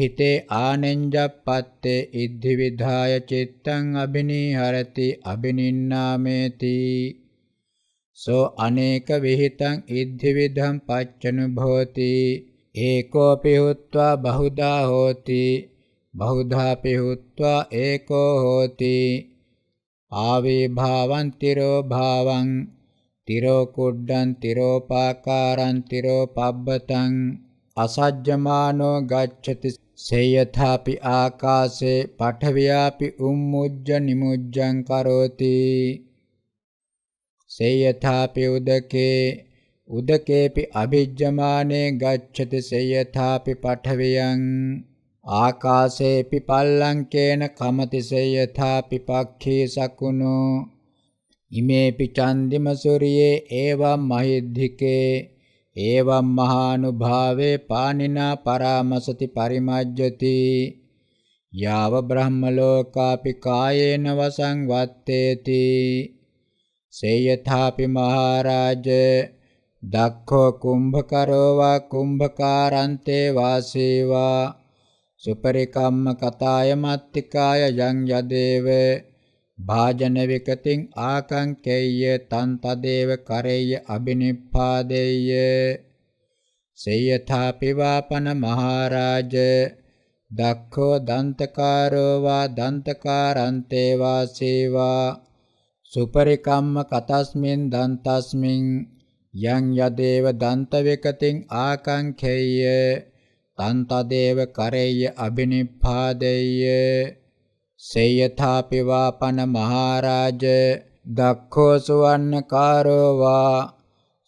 හිතේ ආනෙන්ජප්පත්තේ ඉද්ධි විධාය චිත්තං අබිනීහරති අබිනින්නාමේති සෝ අනේක විಹಿತං ඉද්ධි විධම් පච්චනුභෝති ඒකෝපි හුත්වා බහුදා හෝති බහුදාපි හුත්වා ඒකෝ හෝති ආවේ භාවන්තිරෝ භාවං තිරෝ කුඩ්ඩං තිරෝපාකාරං තිරෝපබ්බතං අසජ්ජමානෝ ගච්ඡති සේයථාපි ආකාශේ පඨවියාපි උම්මුජ්ජ නිමුජ්ජං කරෝති සේයථාපි උදකේ උදකේපි අභිජ්ජමානේ ගච්ඡති සේයථාපි පඨවියං ආකාශේපි පල්ලංකේන කමති සේයථාපි පක්ඛී සකුණෝ ඉමේපි චන්දිම සූරියේ ඒවම් මහිද්ධිකේ ඒවම් මහානුභාවේ පානිනා පරාමසති පරිමජ්ජති යාව බ්‍රහ්ම ලෝකාපි කායේන වසං වත්තේති සේයථාපි මහරජ දක්ඛෝ කුම්භකරෝ වා කුම්භකාරන්තේ වාසීවා සුපරිකම්ම කතාය මත්තිකාය යං යදේවේ භාජන විකතින් ආකංකේය තන් තදේව කරේය අබිනිප්පාදේය සේයථා පිවාපන මහරජ දක්ඛෝ දන්තකාරෝ වා දන්තකාරන්තේ වා සේවා සුපරිකම්ම කතස්මින් දන්තස්මින් යං යදේව දන්ත විකතින් ආකංකේය තන් තදේව කරේය අබිනිප්පාදේය සේයථාපිවාපන මහරජ දක්ඛෝ සුවන්නකාරෝ වා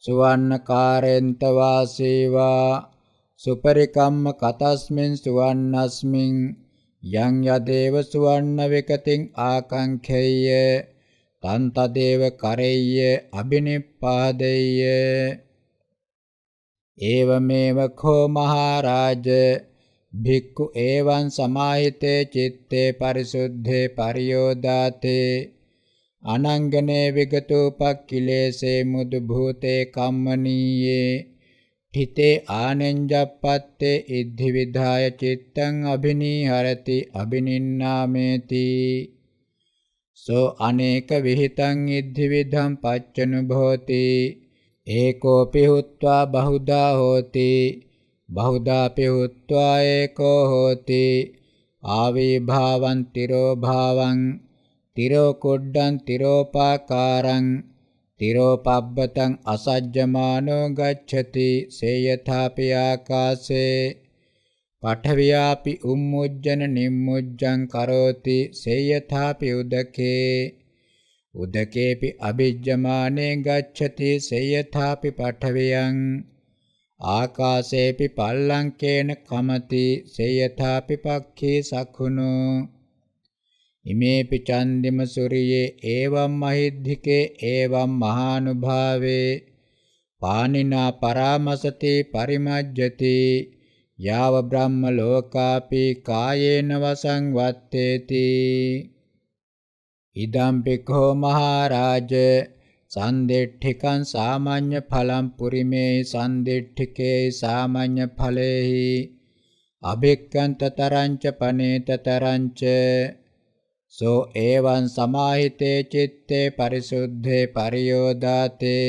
සුවන්නකාරෙන්ත වාසීවා සුපරිකම්ම කතස්මින් සුවන්නස්මින් යං යදේව සුවන්න විකතින් ආකංඛේය තන් තදේව කරෙය්‍ය අබිනිප්පාදෙය්‍ය ඒවමේව කෝ මහරජ භික්ඛු ඒවං සමාහිතේ චitte පරිසුද්ධේ පරියෝදාතේ අනංගනේ විගතෝපක්ඛිලේසේ මුදු භූතේ කම්මනීයේ හිතේ ආනෙන්ජප්පත්තේ ඉද්ධි විධාය චිත්තං අබිනීහරති අබිනින්නාමේති සෝ අනේක විಹಿತං ඉද්ධි විධම් පච්චනුභෝති ඒකෝපි හුත්වා බහුදා හෝති බහුදාපි උත්වා ඒකෝ හෝති ආවිභාවං තිරෝ භාවං තිරෝ කුඩ්ඩං තිරෝපාකාරං තිරෝපබ්බතං අසජ්ජමානෝ ගච්ඡති සේයථාපි ආකාසේ පඨවියාපි උම්මුජ්ජන නිම්මුජ්ජං කරෝති සේයථාපි උදකේ උදකේපි අබිජ්ජමානේ ගච්ඡති සේයථාපි පඨවියං ආකාශේපි පල්ලංකේන කමති සේයථාපි පක්ඛේ සක්ඛුනෝ ඉමේපි චන්දිම සූරියේ එවම් මහිද්ධිකේ එවම් මහානුභාවේ පානිනා පරාමසති පරිමජ්ජති යාව බ්‍රහ්ම ලෝකාපි කායේන වසං වත්තේති ඉදම් පිඛෝ මහරජා සන්දෙට්ඨිකං සාමාන්‍ය ඵලං පුරිමේ සන්දෙට්ඨිකේ සාමාන්‍ය ඵලේහි අභික්කන්ත තරංච පනේත තරංච සෝ ඒවං සමාහිතේ චitte පරිසුද්ධේ පරියෝදාතේ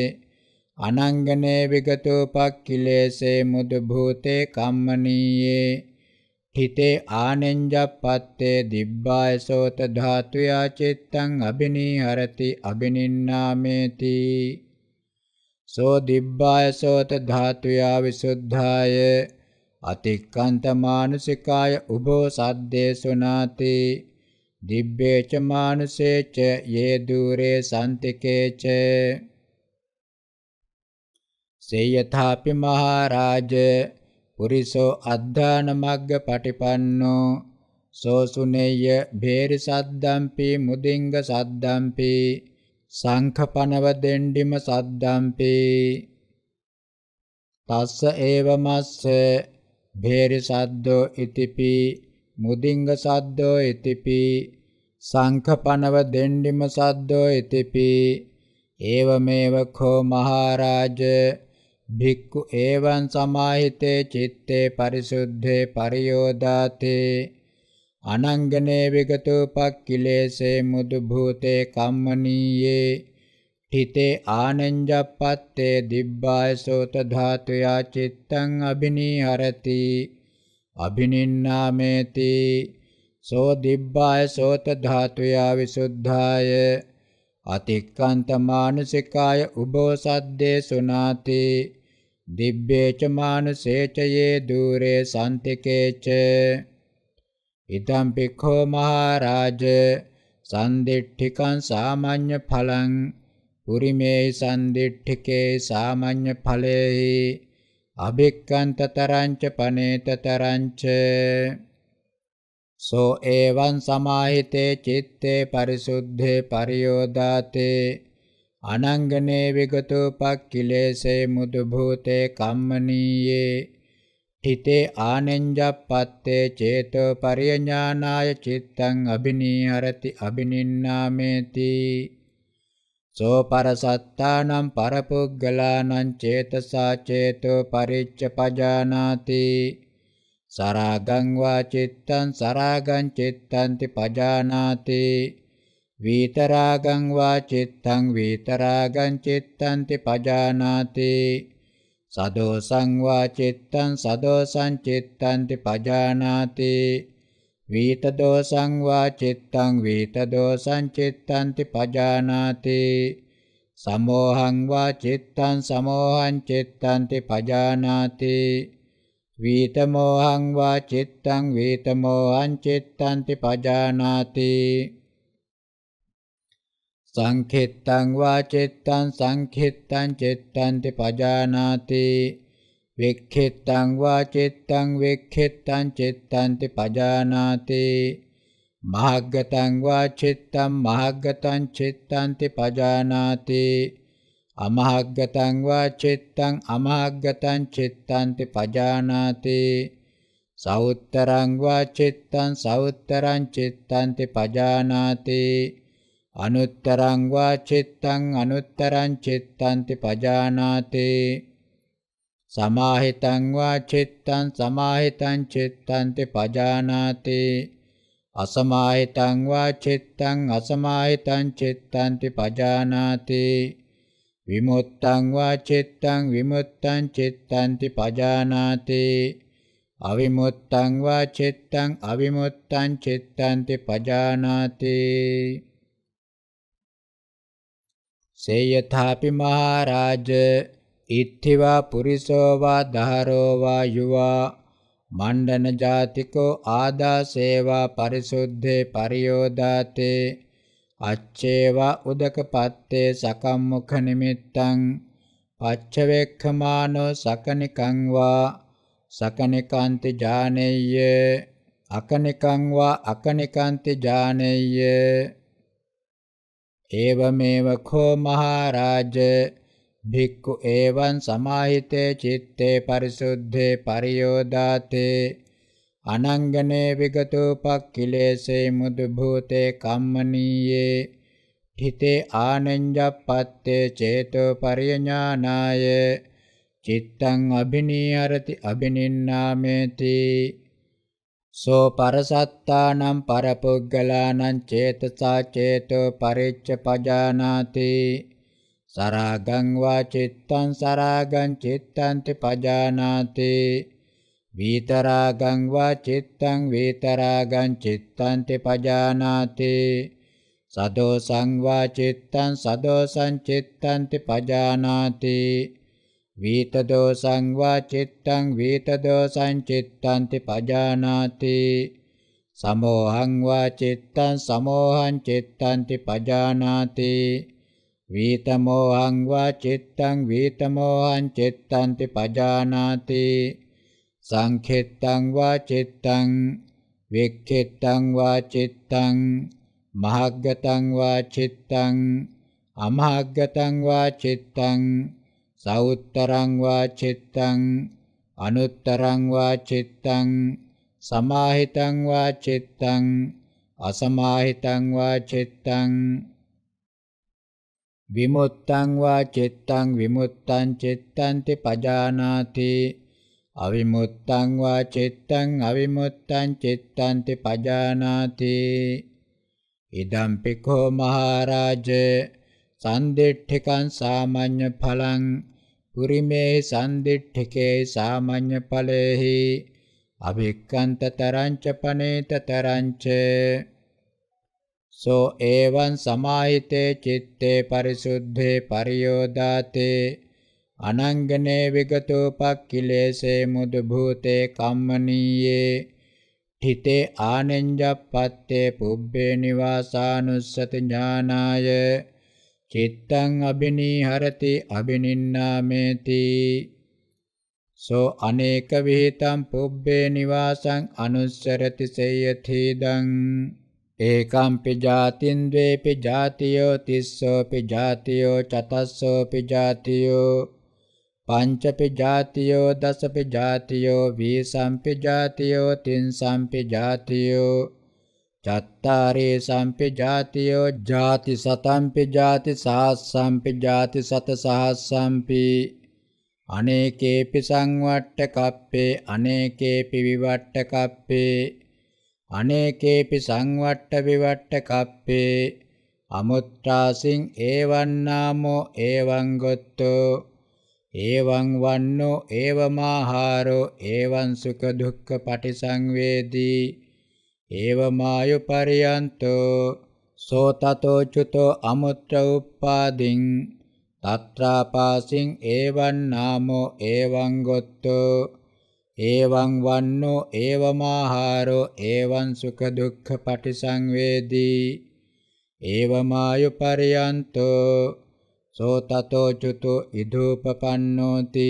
අනංගනේ විගතෝපක්ඛිලේසේ මුදු භූතේ කම්මනීයේ හිතේ ආනෙන්ජප්පත්තේ දිබ්බාය සෝත ධාතුයා චිත්තං අබිනීහරති අබිනින්නාමේති සෝ දිබ්බාය සෝත ධාතුයා විසුද්ධාය අතික්කන්ත මානුසිකාය උභෝ සද්දේසු නාති දිබ්බේච මානුසේච යේ දුරේ සන්තිකේච සේයථාපි මහරජා පුරිසෝ අද්ධාන මග්ග පටිපන්නෝ සෝසුනේය භේරි සද්දම්පි මුදින්ග සද්දම්පි සංඛපනව දෙණ්ඩිම සද්දම්පි තස්ස ඒව මස්ස භේරි සද්දෝ ඉතිපි මුදින්ග සද්දෝ ඉතිපි සංඛපනව දෙණ්ඩිම සද්දෝ ඉතිපි ඒවමේව කෝ මහරජා භික්ඛු ඒවං සමාහිතේ චitte පරිසුද්ධේ පරියෝදාති අනංගනේ විගතෝපක්ඛිලේසේ මුදු භූතේ කම්මනීයේ හිතේ ආනංජප්පත්තේ දිබ්බාය සෝත ධාතුයා චිත්තං අබිනීහරති අබිනින්නාමේති සෝ දිබ්බාය සෝත ධාතුයා විසුද්ධාය අතික්කන්ත මානසිකාය උබෝසද්දේ සුනාති දිබ්බේච මානුසේචයේ দূරේ සම්තිකේච ඊතම් පික්ඛෝ මහරජ සම්දිට්ඨිකං සාමාන්‍ය ඵලං පුරිමේ සම්දිට්ඨිකේ සාමාන්‍ය ඵලේහි අභික්කන්තතරංච පනේතතරංච සෝ එවං සමාහිතේ චිත්තේ පරිසුද්ධේ පරියෝදාතේ අනංගනේ විගතෝ පක්ඛිලේසේ මුදු භූතේ කම්මනීයේ තිතේ ආනෙන්ජප්පත්තේ චේතෝ පරිඥානාය චිත්තං අබිනීහරති අබිනින්නාමේති සෝ පරසත්තානම් පරපුග්ගලානං චේතසා චේතෝ පරිච්ඡ පජානාති සරාගං වා චිත්තං සරාගං චිත්තන්ති පජානාති විතරාගං වා චිත්තං විතරාගං චිත්තං ติ පජානාති සදෝසං වා චිත්තං සදෝසං චිත්තං ติ පජානාති විතදෝසං වා චිත්තං විතදෝසං චිත්තං ติ පජානාති සමෝහං වා චිත්තං සමෝහං චිත්තං ติ පජානාති විතමෝහං වා චිත්තං විතමෝහං චිත්තං ติ පජානාති සංඛෙත්තං වා චෙත්තං සංඛෙත්තං චෙත්තන්ති පජානාති වෙක්ඛෙත්තං වා චෙත්තං වෙක්ඛෙත්තං චෙත්තන්ති පජානාති මහග්ගතං වා චිත්තං මහග්ගතං චිත්තන්ති පජානාති අමහග්ගතං වා චිත්තං අමහග්ගතං චිත්තන්ති පජානාති සවුත්තරං වා චිත්තං සවුත්තරං චිත්තන්ති පජානාති අනුත්තරං වා චිත්තං අනුත්තරං චිත්තන්ති පජානාතේ සමාහිතං වා චිත්තං සමාහිතං චිත්තන්ති පජානාතේ අසමාහිතං වා චිත්තං අසමාහිතං චිත්තන්ති පජානාතේ විමුත්තං වා චිත්තං විමුත්තං චිත්තන්ති පජානාති අවිමුත්තං වා චිත්තං අවිමුත්තං චිත්තන්ති පජානාති සේයථාපි මහරජ ඉත්තිවා පුරිසෝ වා ධාරෝ වා යුවා මණ්ඩන ජාතිකෝ ආදා සේවා පරිසුද්ධේ පරියෝදාතේ අච්චේවා උදකපත්තේ සකම්මුඛ නිමිත්තං පච්චවේක්ඛමානෝ සකනිකං වා සකනිකාන්ති ජානෙය්‍ය අකනිකං වා අකනිකාන්ති ජානෙය්‍ය एवमेव खो महाराज भिक्खु एवं समाहिते चित्ते परिशुद्धे परियोदाते अनङ्गने विगतोपक्किलेशे मुद्भूते कम्मनीये ठिते आनञ्जपत्ते चेतो पर्यज्ञानाय चित्तम् अभिनीहरति अभिनिन्नामेति සෝ පරසත්තානම් පරපුග්ගලානම් චේතසා චේතෝ පරිච්ඡ පජානාති සරාගං වා චිත්තං සරාගං චිත්තන්ති පජානාති වීතරාගං වා චිත්තං වීතරාගං චිත්තන්ති පජානාති සදෝසං වා චිත්තං සදෝසං චිත්තන්ති පජානාති වීතදෝසං වා චිත්තං වීතදෝසං චිත්තන්ති පජානාති සමෝහං වා චිත්තං සමෝහං චිත්තන්ති පජානාති වීතමෝහං වා චිත්තං වීතමෝහං චිත්තන්ති පජානාති සංඛෙත්තං වා චිත්තං වික්ඛෙත්තං වා චිත්තං මහග්ගතං වා චිත්තං අමහග්ගතං වා චිත්තං සවුත්තරං වා චිත්තං අනුත්තරං වා චිත්තං සමාහිතං වා චිත්තං අසමාහිතං වා චිත්තං විමුත්තං වා චිත්තං විමුත්තං චිත්තන්ති පජානාති අවිමුත්තං වා චිත්තං අවිමුත්තං චිත්තන්ති පජානාති ඉදම් පිකෝ මහරජ සම්දිට්ඨිකං සාමාන්‍ය ඵලං පුරිමේ සම්දිට්ඨකේ සාමාන්‍ය ඵලෙහි අවික්කන්ත තරංච පනේත තරංච සෝ එවං සමාහිතේ චිත්තේ පරිසුද්ධේ පරියෝදාතේ අනංගනේ විගතෝ පක්ඛිලේසේ මුදු භූතේ කම්මනීයේ හිතේ ආනෙන්ජප්පත්තේ පුබ්බේ නිවාසානුස්සති ඥානාය චිත්තං අබිනීහරති අබිනින්නාමේති සෝ අනේක විහිතං පුබ්බේ නිවාසං අනුස්සරති සේයතිදං ඒකම්පි ජාතින් ද්වේපි ජාතියෝ තිස්සෝපි ජාතියෝ චතස්සෝපි ජාතියෝ පංචපි ජාතියෝ දසපි ජාතියෝ වීසම්පි ජාතියෝ තින්සම්පි ජාතියෝ චත්තාරේ සම්පි ජාතියෝ ජාති සතම්පි ජාති සහස්සම්පි ජාති සත සහස්සම්පි අනේකේපි සංවට්ට කප්පේ අනේකේපි විවට්ට කප්පේ අනේකේපි සංවට්ට විවට්ට කප්පේ අමුත්‍රාසින් ඒවන්නාමෝ ඒවං ගොත්තෝ ඒවං වන්නෝ ඒවමාහාරෝ ඒවං සුඛ දුක්ඛ පටිසංවේදී ඒවමායු පරියන්තෝ සෝතතෝ චුතෝ අමුත්‍ර උප්පාදින් තත්‍රාපාසින් ඒවන් නාමෝ ඒවං ගොත්තෝ ඒවං වන්නෝ ඒවමාහාරෝ ඒවං සුඛ දුක්ඛ පටිසංවේදී ඒවමායු පරියන්තෝ සෝතතෝ චුතෝ ඉදූපපන්නෝති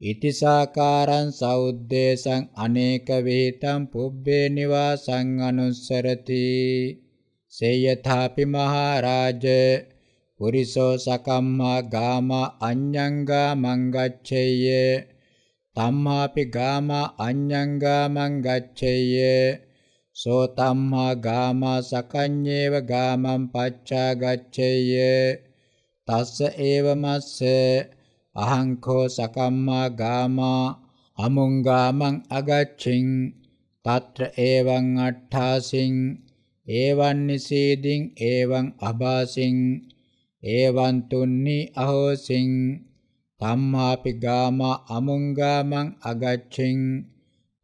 ඉතිසාකාරං සෞද්දේශං අනේක විහිතං පුබ්බේ නිවාසං අනුස්සරති සේයථාපි මහරජ පුරිසෝ සකම්මා ගාම අඤ්ඤංගා මංගච්ඡේය තම්මාපි ගාම අඤ්ඤංගා මංගච්ඡේය සෝ තම්මා ගාම සකඤ්ඤේව ගාමං පච්චා ගච්ඡේය තස්ස ඒවමස්ස අහංකෝ සකම්මා ගාමා අමුංගාමං අගච්ඡින් తත්‍ර එවං අට්ඨාසින් එවං නිසීදින් එවං අභාසින් එවං තුන්නි අහෝසින් තම්මාපි ගාමා අමුංගාමං අගච්ඡින්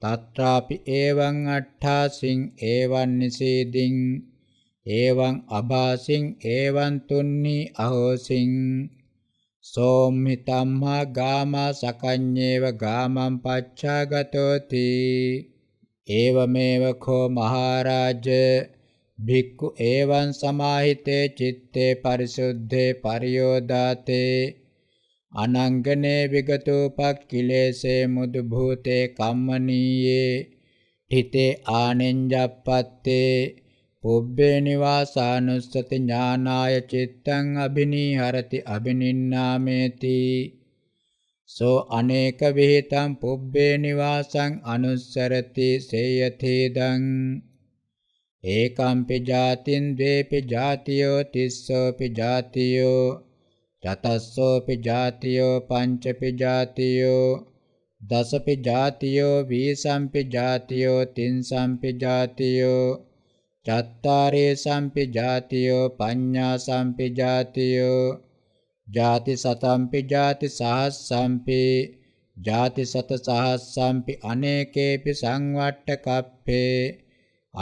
తත්‍රාපි එවං අට්ඨාසින් එවං නිසීදින් එවං අභාසින් එවං තුන්නි අහෝසින් සෝම්හිතම්හා ගාමා සකඤ්ඤේව ගාමං පච්ඡාගතෝති ඒවමේව කෝ මහරජ භික්ඛු ඒවං සමාහිතේ චitte පරිසුද්ධේ පරියෝදාතේ අනංගනේ විගතෝපක්ඛිලේසේ මුදු භූතේ කම්මනීයේ හිතේ ආනෙන්ජප්පත්තේ පුබ්බේ නිවාසානුස්සති ඥානාය චිත්තං අබිනීහරති අබිනින්නාමේති සෝ අනේක විහිතං පුබ්බේ නිවාසං අනුස්සරති සේයතේදං ඒකම්පි ජාතින් ද්වේපි ජාතියෝ තිස්සෝපි ජාතියෝ චතස්සෝපි ජාතියෝ පංචපි ජාතියෝ දසපි ජාතියෝ වීසම්පි ජාතියෝ තින්සම්පි ජාතියෝ චත්තාරේ සම්පි ජාතියෝ පඤ්ඤා සම්පි ජාතියෝ ජාති සතම්පි ජාති සහස්සම්පි ජාති සත සහස්සම්පි අනේකේපි සංවට්ට කප්පේ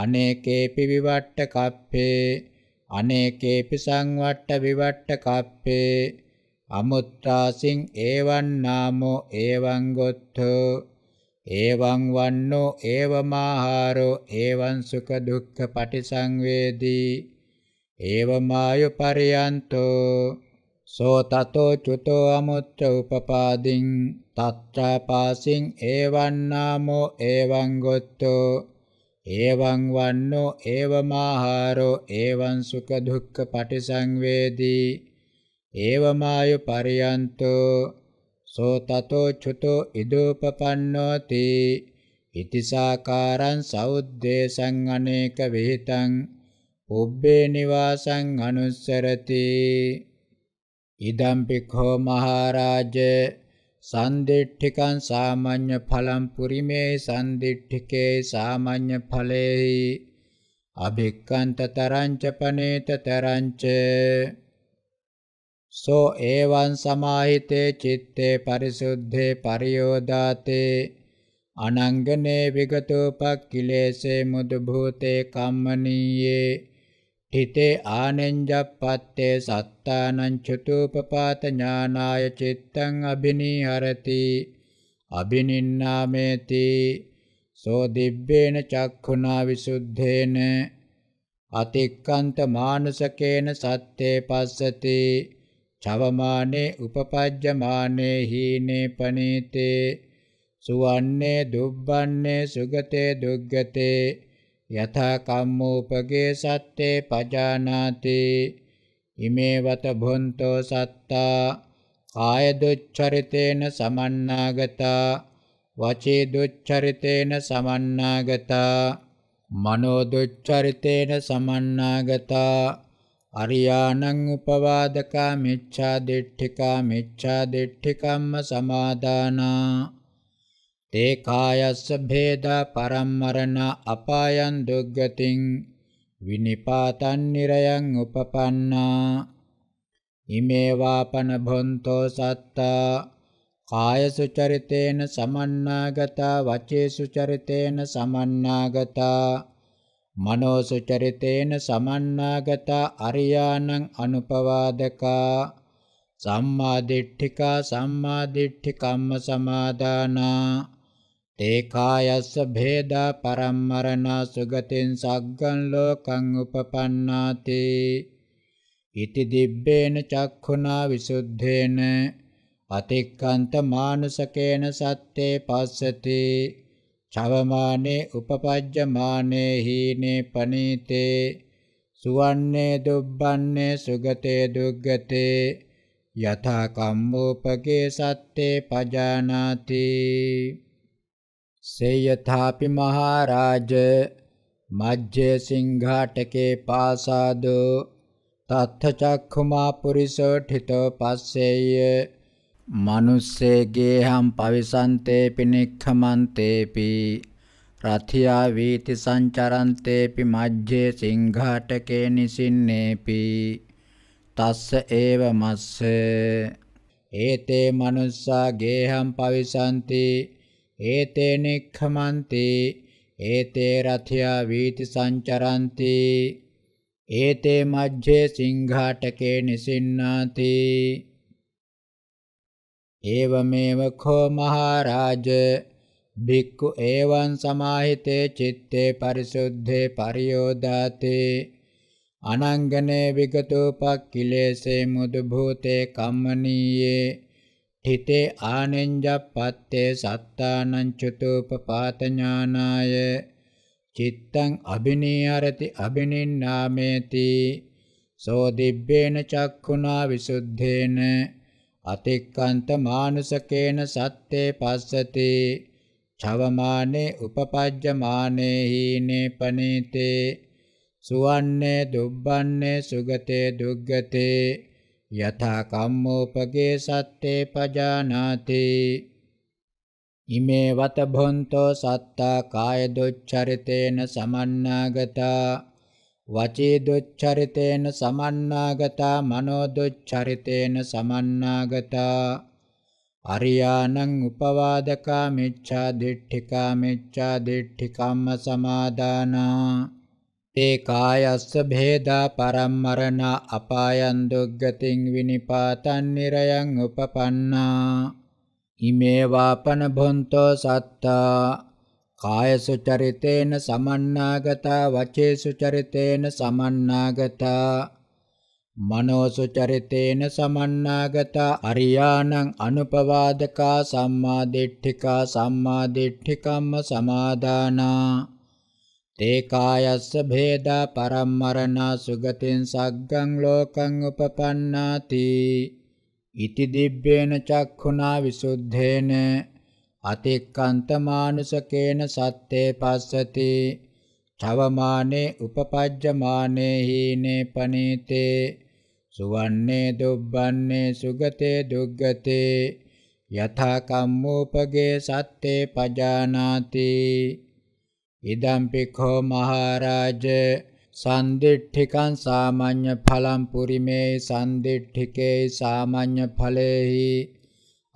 අනේකේපි විවට්ට කප්පේ අනේකේපි සංවට්ට විවට්ට කප්පේ අමුත්‍රාසින් ඒවන් නාමෝ ඒවං ගොත්තෝ ඒවං වන්නෝ ඒවමාහාරෝ ඒවං සුඛ දුක්ඛ පටිසංවේදී ඒවමායු පරියන්තෝ සෝ තතෝ චුතෝ අමුච්ච උපපාදින් තත්‍රාපාසින් ඒවං නාමෝ ඒවං ගොත්තෝ ඒවං වන්නෝ ඒවමාහාරෝ ඒවං සුඛ දුක්ඛ පටිසංවේදී ඒවමායු පරියන්තෝ සෝ තතෝ චුතෝ ඉදූපපන්නෝති ඉතිසාකාරං සෞද්දේශං අනේක විහිතං පුබ්බේ නිවාසං අනුස්සරති ඉදම් පිඛෝ මහරජ සන්දිට්ඨිකං සාමාන්‍ය ඵලම් පුරිමේ සන්දිට්ඨිකේ සාමාන්‍ය ඵලේහි අභික්කන්තතරංච පනේතතරංච සෝ ඒවං සමාහිතේ චitte පරිසුද්ධේ පරියෝදාතේ අනංගනේ විගතෝපක්ඛිලේසේ මුදු භූතේ කම්මනීයේ හිතේ ආනෙන්ජප්පත්තේ සත්තානං චතුපපාත ඥානාය චිත්තං අබිනීහරති අබිනින්නාමේති සෝ දිබ්බේන චක්ඛුනා විසුද්ධේන අතික්කන්ත මානුසකේන සත්තේ පස්සති චවමානේ උපපජ්ජමානේ හීනේ පනීතේ සුවන්නේ දුබ්බන්නේ සුගතේ දුග්ගතේ යථා කම්මෝපගේ සත්තේ පජානාති ඉමේවත භොන්තෝ සත්තා කාය දුච්චරිතේන සමන්නාගතා වචේ දුච්චරිතේන සමන්නාගතා මනෝ දුච්චරිතේන සමන්නාගතා අරියානං උපවාදකා මිච්ඡා දිට්ඨිකා මිච්ඡා දිට්ඨිකම්ම සමාදානා තේ කායස්ස භේදා පරම්මරණ අපායන් දුග්ගතින් විනිපාතං නිරයන් උපපන්නා ඉමේ වාපන භොන්තෝ සත්තා කායසුචරිතේන සමන්නාගතා වචේසුචරිතේන සමන්නාගතා මනෝසුචරිතේන සමන්නාගතා අරියාණං අනුපවාදකා සම්මාදිට්ඨිකා සම්මාදිට්ඨිකම්ම සමාදානා තේ කායස්ස භේදා පරම්මරණා සුගතින් සග්ගං ලෝකං උපපන්නාති ඉති දිබ්බේන චක්ඛුනා විසුද්ධේන පතික්කන්ත මානුසකේන සත්තේ පස්සතේ චවමානේ උපපජ්ජමානේ හීනේ පනීතේ සුවන්නේ දුබ්බන්නේ සුගතේ දුග්ගතේ යථා කම්මෝපකේ සත්තේ පජානාති සේයථාපි මහරජ මජ්ජේ සිංහාටකේ පාසාදෝ තත්ථ චක්ඛුමා පුරිසෝ ඨිතෝ පස්සේය මනුස්සේගේ හම් පවිසන්තේ පිනෙක්ඛමන්තේපි රථියා වීති සංචරන්තේපි මජ්ජේ සිංඝාටකේ නිසින්නේපි තස්ස ඒව මස්ස ඒතේ මනුස්සා ගේහම් පවිසන්ති ඒතේ නික්ඛමන්ති ඒතේ රථියා වීති සංචරන්ති ඒතේ මජ්ජේ සිංඝාටකේ නිසින්නාති ඒවමේව කෝ මහරජ භික්ඛු ඒවං සමාහිතේ චitte පරිසුද්ධේ පරියෝදාති අනංගනේ විගතෝපක්ඛිලේසේ මුදු භූතේ කම්මනීයේ හිතේ ආනෙන්ජප්පත්තේ සත්තානං චතුපපාත ඥානාය චිත්තං අබිනීහරති අබිනින්නාමේති සෝ දිබ්බේන චක්ඛුනා විසුද්ධේන අතික්කන්ත මානුසකේන සත්තේ පස්සති ඡවමානේ උපපජ්ජමානේ හීනේ පනේතේ සුවන්නේ දුබ්බන්නේ සුගතේ දුග්ගතේ යථා කම්මෝපගේ සත්තේ පජානාති ඉමේ වත භොන්තෝ සත්තා කාය දුච්චරිතේන සමන්නාගතා වචී දුච්චරිතේන සමන්නාගතා මනෝ දුච්චරිතේන සමන්නාගතා අරියානං උපවාදකා මිච්ඡා දිට්ඨිකා මිච්ඡා දිට්ඨිකම්ම සමාදානා තේ කායස්ස භේදා පරම්මරණ අපායන් දුග්ගතින් විනිපාතන් නිරයන් උපපන්නා ඉමේ වාපන භොන්තෝ සත්තා කායසු චරිතේන සමන්නාගතා වචේසු චරිතේන සමන්නාගතා මනෝසු චරිතේන සමන්නාගතා අරියාණං අනුපවාදකා සම්මාදිට්ඨිකා සම්මාදිට්ඨිකම්ම සමාදානා තේ කායස්ස භේදා පරම්මරණා සුගතින් සග්ගං ලෝකං උපපන්නාති ඉති දිබ්බේන චක්ඛුනා විසුද්ධේන අතික්කන්ත මානුසකේන සත්තේ පස්සති චවමානේ උපපජ්ජමානේ හීනේ පනීතේ සුවන්නේ දුබ්බන්නේ සුගතේ දුග්ගතේ යථා කම්මෝපගේ සත්තේ පජානාති ඉදම් පිඛෝ මහරජ සන්දිට්ඨිකං සාමාන්‍ය ඵලම් පුරිමේ සන්දිට්ඨිකේ සාමාන්‍ය ඵලේහි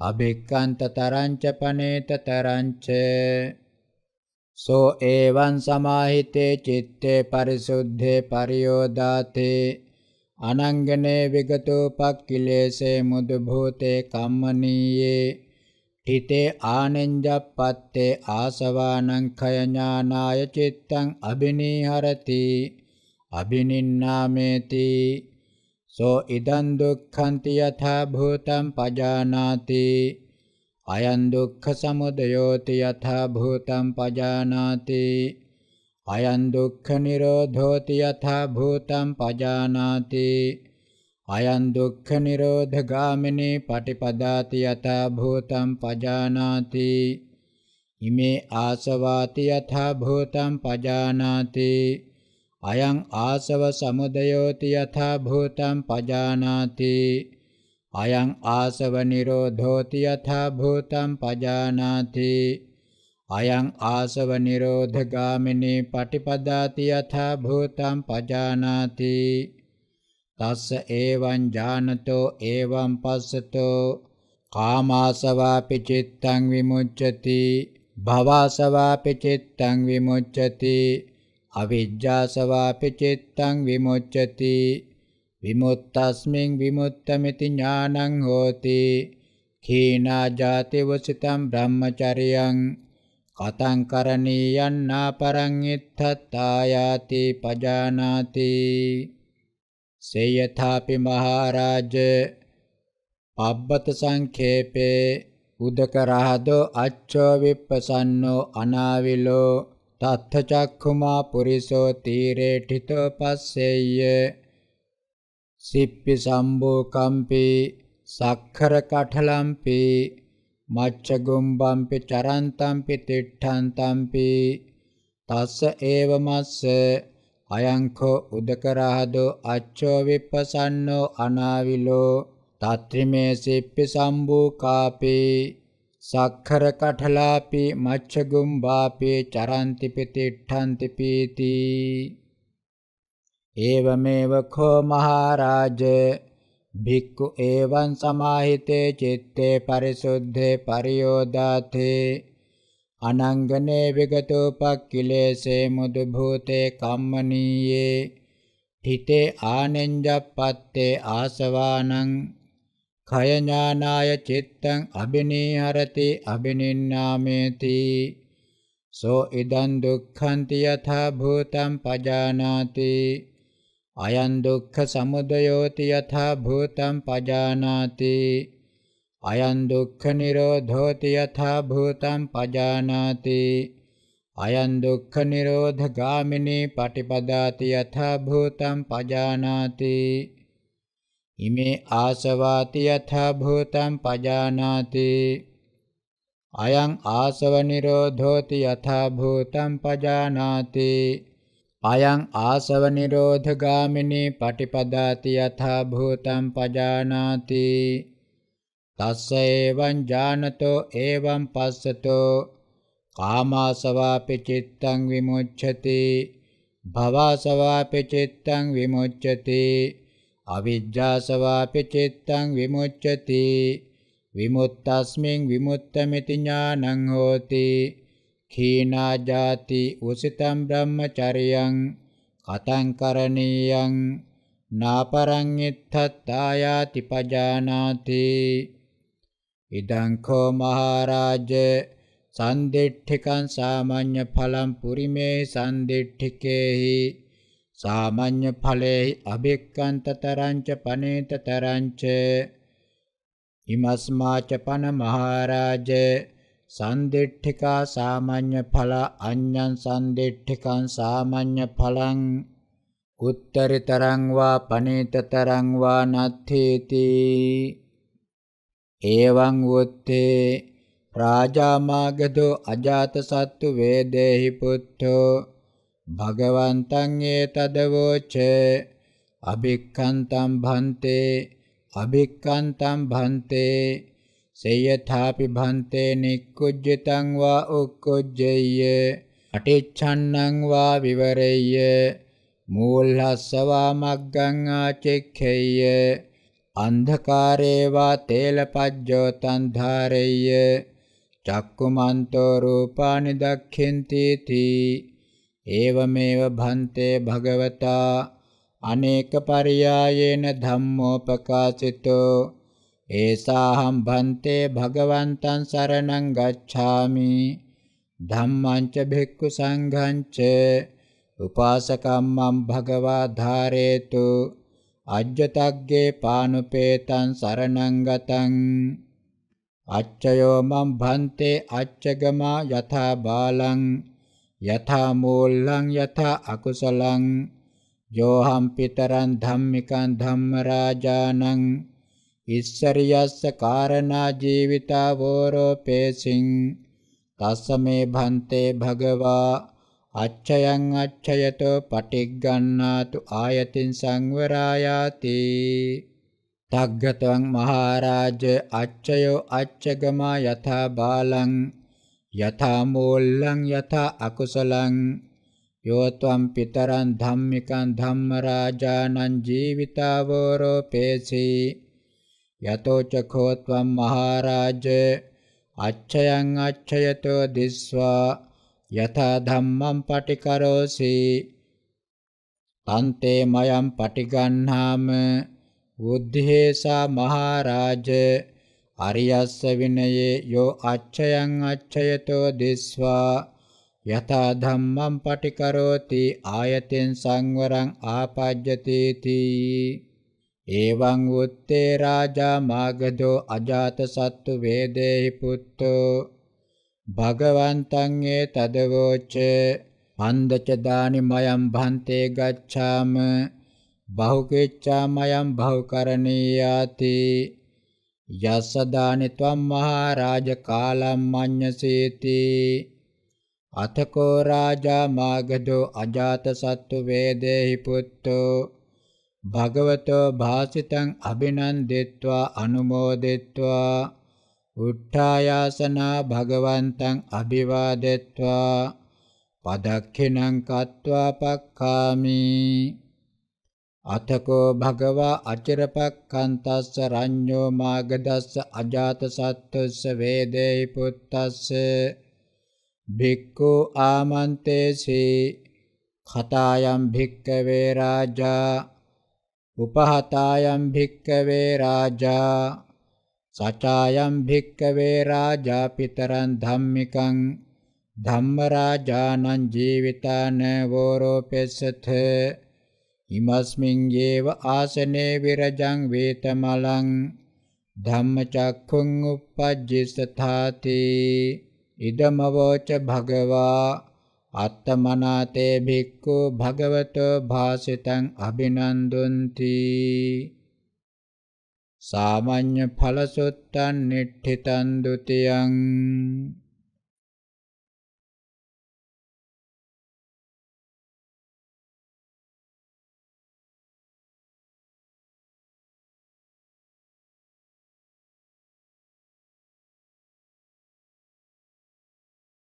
අභික්කන්ත තරංච පනේත තරංච සෝ ඒවං සමාහිතේ චිත්තේ පරිසුද්ධේ පරියෝදාතේ අනංගනේ විගතෝපක්ඛිලේසේ මුදු භූතේ කම්මනීයේ හිතේ ආනෙන්ජප්පත්තේ ආසවානං khය ඥානාය චිත්තං අබිනීහරති අබිනින්නාමේති සෝ ඉදං දුක්ඛන්ති යථා භූතං පජානාති අයං දුක්ඛ සමුදයෝති යථා භූතං පජානාති අයං දුක්ඛ නිරෝධෝති යථා භූතං පජානාති අයං දුක්ඛ නිරෝධ ගාමිනී පටිපදාති යතා භූතං පජානාති ඉමේ ආසවාති යතා භූතං පජානාති අයං ආසව සමුදයෝති යථා භූතං පජානාති අයං ආසව නිරෝධෝති යථා භූතං පජානාති අයං ආසව නිරෝධගාමිනී පටිපදාති යථා භූතං පජානාති තස්ස ඒවං ඥානතෝ ඒවං පස්සතෝ කාමාසවාපි චිත්තං විමුච්ඡති භවාසවාපි චිත්තං විමුච්ඡති අවිජ්ජාසවාපි චිත්තං විමුච්ඡති විමුක්තස්මින් විමුක්තമിതി ඥානං හෝති කීනා ජාති වසිතම් බ්‍රහ්මචරියං කතං කරණීයං නාපරං ඉත්තත්තායාති පජානාති සේයථාපි මහරජ පබ්බත සංඛේපේ උදක රහදෝ අච්චෝ විප්පසන්නෝ අනාවිලෝ තත්ථචක්ඛුමා පුරිසෝ තීරේඨිතෝ පස්සෙය්‍ය සිප්පි සම්බෝ කම්පේ සක්ඛර කඨලම්පි මච්ඡගුම්බම්පි චරන්තම්පි තිට්ඨන්තම්පි තස්ස ඒව මස්ස අයංඛෝ උදකරහදෝ අච්ඡෝ විප්පසන්නෝ අනාවිලෝ තත්‍රිමේ සිප්පි සම්බූ කාපේ සක්ඛර කඨලාපි මච්ඡගුම්බාපි චරන්ති පිතිට්ඨන්ති පීති ඒවමේව කෝ මහරජ භික්ඛු එවං සමාහිතේ චිත්තේ පරිසුද්ධේ පරියෝදාතේ අනංගනේ විගතෝපක්ඛිලේසේ මුදු භූතේ කම්මනීයේ තිතේ ආනෙන්ජප්පත්තේ ආසවානං කය ඥානාය චිත්තං අබිනීහරති අබිනින්නාමේති සෝ ඉදං දුක්ඛන්ති යථා භූතං පජානාති අයං දුක්ඛ සමුදයෝති යථා භූතං පජානාති අයං දුක්ඛ නිරෝධෝති යථා භූතං පජානාති අයං දුක්ඛ නිරෝධ ගාමිනී පටිපදාති යථා භූතං පජානාති ඉමේ ආසවාති යථා භූතං පජානාති අයං ආසව නිරෝධෝති යථා භූතං පජානාති අයං ආසව නිරෝධ ගාමිනී පටිපදාති යථා භූතං පජානාති තස්ස එවං ඥානතෝ එවං පස්සතෝ කාමාසවාපි චිත්තං විමුච්ඡති භවසවාපි චිත්තං විමුච්ඡති අවිජ්ජාසවාපි චිත්තං විමුච්ඡති විමුක්තස්මින් විමුක්තമിതി ඥානං හෝති කීනා ජාති උසිතම් බ්‍රහ්මචරියං කතං කරණීයං නාපරං ඉත්තත්තායාති පජානාති ඉදං කෝ මහරජ සන්දිට්ඨිකං සාමාඤ්ඤ ඵලං පුරිමේ සන්දිට්ඨිකේහි සාමාන්‍ය ඵලේ අබෙක්කන්ත තරංච පනේත තරංච හිමස්මාච පන මහරජ සන්දිට්ඨිකා සාමාන්‍ය ඵල අඤ්ඤං සන්දිට්ඨිකං සාමාන්‍ය ඵලං උත්තරිතරං වා පනේතතරං වා නත්ථේති එවං වොත්තේ රාජාමාගදෝ අජාතසත්තු වේදේහි පුත්තෝ භගවන්තං ඒතදවෝච අබික්ඛන්තං භන්තේ අබික්ඛන්තං භන්තේ සේයථාපි භන්තේ නික්කුජ්ජතං වා උක්කුජ්ජය අටිච්ඡන්නං වා විවරෙය්‍ය මූල්හස්සවා මග්ගං ආචෙක්ඛෙය්‍ය අන්ධකාරේ වා තේලපජ්ජෝතං ධාරෙය්‍ය චක්කුමන්තෝ රූපානි දක්ඛෙන්ති තී ඒවමේව භන්තේ භගවතා අනේක පරියායේන ධම්මෝපකාසිතෝ ඒසාහම් භන්තේ භගවන්තං සරණං ගච්ඡාමි ධම්මං ච භික්ඛු සංඝං ච උපාසකම්මං භගවා ධාරේතු අජ්ජතග්ගේ පානුපේතං සරණං ගතං අච්චයෝ මම් භන්තේ අච්චගමා යථා බාලං යථා මූලං යථා අකුසලං යෝහම් පිතරං ධම්මිකං ධම්මරාජානං ඉස්සරියස්ස කාරණා ජීවිතා වෝරෝපේසින් තස්සමේ භන්තේ භගවා අච්ඡයං අච්ඡයතෝ පටිග්ගන්නාතු ආයතින් සංවරායාති තග්ගතං මහරජ අච්ඡයෝ අච්ඡගමා යථා බාලං යථා මෝල්ලං යථා අකුසලං යෝත්වම් පිතරං ධම්මිකං ධම්මරාජානං ජීවිතාවෝරෝපේසී යතෝ චඛෝත්වම් මහරජ අච්ඡයං අච්ඡයතෝ දිස්වා යථා ධම්මං පටිකරෝසි තන්තේ මයම් පටිගන්හාම බුද්ධේසා මහරජ අරියස්ස විනයේ යෝ අච්ඡයන් අච්ඡයතෝ දිස්වා යතා ධම්මං පටිකරෝති ආයතෙන් සංවරං ආපජ්ජති තී එවං උත්තේ රාජා මාගධෝ අජාත සත්තු වේදේහි පුත්තෝ භගවන්තං ඒ තදවෝච පන්දච දානි මයම් භන්තේ ගච්ඡාම බහුකෙච්ඡා මයම් බහුකරණීයාති යස්සදානි ත්වම් මහරජ කාලම් මඤ්ඤසීති අතකෝ රාජා මාගධෝ අජාත සත්තු වේදේහි පුත්තෝ භගවතෝ භාසිතං අභිනන්දිත්වා අනුමෝදිත්වා උට්ඨායාසනා භගවන්තං අභිවාදෙත්වා පදක්ඛිනං කତ୍වා පක්ඛාමි අතකෝ භගවා අචරපක්ඛන්තස්ස රඤ්ඤෝ මාගදස්ස අජාත සත්තුස්ස වේදේයි පුත්තස්ස භික්ඛු ආමන්තේසි ඛතායම් භික්ඛවේ රාජා උපහතායම් භික්ඛවේ රාජා සචායම් භික්ඛවේ රාජා පිතරං ධම්මිකං ධම්ම රාජානං ජීවිතාන වෝරෝපෙස්සතේ ඉමස්මින් යේව ආසනේ විරජං වේතමලං ධම්මචක්ඛුං uppajjisthāti ඉදමවෝච භගවා අත්තමනාතේ භික්ඛු භගවතෝ භාසිතං අභිනන්දුන්ති සාමාන්‍ය ඵලසොත්තන් නිට්ඨිතං ဒ ුතියං